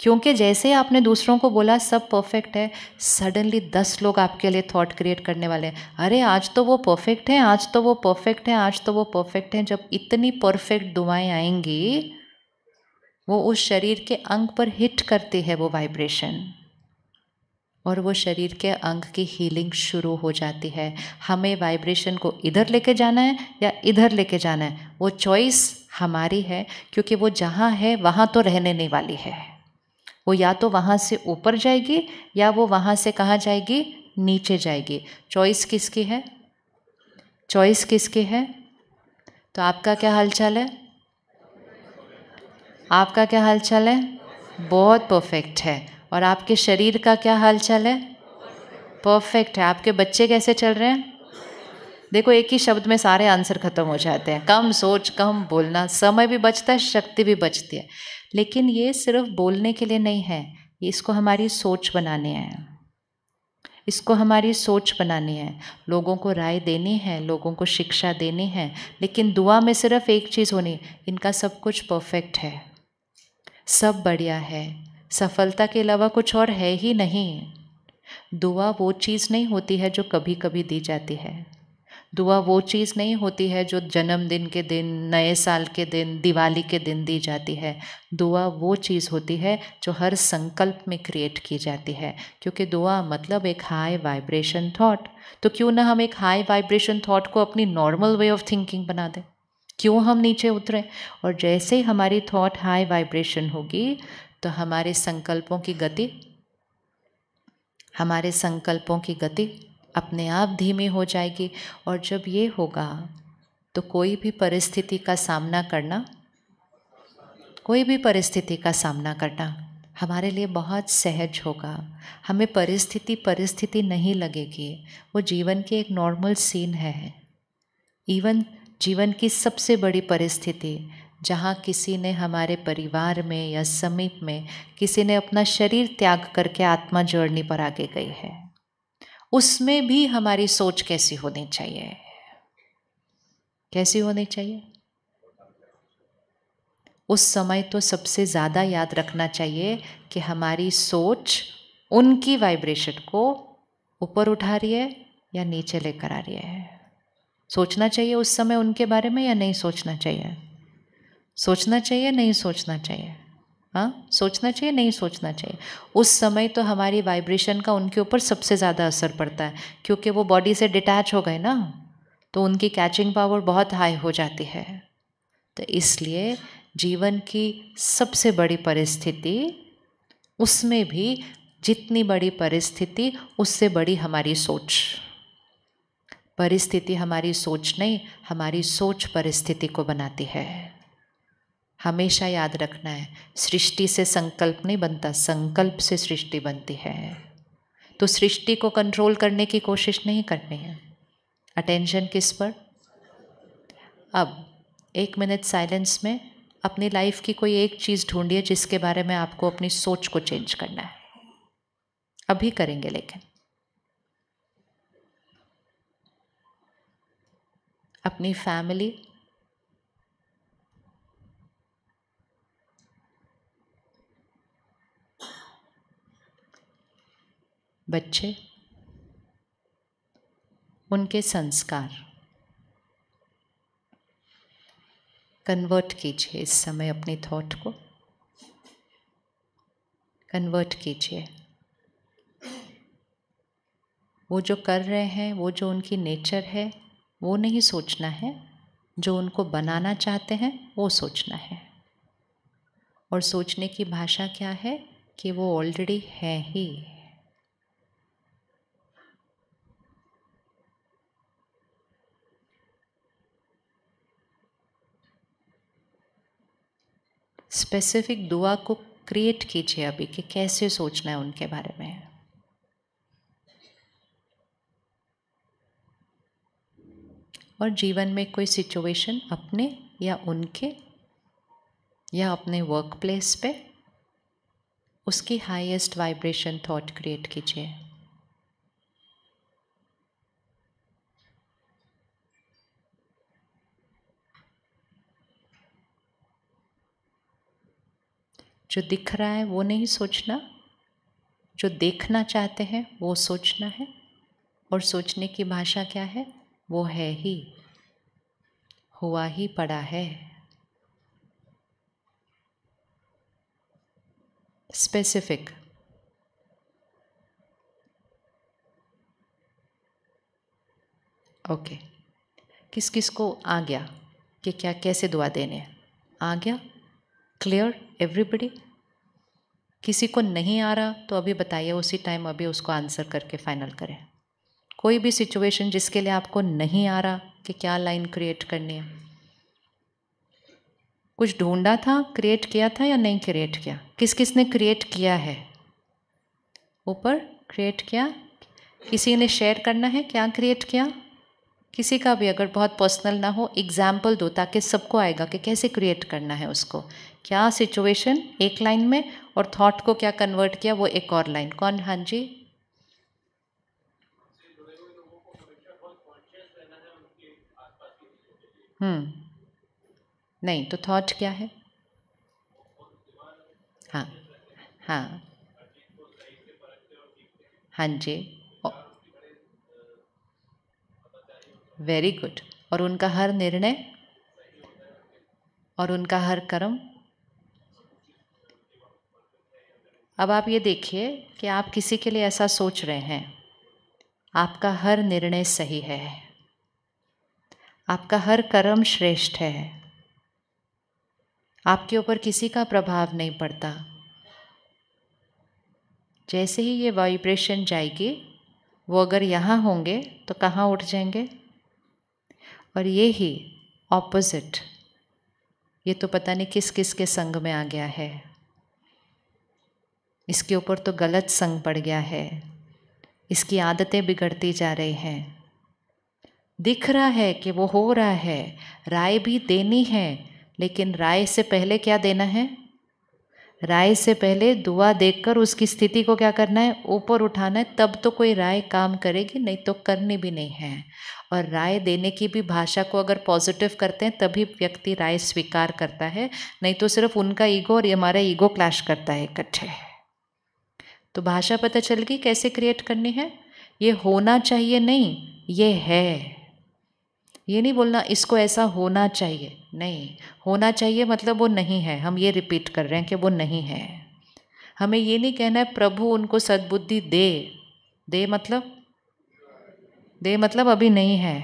क्योंकि जैसे ही आपने दूसरों को बोला सब परफेक्ट है सडनली दस लोग आपके लिए थॉट क्रिएट करने वाले हैं अरे आज तो वो परफेक्ट है आज तो वो परफेक्ट है आज तो वो परफेक्ट है जब इतनी परफेक्ट दुआएं आएंगी वो उस शरीर के अंग पर हिट करती है वो वाइब्रेशन और वो शरीर के अंग की हीलिंग शुरू हो जाती है हमें वाइब्रेशन को इधर लेके जाना है या इधर लेके जाना है वो चॉइस हमारी है क्योंकि वो जहाँ है वहाँ तो रहने नहीं वाली है वो या तो वहाँ से ऊपर जाएगी या वो वहाँ से कहाँ जाएगी नीचे जाएगी चॉइस किसकी है चॉइस किसकी है तो आपका क्या हालचाल है आपका क्या हालचाल है बहुत परफेक्ट है और आपके शरीर का क्या हालचाल है परफेक्ट है आपके बच्चे कैसे चल रहे हैं देखो एक ही शब्द में सारे आंसर खत्म हो जाते हैं कम सोच कम बोलना समय भी बचता है शक्ति भी बचती है लेकिन ये सिर्फ बोलने के लिए नहीं है इसको हमारी सोच बनानी है इसको हमारी सोच बनानी है लोगों को राय देनी है लोगों को शिक्षा देनी है लेकिन दुआ में सिर्फ एक चीज़ होनी इनका सब कुछ परफेक्ट है सब बढ़िया है सफलता के अलावा कुछ और है ही नहीं दुआ वो चीज़ नहीं होती है जो कभी कभी दी जाती है दुआ वो चीज़ नहीं होती है जो जन्मदिन के दिन नए साल के दिन दिवाली के दिन दी जाती है दुआ वो चीज़ होती है जो हर संकल्प में क्रिएट की जाती है क्योंकि दुआ मतलब एक हाई वाइब्रेशन थॉट तो क्यों ना हम एक हाई वाइब्रेशन थॉट को अपनी नॉर्मल वे ऑफ थिंकिंग बना दें क्यों हम नीचे उतरें और जैसे ही हमारी थॉट हाई वाइब्रेशन होगी तो हमारे संकल्पों की गति हमारे संकल्पों की गति अपने आप धीमी हो जाएगी और जब ये होगा तो कोई भी परिस्थिति का सामना करना कोई भी परिस्थिति का सामना करना हमारे लिए बहुत सहज होगा हमें परिस्थिति परिस्थिति नहीं लगेगी वो जीवन की एक नॉर्मल सीन है इवन जीवन की सबसे बड़ी परिस्थिति जहाँ किसी ने हमारे परिवार में या समीप में किसी ने अपना शरीर त्याग करके आत्मा जर्नी पर आगे गई है उसमें भी हमारी सोच कैसी होनी चाहिए कैसी होनी चाहिए उस समय तो सबसे ज़्यादा याद रखना चाहिए कि हमारी सोच उनकी वाइब्रेशन को ऊपर उठा रही है या नीचे लेकर आ रही है सोचना चाहिए उस समय उनके बारे में या नहीं सोचना चाहिए सोचना चाहिए नहीं सोचना चाहिए हाँ सोचना चाहिए नहीं सोचना चाहिए उस समय तो हमारी वाइब्रेशन का उनके ऊपर सबसे ज़्यादा असर पड़ता है क्योंकि वो बॉडी से डिटैच हो गए ना तो उनकी कैचिंग पावर बहुत हाई हो जाती है तो इसलिए जीवन की सबसे बड़ी परिस्थिति उसमें भी जितनी बड़ी परिस्थिति उससे बड़ी हमारी सोच परिस्थिति हमारी सोच नहीं हमारी सोच परिस्थिति को बनाती है हमेशा याद रखना है सृष्टि से संकल्प नहीं बनता संकल्प से सृष्टि बनती है तो सृष्टि को कंट्रोल करने की कोशिश नहीं करनी है अटेंशन किस पर अब एक मिनट साइलेंस में अपनी लाइफ की कोई एक चीज़ ढूंढिए जिसके बारे में आपको अपनी सोच को चेंज करना है अभी करेंगे लेकिन अपनी फैमिली बच्चे उनके संस्कार कन्वर्ट कीजिए इस समय अपने थॉट को कन्वर्ट कीजिए वो जो कर रहे हैं वो जो उनकी नेचर है वो नहीं सोचना है जो उनको बनाना चाहते हैं वो सोचना है और सोचने की भाषा क्या है कि वो ऑलरेडी है ही स्पेसिफिक दुआ को क्रिएट कीजिए अभी कि कैसे सोचना है उनके बारे में और जीवन में कोई सिचुएशन अपने या उनके या अपने वर्क प्लेस पे उसकी हाईएस्ट वाइब्रेशन थॉट क्रिएट कीजिए जो दिख रहा है वो नहीं सोचना जो देखना चाहते हैं वो सोचना है और सोचने की भाषा क्या है वो है ही हुआ ही पड़ा है स्पेसिफिक ओके okay. किस किस को आ गया कि क्या कैसे दुआ देने आ गया क्लियर एवरीबडी किसी को नहीं आ रहा तो अभी बताइए उसी टाइम अभी उसको आंसर करके फाइनल करें कोई भी सिचुएशन जिसके लिए आपको नहीं आ रहा कि क्या लाइन क्रिएट करनी है कुछ ढूंढा था क्रिएट किया था या नहीं क्रिएट किया किस किस ने क्रिएट किया है ऊपर क्रिएट किया किसी ने शेयर करना है क्या क्रिएट किया किसी का भी अगर बहुत पर्सनल ना हो एग्जाम्पल दो ताकि सबको आएगा कि कैसे क्रिएट करना है उसको क्या सिचुएशन एक लाइन में और थॉट को क्या कन्वर्ट किया वो एक और लाइन कौन हाँ जी हम्म नहीं तो थॉट क्या है हाँ हाँ हाँ जी वेरी गुड और उनका हर निर्णय और उनका हर कर्म अब आप ये देखिए कि आप किसी के लिए ऐसा सोच रहे हैं आपका हर निर्णय सही है आपका हर कर्म श्रेष्ठ है आपके ऊपर किसी का प्रभाव नहीं पड़ता जैसे ही ये वाइब्रेशन जाएगी वो अगर यहाँ होंगे तो कहाँ उठ जाएंगे और ये ही ऑपोजिट ये तो पता नहीं किस किस के संग में आ गया है इसके ऊपर तो गलत संग पड़ गया है इसकी आदतें बिगड़ती जा रही हैं दिख रहा है कि वो हो रहा है राय भी देनी है लेकिन राय से पहले क्या देना है राय से पहले दुआ देखकर उसकी स्थिति को क्या करना है ऊपर उठाना है तब तो कोई राय काम करेगी नहीं तो करनी भी नहीं है और राय देने की भी भाषा को अगर पॉजिटिव करते हैं तभी व्यक्ति राय स्वीकार करता है नहीं तो सिर्फ उनका ईगो और हमारा ईगो क्लैश करता है इकट्ठे तो भाषा पता चल गई कैसे क्रिएट करनी है ये होना चाहिए नहीं ये है ये नहीं बोलना इसको ऐसा होना चाहिए नहीं होना चाहिए मतलब वो नहीं है हम ये रिपीट कर रहे हैं कि वो नहीं है हमें ये नहीं कहना है प्रभु उनको सद्बुद्धि दे दे मतलब दे मतलब अभी नहीं है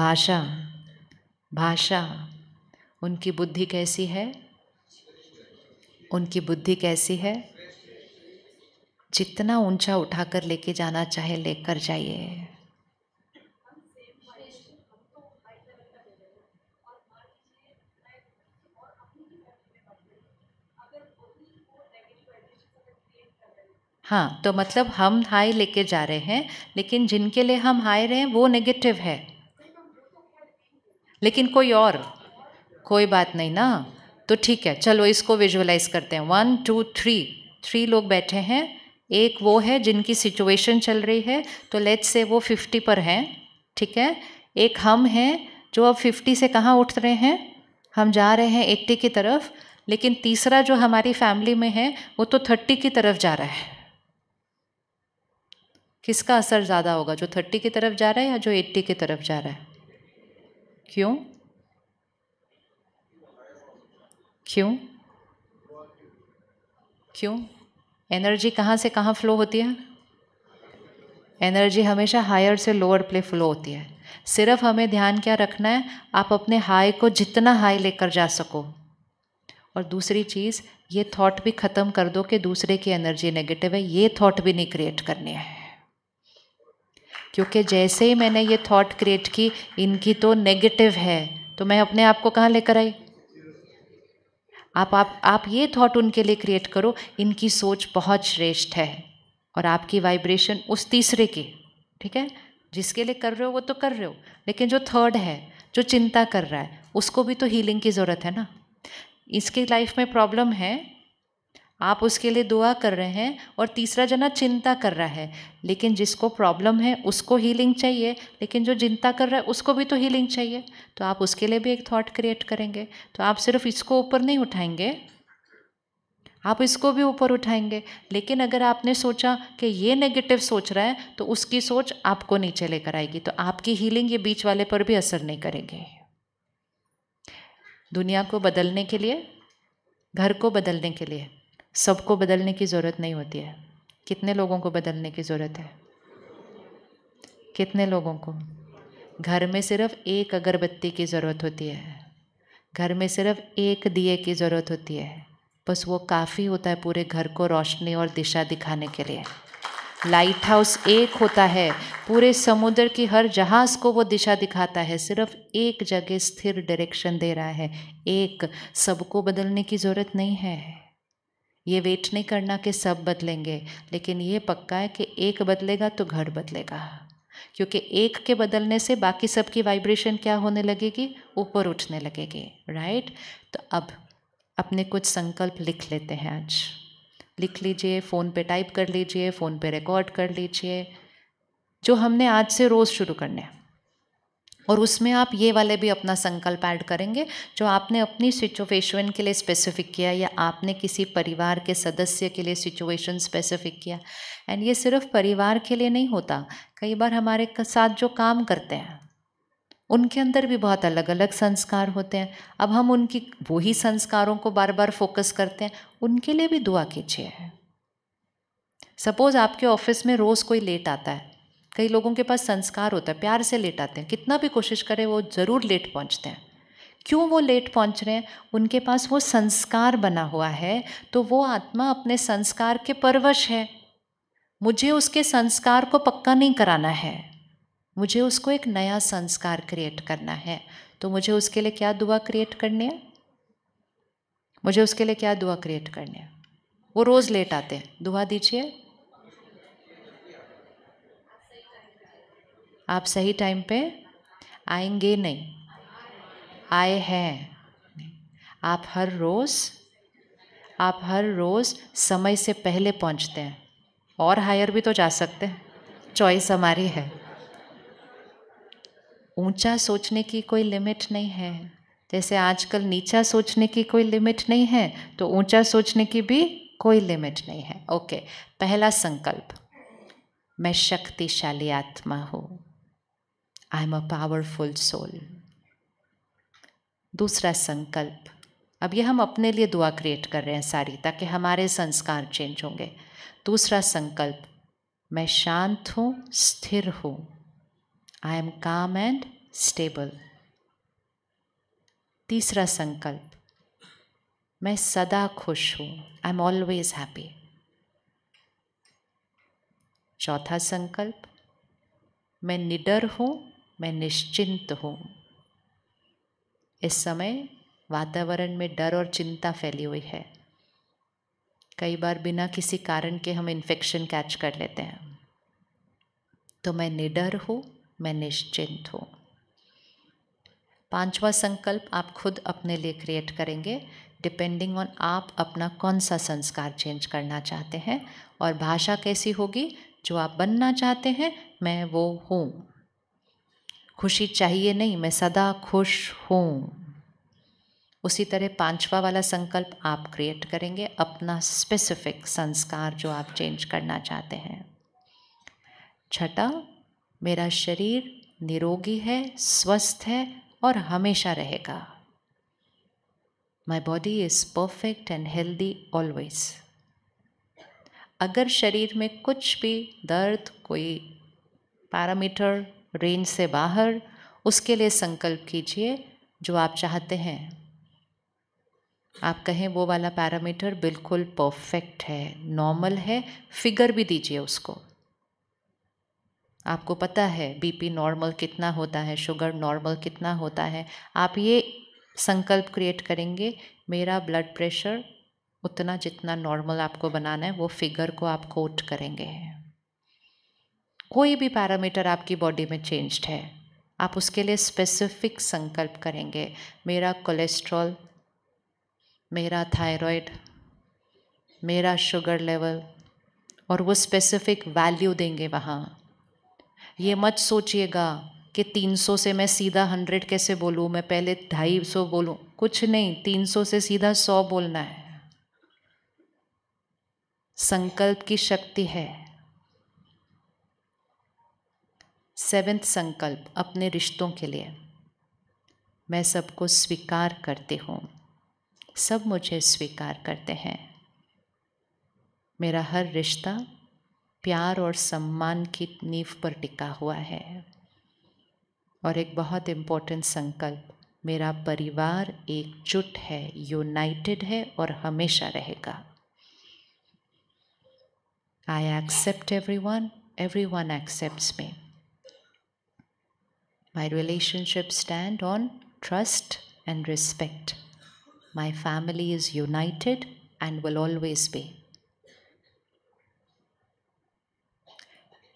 भाषा भाषा उनकी बुद्धि कैसी है उनकी बुद्धि कैसी है जितना ऊंचा उठाकर लेके जाना चाहे लेकर जाइए हाँ तो मतलब हम हाई लेके जा रहे हैं लेकिन जिनके लिए हम हाई रहे हैं वो नेगेटिव है लेकिन कोई और कोई बात नहीं ना तो ठीक है चलो इसको विजुअलाइज करते हैं वन टू थ्री थ्री लोग बैठे हैं एक वो है जिनकी सिचुएशन चल रही है तो लेट्स से वो फिफ्टी पर हैं ठीक है एक हम हैं जो अब फिफ्टी से कहाँ उठ रहे हैं हम जा रहे हैं एट्टी की तरफ लेकिन तीसरा जो हमारी फैमिली में है वो तो थर्टी की तरफ जा रहा है किसका असर ज़्यादा होगा जो थर्टी की तरफ जा रहा है या जो एट्टी की तरफ जा रहा है क्यों क्यों क्यों एनर्जी कहाँ से कहाँ फ्लो होती है एनर्जी हमेशा हायर से लोअर प्ले फ्लो होती है सिर्फ हमें ध्यान क्या रखना है आप अपने हाई को जितना हाई लेकर जा सको और दूसरी चीज़ ये थॉट भी ख़त्म कर दो कि दूसरे की एनर्जी नेगेटिव है ये थॉट भी नहीं क्रिएट करनी है क्योंकि जैसे ही मैंने ये थॉट क्रिएट की इनकी तो नेगेटिव है तो मैं अपने आप को कहाँ लेकर आई आप आप आप ये थॉट उनके लिए क्रिएट करो इनकी सोच बहुत श्रेष्ठ है और आपकी वाइब्रेशन उस तीसरे की ठीक है जिसके लिए कर रहे हो वो तो कर रहे हो लेकिन जो थर्ड है जो चिंता कर रहा है उसको भी तो हीलिंग की ज़रूरत है ना इसके लाइफ में प्रॉब्लम है आप उसके लिए दुआ कर रहे हैं और तीसरा जना चिंता कर रहा है लेकिन जिसको प्रॉब्लम है उसको हीलिंग चाहिए लेकिन जो चिंता कर रहा है उसको भी तो हीलिंग चाहिए तो आप उसके लिए भी एक थॉट क्रिएट करेंगे तो आप सिर्फ इसको ऊपर नहीं उठाएंगे आप इसको भी ऊपर उठाएंगे लेकिन अगर आपने सोचा कि ये नेगेटिव सोच रहा है तो उसकी सोच आपको नीचे लेकर आएगी तो आपकी हीलिंग ये बीच वाले पर भी असर नहीं करेगी दुनिया को बदलने के लिए घर को बदलने के लिए सबको बदलने की ज़रूरत नहीं होती है कितने लोगों को बदलने की ज़रूरत है कितने लोगों को घर में सिर्फ एक अगरबत्ती की ज़रूरत होती है घर में सिर्फ एक दिए की ज़रूरत होती है बस वो काफ़ी होता है पूरे घर को रोशनी और दिशा दिखाने के लिए लाइट हाउस एक होता है पूरे समुद्र की हर जहाज़ को वो दिशा दिखाता है सिर्फ एक जगह स्थिर डायरेक्शन दे रहा है एक सबको बदलने की ज़रूरत नहीं है ये वेट नहीं करना कि सब बदलेंगे लेकिन ये पक्का है कि एक बदलेगा तो घर बदलेगा क्योंकि एक के बदलने से बाकी सब की वाइब्रेशन क्या होने लगेगी ऊपर उठने लगेगी राइट तो अब अपने कुछ संकल्प लिख लेते हैं आज लिख लीजिए फ़ोन पे टाइप कर लीजिए फ़ोन पे रिकॉर्ड कर लीजिए जो हमने आज से रोज़ शुरू करने हैं और उसमें आप ये वाले भी अपना संकल्प ऐड करेंगे जो आपने अपनी सिचुएशन के लिए स्पेसिफिक किया या आपने किसी परिवार के सदस्य के लिए सिचुएशन स्पेसिफिक किया एंड ये सिर्फ परिवार के लिए नहीं होता कई बार हमारे साथ जो काम करते हैं उनके अंदर भी बहुत अलग अलग संस्कार होते हैं अब हम उनकी वही संस्कारों को बार बार फोकस करते हैं उनके लिए भी दुआ कीजिए सपोज़ आपके ऑफिस में रोज़ कोई लेट आता है कई लोगों के पास संस्कार होता है प्यार से लेट आते हैं कितना भी कोशिश करें वो ज़रूर लेट पहुंचते हैं क्यों वो लेट पहुंच रहे हैं उनके पास वो संस्कार बना हुआ है तो वो आत्मा अपने संस्कार के परवश है मुझे उसके संस्कार को पक्का नहीं कराना है मुझे उसको एक नया संस्कार क्रिएट करना है तो मुझे उसके लिए क्या दुआ क्रिएट करनी है मुझे उसके लिए क्या दुआ क्रिएट करनी है वो रोज़ लेट आते हैं दुआ दीजिए आप सही टाइम पे आएंगे नहीं आए हैं आप हर रोज़ आप हर रोज़ समय से पहले पहुंचते हैं और हायर भी तो जा सकते हैं चॉइस हमारी है ऊंचा सोचने की कोई लिमिट नहीं है जैसे आजकल नीचा सोचने की कोई लिमिट नहीं है तो ऊंचा सोचने की भी कोई लिमिट नहीं है ओके पहला संकल्प मैं शक्तिशाली आत्मा हूँ I am a powerful soul दूसरा संकल्प अब यह हम अपने लिए दुआ क्रिएट कर रहे हैं सारी ताकि हमारे संस्कार चेंज होंगे दूसरा संकल्प मैं शांत हूँ स्थिर हूँ I am calm and stable तीसरा संकल्प मैं सदा खुश हूँ आई एम ऑलवेज हैप्पी चौथा संकल्प मैं निडर हूँ मैं निश्चिंत हूँ इस समय वातावरण में डर और चिंता फैली हुई है कई बार बिना किसी कारण के हम इन्फेक्शन कैच कर लेते हैं तो मैं निडर हूँ मैं निश्चिंत हूँ पांचवा संकल्प आप खुद अपने लिए क्रिएट करेंगे डिपेंडिंग ऑन आप अपना कौन सा संस्कार चेंज करना चाहते हैं और भाषा कैसी होगी जो आप बनना चाहते हैं मैं वो हूँ खुशी चाहिए नहीं मैं सदा खुश हूँ उसी तरह पांचवा वाला संकल्प आप क्रिएट करेंगे अपना स्पेसिफिक संस्कार जो आप चेंज करना चाहते हैं छठा मेरा शरीर निरोगी है स्वस्थ है और हमेशा रहेगा my body is perfect and healthy always अगर शरीर में कुछ भी दर्द कोई पैरामीटर रेंज से बाहर उसके लिए संकल्प कीजिए जो आप चाहते हैं आप कहें वो वाला पैरामीटर बिल्कुल परफेक्ट है नॉर्मल है फिगर भी दीजिए उसको आपको पता है बीपी नॉर्मल कितना होता है शुगर नॉर्मल कितना होता है आप ये संकल्प क्रिएट करेंगे मेरा ब्लड प्रेशर उतना जितना नॉर्मल आपको बनाना है वो फिगर को आप कोट करेंगे कोई भी पैरामीटर आपकी बॉडी में चेंज्ड है आप उसके लिए स्पेसिफिक संकल्प करेंगे मेरा कोलेस्ट्रॉल मेरा थायराइड मेरा शुगर लेवल और वो स्पेसिफिक वैल्यू देंगे वहाँ ये मत सोचिएगा कि 300 से मैं सीधा 100 कैसे बोलूँ मैं पहले 250 बोलूँ कुछ नहीं 300 से सीधा 100 बोलना है संकल्प की शक्ति है सेवेंथ संकल्प अपने रिश्तों के लिए मैं सबको स्वीकार करती हूँ सब मुझे स्वीकार करते हैं मेरा हर रिश्ता प्यार और सम्मान की नींव पर टिका हुआ है और एक बहुत इम्पोर्टेंट संकल्प मेरा परिवार एकजुट है यूनाइटेड है और हमेशा रहेगा I accept everyone everyone accept me My relationships stand on trust and respect. My family is united and will always be.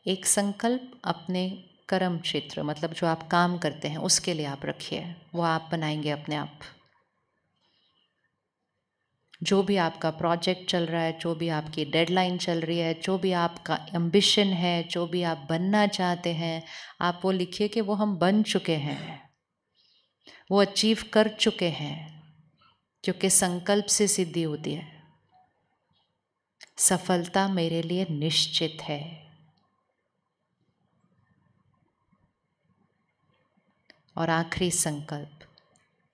एक संकल्प अपने कर्म क्षेत्र मतलब जो आप काम करते हैं उसके लिए आप रखिए वो आप बनाएंगे अपने आप जो भी आपका प्रोजेक्ट चल रहा है जो भी आपकी डेडलाइन चल रही है जो भी आपका एम्बिशन है जो भी आप बनना चाहते हैं आप वो लिखिए कि वो हम बन चुके हैं वो अचीव कर चुके हैं क्योंकि संकल्प से सिद्धि होती है सफलता मेरे लिए निश्चित है और आखिरी संकल्प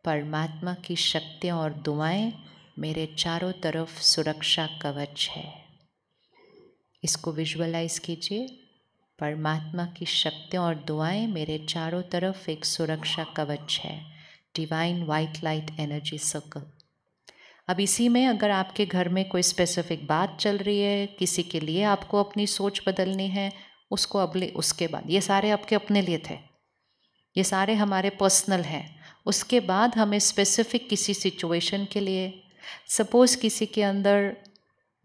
परमात्मा की शक्तियाँ और दुआएं मेरे चारों तरफ सुरक्षा कवच है इसको विजुअलाइज कीजिए परमात्मा की शक्तियों और दुआएं मेरे चारों तरफ एक सुरक्षा कवच है divine white light energy circle अब इसी में अगर आपके घर में कोई स्पेसिफिक बात चल रही है किसी के लिए आपको अपनी सोच बदलनी है उसको अगले उसके बाद ये सारे आपके अपने लिए थे ये सारे हमारे पर्सनल हैं उसके बाद हमें स्पेसिफिक किसी सिचुएशन के लिए सपोज़ किसी के अंदर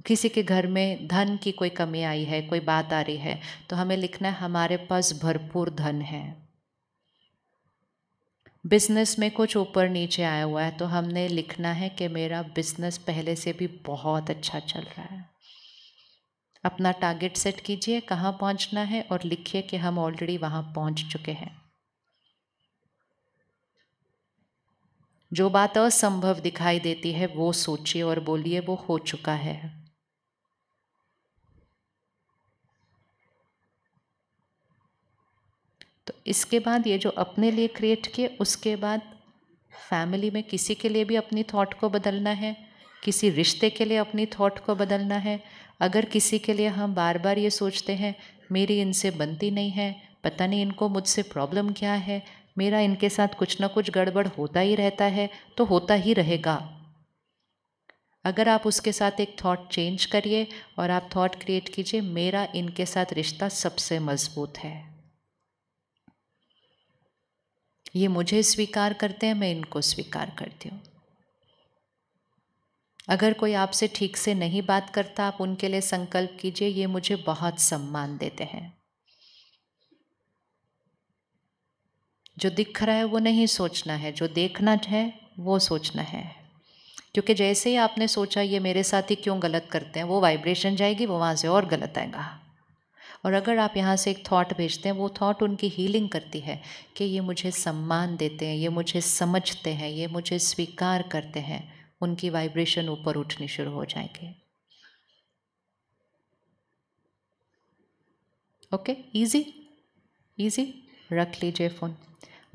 किसी के घर में धन की कोई कमी आई है कोई बात आ रही है तो हमें लिखना है हमारे पास भरपूर धन है बिजनेस में कुछ ऊपर नीचे आया हुआ है तो हमने लिखना है कि मेरा बिजनेस पहले से भी बहुत अच्छा चल रहा है अपना टारगेट सेट कीजिए कहाँ पहुँचना है और लिखिए कि हम ऑलरेडी वहाँ पहुँच चुके हैं जो बात असंभव दिखाई देती है वो सोचिए और बोलिए वो हो चुका है तो इसके बाद ये जो अपने लिए क्रिएट किए उसके बाद फैमिली में किसी के लिए भी अपनी थॉट को बदलना है किसी रिश्ते के लिए अपनी थॉट को बदलना है अगर किसी के लिए हम बार बार ये सोचते हैं मेरी इनसे बनती नहीं है पता नहीं इनको मुझसे प्रॉब्लम क्या है मेरा इनके साथ कुछ ना कुछ गड़बड़ होता ही रहता है तो होता ही रहेगा अगर आप उसके साथ एक थॉट चेंज करिए और आप थॉट क्रिएट कीजिए मेरा इनके साथ रिश्ता सबसे मजबूत है ये मुझे स्वीकार करते हैं मैं इनको स्वीकार करती हूँ अगर कोई आपसे ठीक से नहीं बात करता आप उनके लिए संकल्प कीजिए ये मुझे बहुत सम्मान देते हैं जो दिख रहा है वो नहीं सोचना है जो देखना है वो सोचना है क्योंकि जैसे ही आपने सोचा ये मेरे साथ ही क्यों गलत करते हैं वो वाइब्रेशन जाएगी वो वहाँ से और गलत आएगा और अगर आप यहाँ से एक थॉट भेजते हैं वो थॉट उनकी हीलिंग करती है कि ये मुझे सम्मान देते हैं ये मुझे समझते हैं ये मुझे स्वीकार करते हैं उनकी वाइब्रेशन ऊपर उठनी शुरू हो जाएंगे ओके इजी इजी रख लीजिए फ़ोन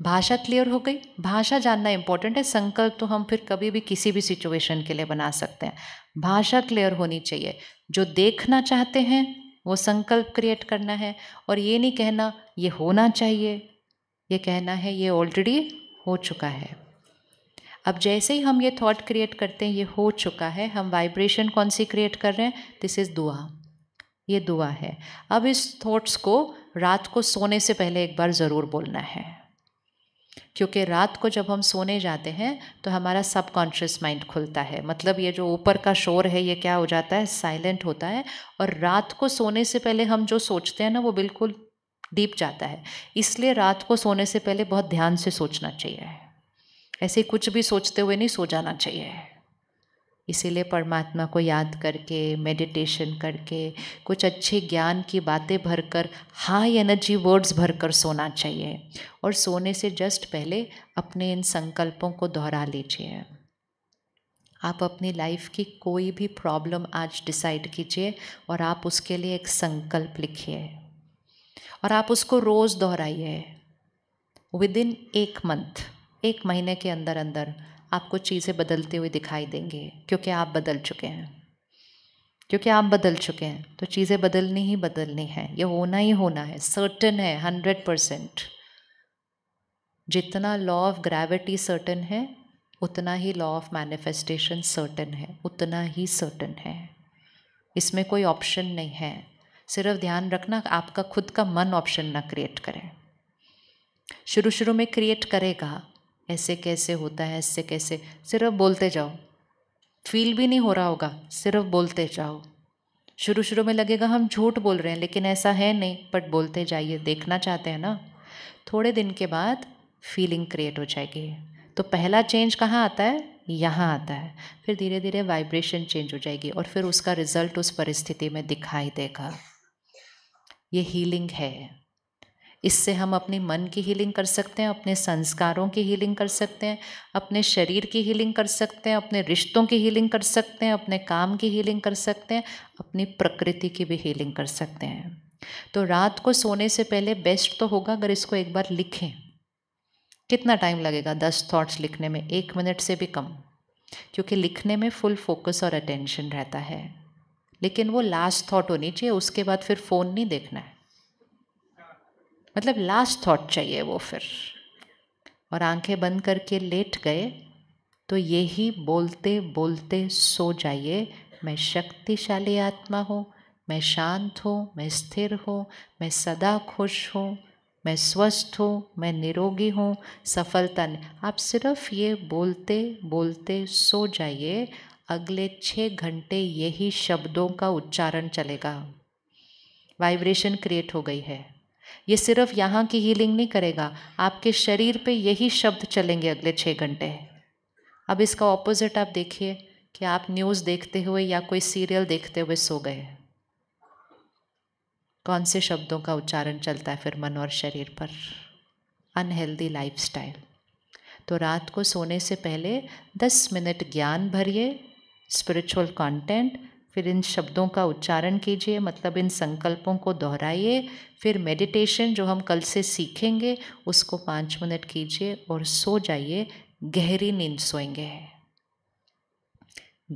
भाषा क्लियर हो गई भाषा जानना इम्पोर्टेंट है संकल्प तो हम फिर कभी भी किसी भी सिचुएशन के लिए बना सकते हैं भाषा क्लियर होनी चाहिए जो देखना चाहते हैं वो संकल्प क्रिएट करना है और ये नहीं कहना ये होना चाहिए ये कहना है ये ऑलरेडी हो चुका है अब जैसे ही हम ये थॉट क्रिएट करते हैं ये हो चुका है हम वाइब्रेशन कौन सी क्रिएट कर रहे हैं दिस इज़ दुआ ये दुआ है अब इस थॉट्स को रात को सोने से पहले एक बार ज़रूर बोलना है क्योंकि रात को जब हम सोने जाते हैं तो हमारा सबकॉन्शियस माइंड खुलता है मतलब ये जो ऊपर का शोर है ये क्या हो जाता है साइलेंट होता है और रात को सोने से पहले हम जो सोचते हैं ना वो बिल्कुल डीप जाता है इसलिए रात को सोने से पहले बहुत ध्यान से सोचना चाहिए ऐसे कुछ भी सोचते हुए नहीं सो जाना चाहिए इसीलिए परमात्मा को याद करके मेडिटेशन करके कुछ अच्छे ज्ञान की बातें भरकर हाई एनर्जी वर्ड्स भरकर सोना चाहिए और सोने से जस्ट पहले अपने इन संकल्पों को दोहरा लीजिए आप अपनी लाइफ की कोई भी प्रॉब्लम आज डिसाइड कीजिए और आप उसके लिए एक संकल्प लिखिए और आप उसको रोज़ दोहराइए विद इन एक मंथ एक महीने के अंदर अंदर आपको चीज़ें बदलते हुए दिखाई देंगे क्योंकि आप बदल चुके हैं क्योंकि आप बदल चुके हैं तो चीज़ें बदलनी ही बदलनी है ये होना ही होना है सर्टन है हंड्रेड परसेंट जितना लॉ ऑफ ग्रेविटी सर्टन है उतना ही लॉ ऑफ मैनिफेस्टेशन सर्टन है उतना ही सर्टन है इसमें कोई ऑप्शन नहीं है सिर्फ ध्यान रखना आपका खुद का मन ऑप्शन ना क्रिएट करें शुरू शुरू में क्रिएट करेगा ऐसे कैसे होता है ऐसे कैसे सिर्फ बोलते जाओ फील भी नहीं हो रहा होगा सिर्फ बोलते जाओ शुरू शुरू में लगेगा हम झूठ बोल रहे हैं लेकिन ऐसा है नहीं बट बोलते जाइए देखना चाहते हैं ना थोड़े दिन के बाद फीलिंग क्रिएट हो जाएगी तो पहला चेंज कहाँ आता है यहाँ आता है फिर धीरे धीरे वाइब्रेशन चेंज हो जाएगी और फिर उसका रिजल्ट उस परिस्थिति में दिखाई देगा ये हीलिंग है इससे हम अपने मन की हीलिंग कर सकते हैं अपने संस्कारों की हीलिंग कर सकते हैं अपने शरीर की हीलिंग कर सकते हैं अपने रिश्तों की हीलिंग कर सकते हैं अपने काम की हीलिंग कर सकते हैं अपनी प्रकृति की भी हीलिंग कर सकते हैं तो रात को सोने से पहले बेस्ट तो होगा अगर इसको एक बार लिखें कितना टाइम लगेगा दस थॉट्स लिखने में एक मिनट से भी कम क्योंकि लिखने में फुल फोकस और अटेंशन रहता है लेकिन वो लास्ट थॉट होनी चाहिए उसके बाद फिर फ़ोन नहीं देखना है मतलब लास्ट थॉट चाहिए वो फिर और आंखें बंद करके लेट गए तो यही बोलते बोलते सो जाइए मैं शक्तिशाली आत्मा हूँ मैं शांत हूँ मैं स्थिर हूँ मैं सदा खुश हूँ मैं स्वस्थ हूँ मैं निरोगी हूँ सफलता ने आप सिर्फ ये बोलते बोलते सो जाइए अगले छः घंटे यही शब्दों का उच्चारण चलेगा वाइब्रेशन क्रिएट हो गई है ये सिर्फ यहाँ की हीलिंग नहीं करेगा आपके शरीर पे यही शब्द चलेंगे अगले छः घंटे अब इसका ऑपोजिट आप देखिए कि आप न्यूज़ देखते हुए या कोई सीरियल देखते हुए सो गए कौन से शब्दों का उच्चारण चलता है फिर मन और शरीर पर अनहेल्दी स्टाइल तो रात को सोने से पहले दस मिनट ज्ञान भरिए स्पिरिचुअल कंटेंट फिर इन शब्दों का उच्चारण कीजिए मतलब इन संकल्पों को दोहराइए फिर मेडिटेशन जो हम कल से सीखेंगे उसको पाँच मिनट कीजिए और सो जाइए गहरी नींद सोएंगे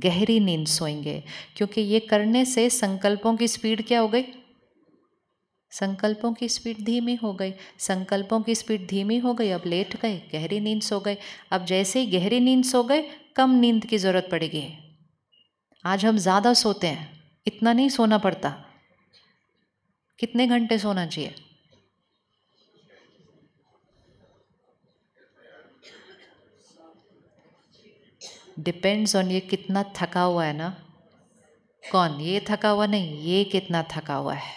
गहरी नींद सोएंगे क्योंकि ये करने से संकल्पों की स्पीड क्या हो गई संकल्पों की स्पीड धीमी हो गई संकल्पों की स्पीड धीमी हो गई अब लेट गए गहरी नींद सो गए अब जैसे ही गहरी नींद सो गए कम नींद की ज़रूरत पड़ेगी आज हम ज़्यादा सोते हैं इतना नहीं सोना पड़ता कितने घंटे सोना चाहिए डिपेंड्स ऑन ये कितना थका हुआ है ना कौन ये थका हुआ नहीं ये कितना थका हुआ है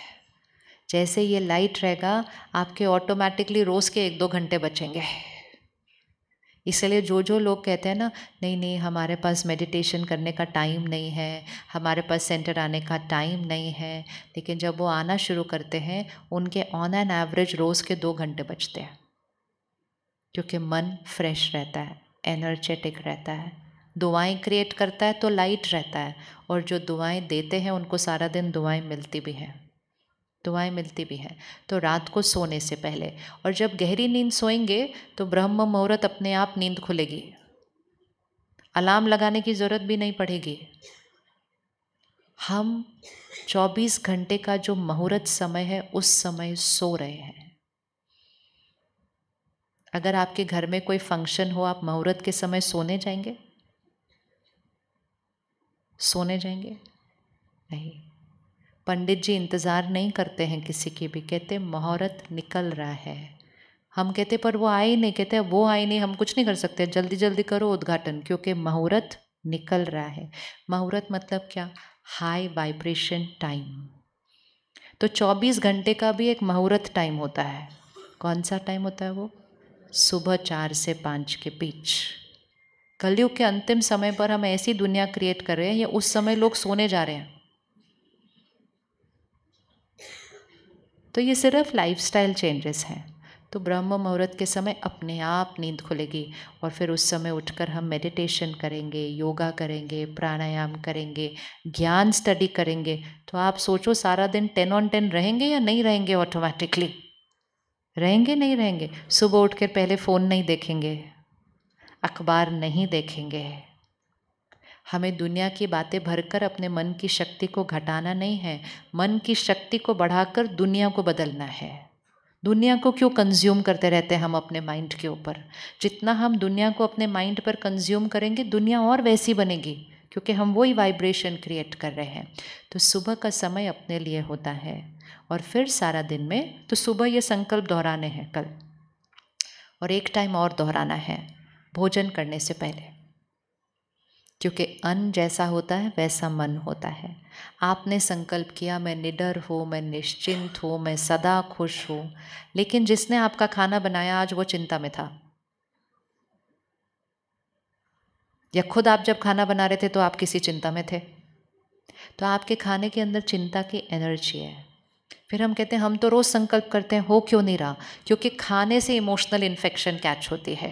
जैसे ये लाइट रहेगा आपके ऑटोमेटिकली रोज़ के एक दो घंटे बचेंगे इसलिए जो जो लोग कहते हैं ना नहीं नहीं हमारे पास मेडिटेशन करने का टाइम नहीं है हमारे पास सेंटर आने का टाइम नहीं है लेकिन जब वो आना शुरू करते हैं उनके ऑन एन एवरेज रोज़ के दो घंटे बचते हैं क्योंकि मन फ्रेश रहता है एनर्जेटिक रहता है दुआएं क्रिएट करता है तो लाइट रहता है और जो दुआएं देते हैं उनको सारा दिन दुआएं मिलती भी हैं दुआएं मिलती भी हैं तो रात को सोने से पहले और जब गहरी नींद सोएंगे तो ब्रह्म मुहूर्त अपने आप नींद खुलेगी अलार्म लगाने की ज़रूरत भी नहीं पड़ेगी हम 24 घंटे का जो मुहूर्त समय है उस समय सो रहे हैं अगर आपके घर में कोई फंक्शन हो आप मुहूर्त के समय सोने जाएंगे सोने जाएंगे नहीं पंडित जी इंतज़ार नहीं करते हैं किसी की भी कहते मुहूर्त निकल रहा है हम कहते पर वो आए नहीं कहते वो आए नहीं हम कुछ नहीं कर सकते जल्दी जल्दी करो उद्घाटन क्योंकि मुहूर्त निकल रहा है मुहूर्त मतलब क्या हाई वाइब्रेशन टाइम तो 24 घंटे का भी एक मुहूर्त टाइम होता है कौन सा टाइम होता है वो सुबह चार से पाँच के बीच कलयुग के अंतिम समय पर हम ऐसी दुनिया क्रिएट कर रहे हैं या उस समय लोग सोने जा रहे हैं तो ये सिर्फ स्टाइल चेंजेस हैं तो ब्रह्म मुहूर्त के समय अपने आप नींद खुलेगी और फिर उस समय उठकर हम मेडिटेशन करेंगे योगा करेंगे प्राणायाम करेंगे ज्ञान स्टडी करेंगे तो आप सोचो सारा दिन टेन ऑन टेन रहेंगे या नहीं रहेंगे ऑटोमेटिकली रहेंगे नहीं रहेंगे सुबह उठकर पहले फ़ोन नहीं देखेंगे अखबार नहीं देखेंगे हमें दुनिया की बातें भरकर अपने मन की शक्ति को घटाना नहीं है मन की शक्ति को बढ़ाकर दुनिया को बदलना है दुनिया को क्यों कंज्यूम करते रहते हैं हम अपने माइंड के ऊपर जितना हम दुनिया को अपने माइंड पर कंज्यूम करेंगे दुनिया और वैसी बनेगी क्योंकि हम वही वाइब्रेशन क्रिएट कर रहे हैं तो सुबह का समय अपने लिए होता है और फिर सारा दिन में तो सुबह ये संकल्प दोहराने हैं कल और एक टाइम और दोहराना है भोजन करने से पहले क्योंकि अन्न जैसा होता है वैसा मन होता है आपने संकल्प किया मैं निडर हो मैं निश्चिंत हो मैं सदा खुश हूँ लेकिन जिसने आपका खाना बनाया आज वो चिंता में था या खुद आप जब खाना बना रहे थे तो आप किसी चिंता में थे तो आपके खाने के अंदर चिंता की एनर्जी है फिर हम कहते हैं हम तो रोज़ संकल्प करते हैं हो क्यों नहीं रहा क्योंकि खाने से इमोशनल इन्फेक्शन कैच होती है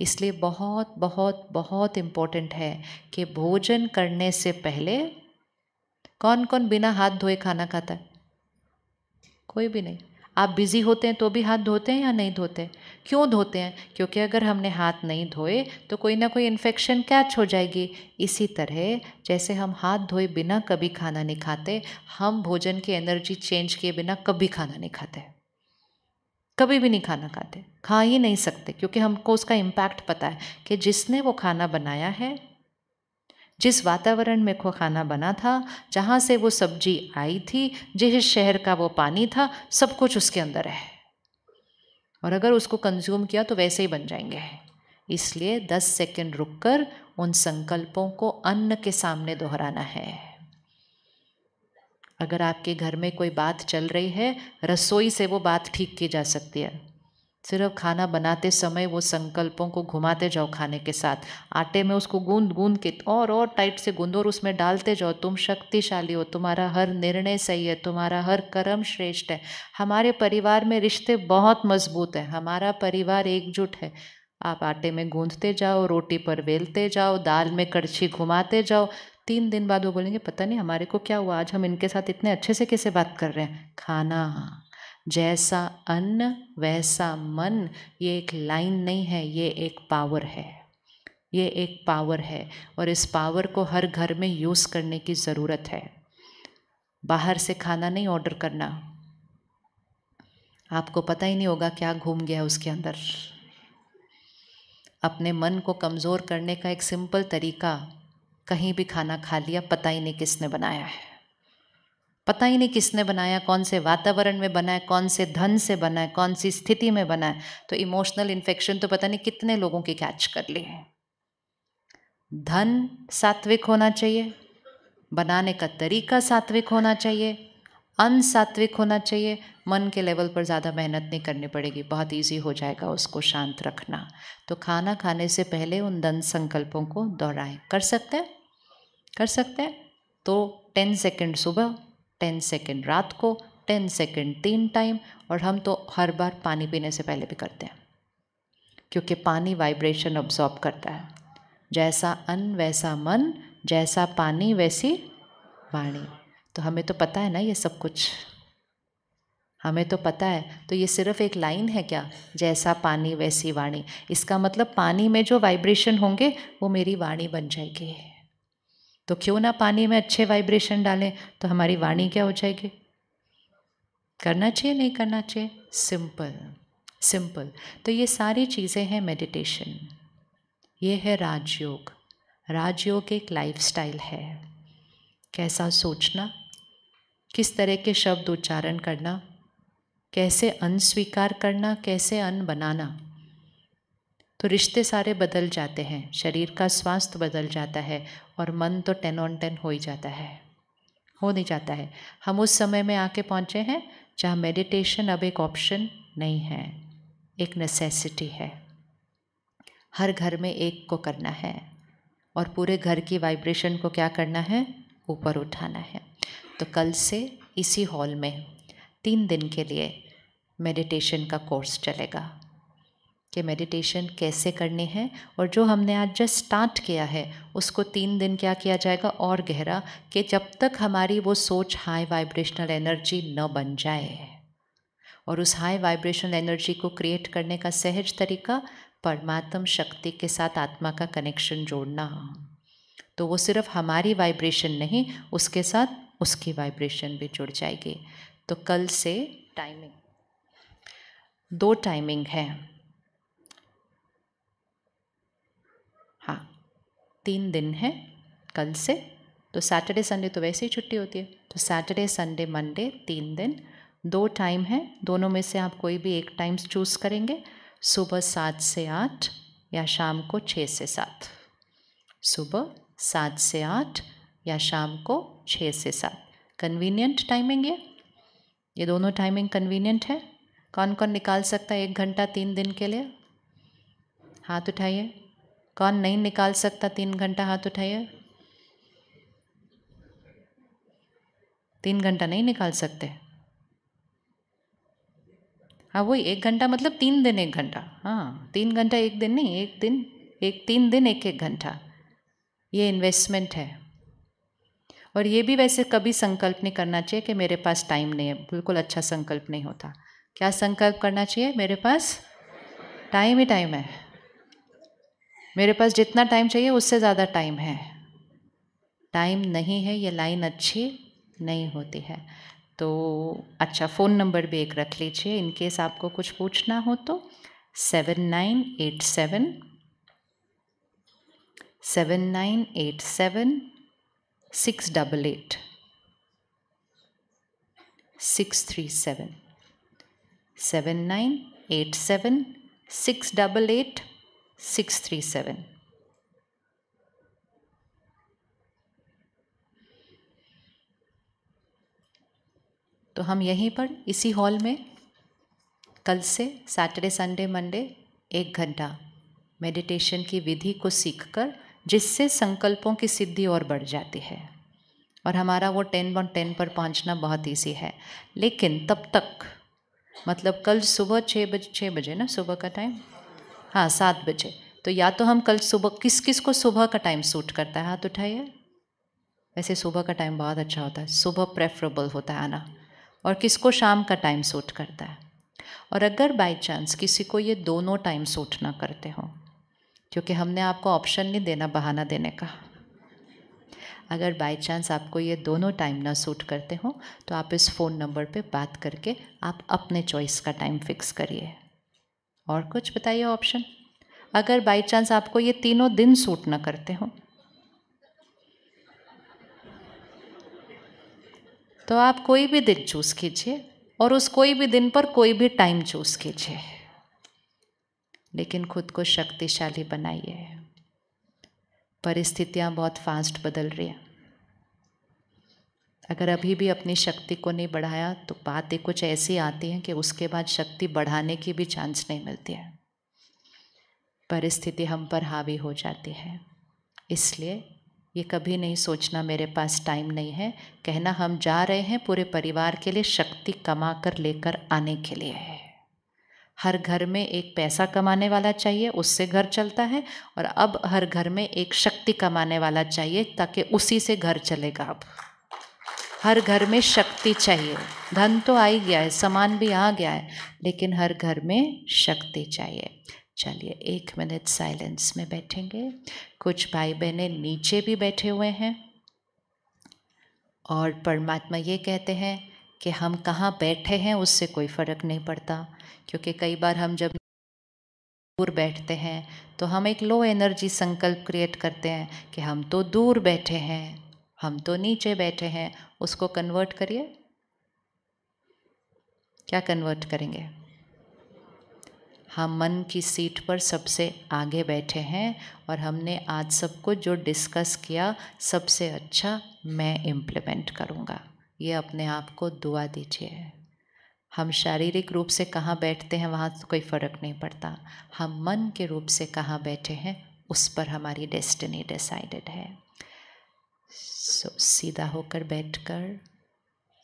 इसलिए बहुत बहुत बहुत इम्पोर्टेंट है कि भोजन करने से पहले कौन कौन बिना हाथ धोए खाना खाता है कोई भी नहीं आप बिज़ी होते हैं तो भी हाथ धोते हैं या नहीं धोते क्यों धोते हैं क्योंकि अगर हमने हाथ नहीं धोए तो कोई ना कोई इन्फेक्शन कैच हो जाएगी इसी तरह जैसे हम हाथ धोए बिना कभी खाना नहीं खाते हम भोजन की एनर्जी चेंज किए बिना कभी खाना नहीं खाते कभी भी नहीं खाना खाते खा ही नहीं सकते क्योंकि हमको उसका इम्पैक्ट पता है कि जिसने वो खाना बनाया है जिस वातावरण में वो खाना बना था जहाँ से वो सब्जी आई थी जिस शहर का वो पानी था सब कुछ उसके अंदर है और अगर उसको कंज्यूम किया तो वैसे ही बन जाएंगे इसलिए सेकेंड रुक कर उन संकल्पों को अन्न के सामने दोहराना है अगर आपके घर में कोई बात चल रही है रसोई से वो बात ठीक की जा सकती है सिर्फ खाना बनाते समय वो संकल्पों को घुमाते जाओ खाने के साथ आटे में उसको गूंद गूंद के और और टाइट से गूंद और उसमें डालते जाओ तुम शक्तिशाली हो तुम्हारा हर निर्णय सही है तुम्हारा हर कर्म श्रेष्ठ है हमारे परिवार में रिश्ते बहुत मजबूत हैं हमारा परिवार एकजुट है आप आटे में गूंदते जाओ रोटी पर बेलते जाओ दाल में कड़छी घुमाते जाओ तीन दिन बाद वो बोलेंगे पता नहीं हमारे को क्या हुआ आज हम इनके साथ इतने अच्छे से कैसे बात कर रहे हैं खाना जैसा अन्न वैसा मन ये एक लाइन नहीं है ये एक पावर है ये एक पावर है और इस पावर को हर घर में यूज़ करने की ज़रूरत है बाहर से खाना नहीं ऑर्डर करना आपको पता ही नहीं होगा क्या घूम गया उसके अंदर अपने मन को कमज़ोर करने का एक सिंपल तरीका कहीं भी खाना खा लिया पता ही नहीं किसने बनाया है पता ही नहीं किसने बनाया कौन से वातावरण में बना है कौन से धन से बना है कौन सी स्थिति में बना है तो इमोशनल इन्फेक्शन तो पता नहीं कितने लोगों की कैच कर ली है धन सात्विक होना चाहिए बनाने का तरीका सात्विक होना चाहिए अनसात्विक होना चाहिए मन के लेवल पर ज़्यादा मेहनत नहीं करनी पड़ेगी बहुत इजी हो जाएगा उसको शांत रखना तो खाना खाने से पहले उन दन संकल्पों को दोहराएं कर सकते हैं कर सकते हैं तो टेन सेकेंड सुबह टेन सेकेंड रात को टेन सेकेंड तीन टाइम और हम तो हर बार पानी पीने से पहले भी करते हैं क्योंकि पानी वाइब्रेशन ऑब्जॉर्ब करता है जैसा अन्न वैसा मन जैसा पानी वैसी वाणी तो हमें तो पता है ना ये सब कुछ हमें तो पता है तो ये सिर्फ एक लाइन है क्या जैसा पानी वैसी वाणी इसका मतलब पानी में जो वाइब्रेशन होंगे वो मेरी वाणी बन जाएगी तो क्यों ना पानी में अच्छे वाइब्रेशन डालें तो हमारी वाणी क्या हो जाएगी करना चाहिए नहीं करना चाहिए सिंपल सिंपल तो ये सारी चीज़ें हैं मेडिटेशन ये है राजयोग राजयोग एक लाइफ है कैसा सोचना किस तरह के शब्द उच्चारण करना कैसे अनस्वीकार करना कैसे अन बनाना तो रिश्ते सारे बदल जाते हैं शरीर का स्वास्थ्य बदल जाता है और मन तो टेन ऑन टेन हो ही जाता है हो नहीं जाता है हम उस समय में आके पहुँचे हैं जहाँ मेडिटेशन अब एक ऑप्शन नहीं है एक नेसेसिटी है हर घर में एक को करना है और पूरे घर की वाइब्रेशन को क्या करना है ऊपर उठाना है तो कल से इसी हॉल में तीन दिन के लिए मेडिटेशन का कोर्स चलेगा कि मेडिटेशन कैसे करने हैं और जो हमने आज जस्ट स्टार्ट किया है उसको तीन दिन क्या किया जाएगा और गहरा कि जब तक हमारी वो सोच हाई वाइब्रेशनल एनर्जी न बन जाए और उस हाई वाइब्रेशनल एनर्जी को क्रिएट करने का सहज तरीका परमात्म शक्ति के साथ आत्मा का कनेक्शन जोड़ना तो वो सिर्फ हमारी वाइब्रेशन नहीं उसके साथ उसकी वाइब्रेशन भी जुड़ जाएगी तो कल से टाइमिंग दो टाइमिंग है तीन दिन है कल से तो सैटरडे संडे तो वैसे ही छुट्टी होती है तो सैटरडे संडे मंडे तीन दिन दो टाइम है दोनों में से आप कोई भी एक टाइम चूज़ करेंगे सुबह सात से आठ या शाम को छः से सात सुबह सात से आठ या शाम को छः से सात कन्वीनियंट टाइमिंग है ये दोनों टाइमिंग कन्वीनियंट है कौन कौन निकाल सकता है एक घंटा तीन दिन के लिए हाथ उठाइए कौन नहीं निकाल सकता तीन घंटा हाथ उठाइए तीन घंटा नहीं निकाल सकते हाँ वही एक घंटा मतलब तीन दिन एक घंटा हाँ तीन घंटा एक दिन नहीं एक दिन एक तीन दिन एक एक घंटा ये इन्वेस्टमेंट है और ये भी वैसे कभी संकल्प नहीं करना चाहिए कि मेरे पास टाइम नहीं है बिल्कुल अच्छा संकल्प नहीं होता क्या संकल्प करना चाहिए मेरे पास टाइम ही टाइम है मेरे पास जितना टाइम चाहिए उससे ज़्यादा टाइम है टाइम नहीं है ये लाइन अच्छी नहीं होती है तो अच्छा फ़ोन नंबर भी एक रख लीजिए इन केस आपको कुछ पूछना हो तो seven nine eight seven seven nine eight seven six double eight six three seven seven nine eight seven six double eight six three seven तो हम यहीं पर इसी हॉल में कल से सैटरडे संडे मंडे एक घंटा मेडिटेशन की विधि को सीखकर जिससे संकल्पों की सिद्धि और बढ़ जाती है और हमारा वो टेन वन टेन पर पहुंचना बहुत ईजी है लेकिन तब तक मतलब कल सुबह छः बजे छः बजे ना सुबह का टाइम हाँ सात बजे तो या तो हम कल सुबह किस किस को सुबह का टाइम सूट करता है हाथ उठाइए वैसे सुबह का टाइम बहुत अच्छा होता है सुबह प्रेफरेबल होता है आना और किसको शाम का टाइम सूट करता है और अगर बाय चांस किसी को ये दोनों टाइम सूट ना करते हो क्योंकि हमने आपको ऑप्शन नहीं देना बहाना देने का अगर बाय चांस आपको ये दोनों टाइम ना सूट करते हो तो आप इस फ़ोन नंबर पे बात करके आप अपने चॉइस का टाइम फिक्स करिए और कुछ बताइए ऑप्शन अगर बाई चांस आपको ये तीनों दिन सूट ना करते हो तो आप कोई भी दिन चूज़ कीजिए और उस कोई भी दिन पर कोई भी टाइम चूज़ कीजिए लेकिन खुद को शक्तिशाली बनाइए परिस्थितियां बहुत फास्ट बदल रही हैं अगर अभी भी अपनी शक्ति को नहीं बढ़ाया तो बातें कुछ ऐसी आती हैं कि उसके बाद शक्ति बढ़ाने की भी चांस नहीं मिलती है परिस्थिति हम पर हावी हो जाती है इसलिए ये कभी नहीं सोचना मेरे पास टाइम नहीं है कहना हम जा रहे हैं पूरे परिवार के लिए शक्ति कमा कर लेकर आने के लिए है हर घर में एक पैसा कमाने वाला चाहिए उससे घर चलता है और अब हर घर में एक शक्ति कमाने वाला चाहिए ताकि उसी से घर चलेगा अब हर घर में शक्ति चाहिए धन तो आ ही गया है सामान भी आ गया है लेकिन हर घर में शक्ति चाहिए चलिए एक मिनट साइलेंस में बैठेंगे कुछ भाई बहने नीचे भी बैठे हुए हैं और परमात्मा ये कहते हैं कि हम कहाँ बैठे हैं उससे कोई फ़र्क नहीं पड़ता क्योंकि कई बार हम जब दूर बैठते हैं तो हम एक लो एनर्जी संकल्प क्रिएट करते हैं कि हम तो दूर बैठे हैं हम तो नीचे बैठे हैं उसको कन्वर्ट करिए क्या कन्वर्ट करेंगे हम मन की सीट पर सबसे आगे बैठे हैं और हमने आज सबको जो डिस्कस किया सबसे अच्छा मैं इम्प्लीमेंट करूँगा ये अपने आप को दुआ दीजिए हम शारीरिक रूप से कहाँ बैठते हैं वहाँ तो कोई फ़र्क नहीं पड़ता हम मन के रूप से कहाँ बैठे हैं उस पर हमारी डेस्टिनी डिसाइडेड है सो सीधा होकर बैठकर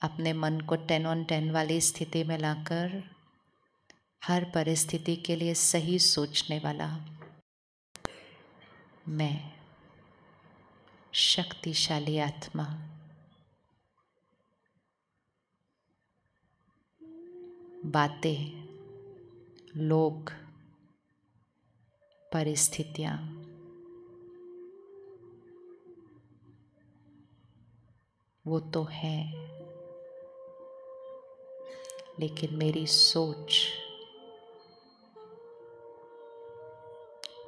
अपने मन को टेन ऑन टेन वाली स्थिति में लाकर हर परिस्थिति के लिए सही सोचने वाला मैं शक्तिशाली आत्मा बातें लोग परिस्थितियाँ वो तो है लेकिन मेरी सोच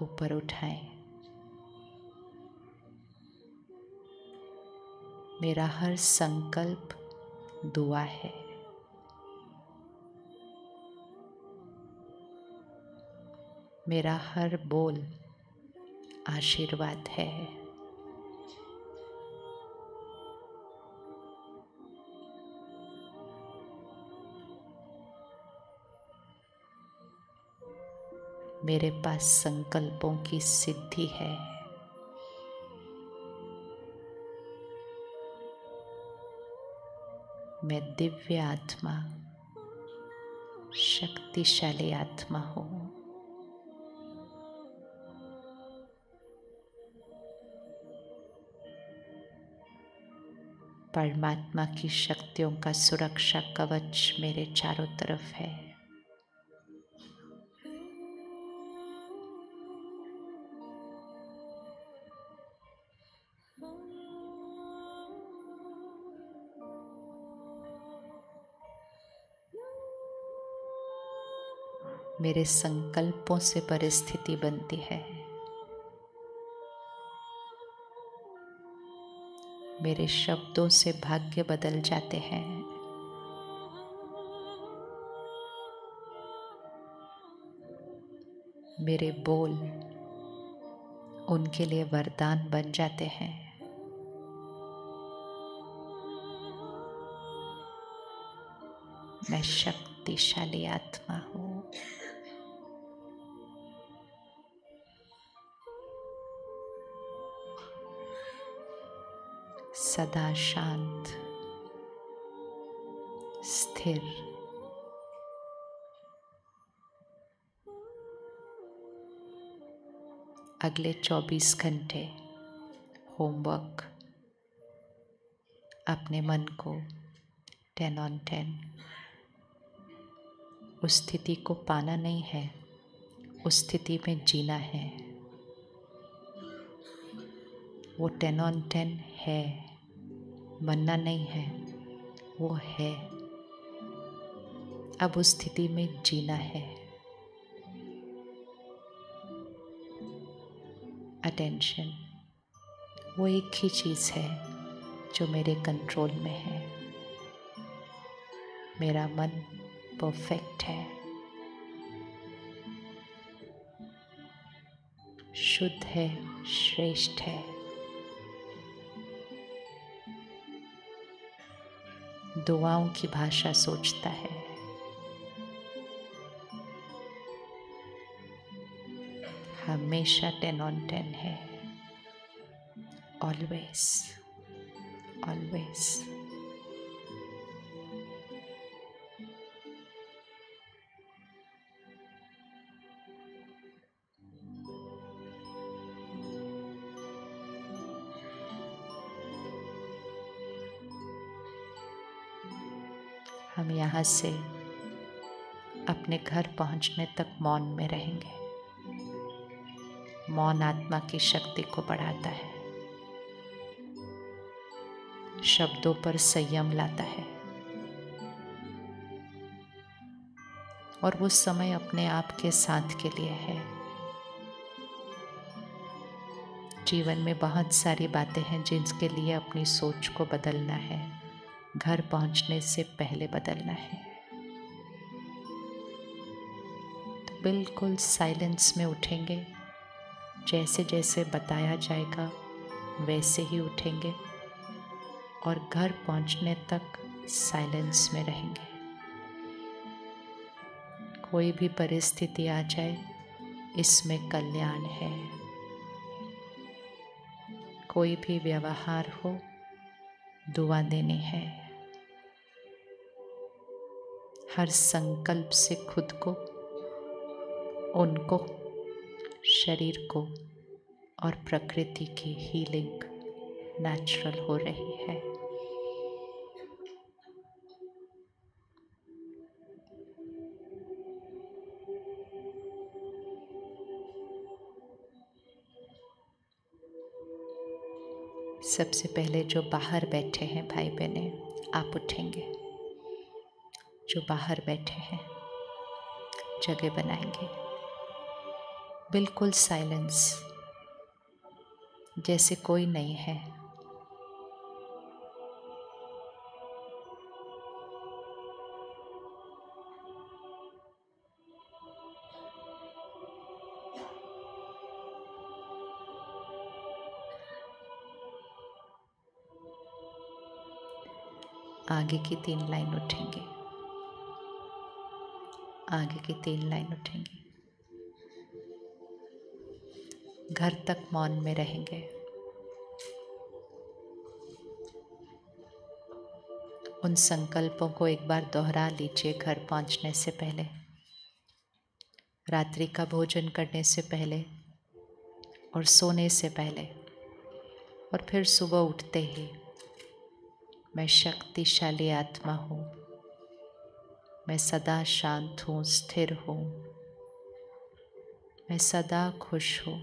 ऊपर उठाए मेरा हर संकल्प दुआ है मेरा हर बोल आशीर्वाद है मेरे पास संकल्पों की सिद्धि है मैं दिव्य आत्मा शक्तिशाली आत्मा हूं परमात्मा की शक्तियों का सुरक्षा कवच मेरे चारों तरफ है मेरे संकल्पों से परिस्थिति बनती है मेरे शब्दों से भाग्य बदल जाते हैं मेरे बोल उनके लिए वरदान बन जाते हैं मैं शक्तिशाली आत्मा हूँ सदा शांत स्थिर अगले 24 घंटे होमवर्क अपने मन को टेन ऑन टेन उस स्थिति को पाना नहीं है उस स्थिति में जीना है वो टेन ऑन टेन है बनना नहीं है वो है अब उस स्थिति में जीना है अटेंशन वो एक ही चीज़ है जो मेरे कंट्रोल में है मेरा मन परफेक्ट है शुद्ध है श्रेष्ठ है दुआओं की भाषा सोचता है हमेशा टेन ऑन टेन है ऑलवेज ऑलवेज यहाँ से अपने घर पहुँचने तक मौन में रहेंगे मौन आत्मा की शक्ति को बढ़ाता है शब्दों पर संयम लाता है और वो समय अपने आप के साथ के लिए है जीवन में बहुत सारी बातें हैं जिनके लिए अपनी सोच को बदलना है घर पहुंचने से पहले बदलना है तो बिल्कुल साइलेंस में उठेंगे जैसे जैसे बताया जाएगा वैसे ही उठेंगे और घर पहुंचने तक साइलेंस में रहेंगे कोई भी परिस्थिति आ जाए इसमें कल्याण है कोई भी व्यवहार हो दुआ देनी है हर संकल्प से खुद को उनको शरीर को और प्रकृति की हीलिंग नेचुरल हो रही है सबसे पहले जो बाहर बैठे हैं भाई बहने आप उठेंगे जो बाहर बैठे हैं जगह बनाएंगे बिल्कुल साइलेंस जैसे कोई नहीं है आगे की तीन लाइन उठेंगे आगे की तीन लाइन उठेंगी घर तक मौन में रहेंगे उन संकल्पों को एक बार दोहरा लीजिए घर पहुंचने से पहले रात्रि का भोजन करने से पहले और सोने से पहले और फिर सुबह उठते ही मैं शक्तिशाली आत्मा हूँ मैं सदा शांत हूँ स्थिर हूँ मैं सदा खुश हूँ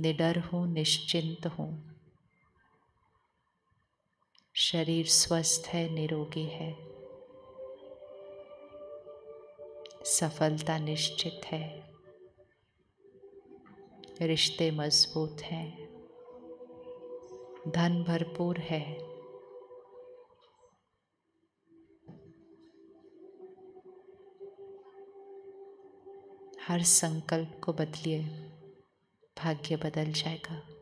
निडर हूँ निश्चिंत हूँ शरीर स्वस्थ है निरोगी है सफलता निश्चित है रिश्ते मजबूत हैं धन भरपूर है हर संकल्प को बदलिए भाग्य बदल जाएगा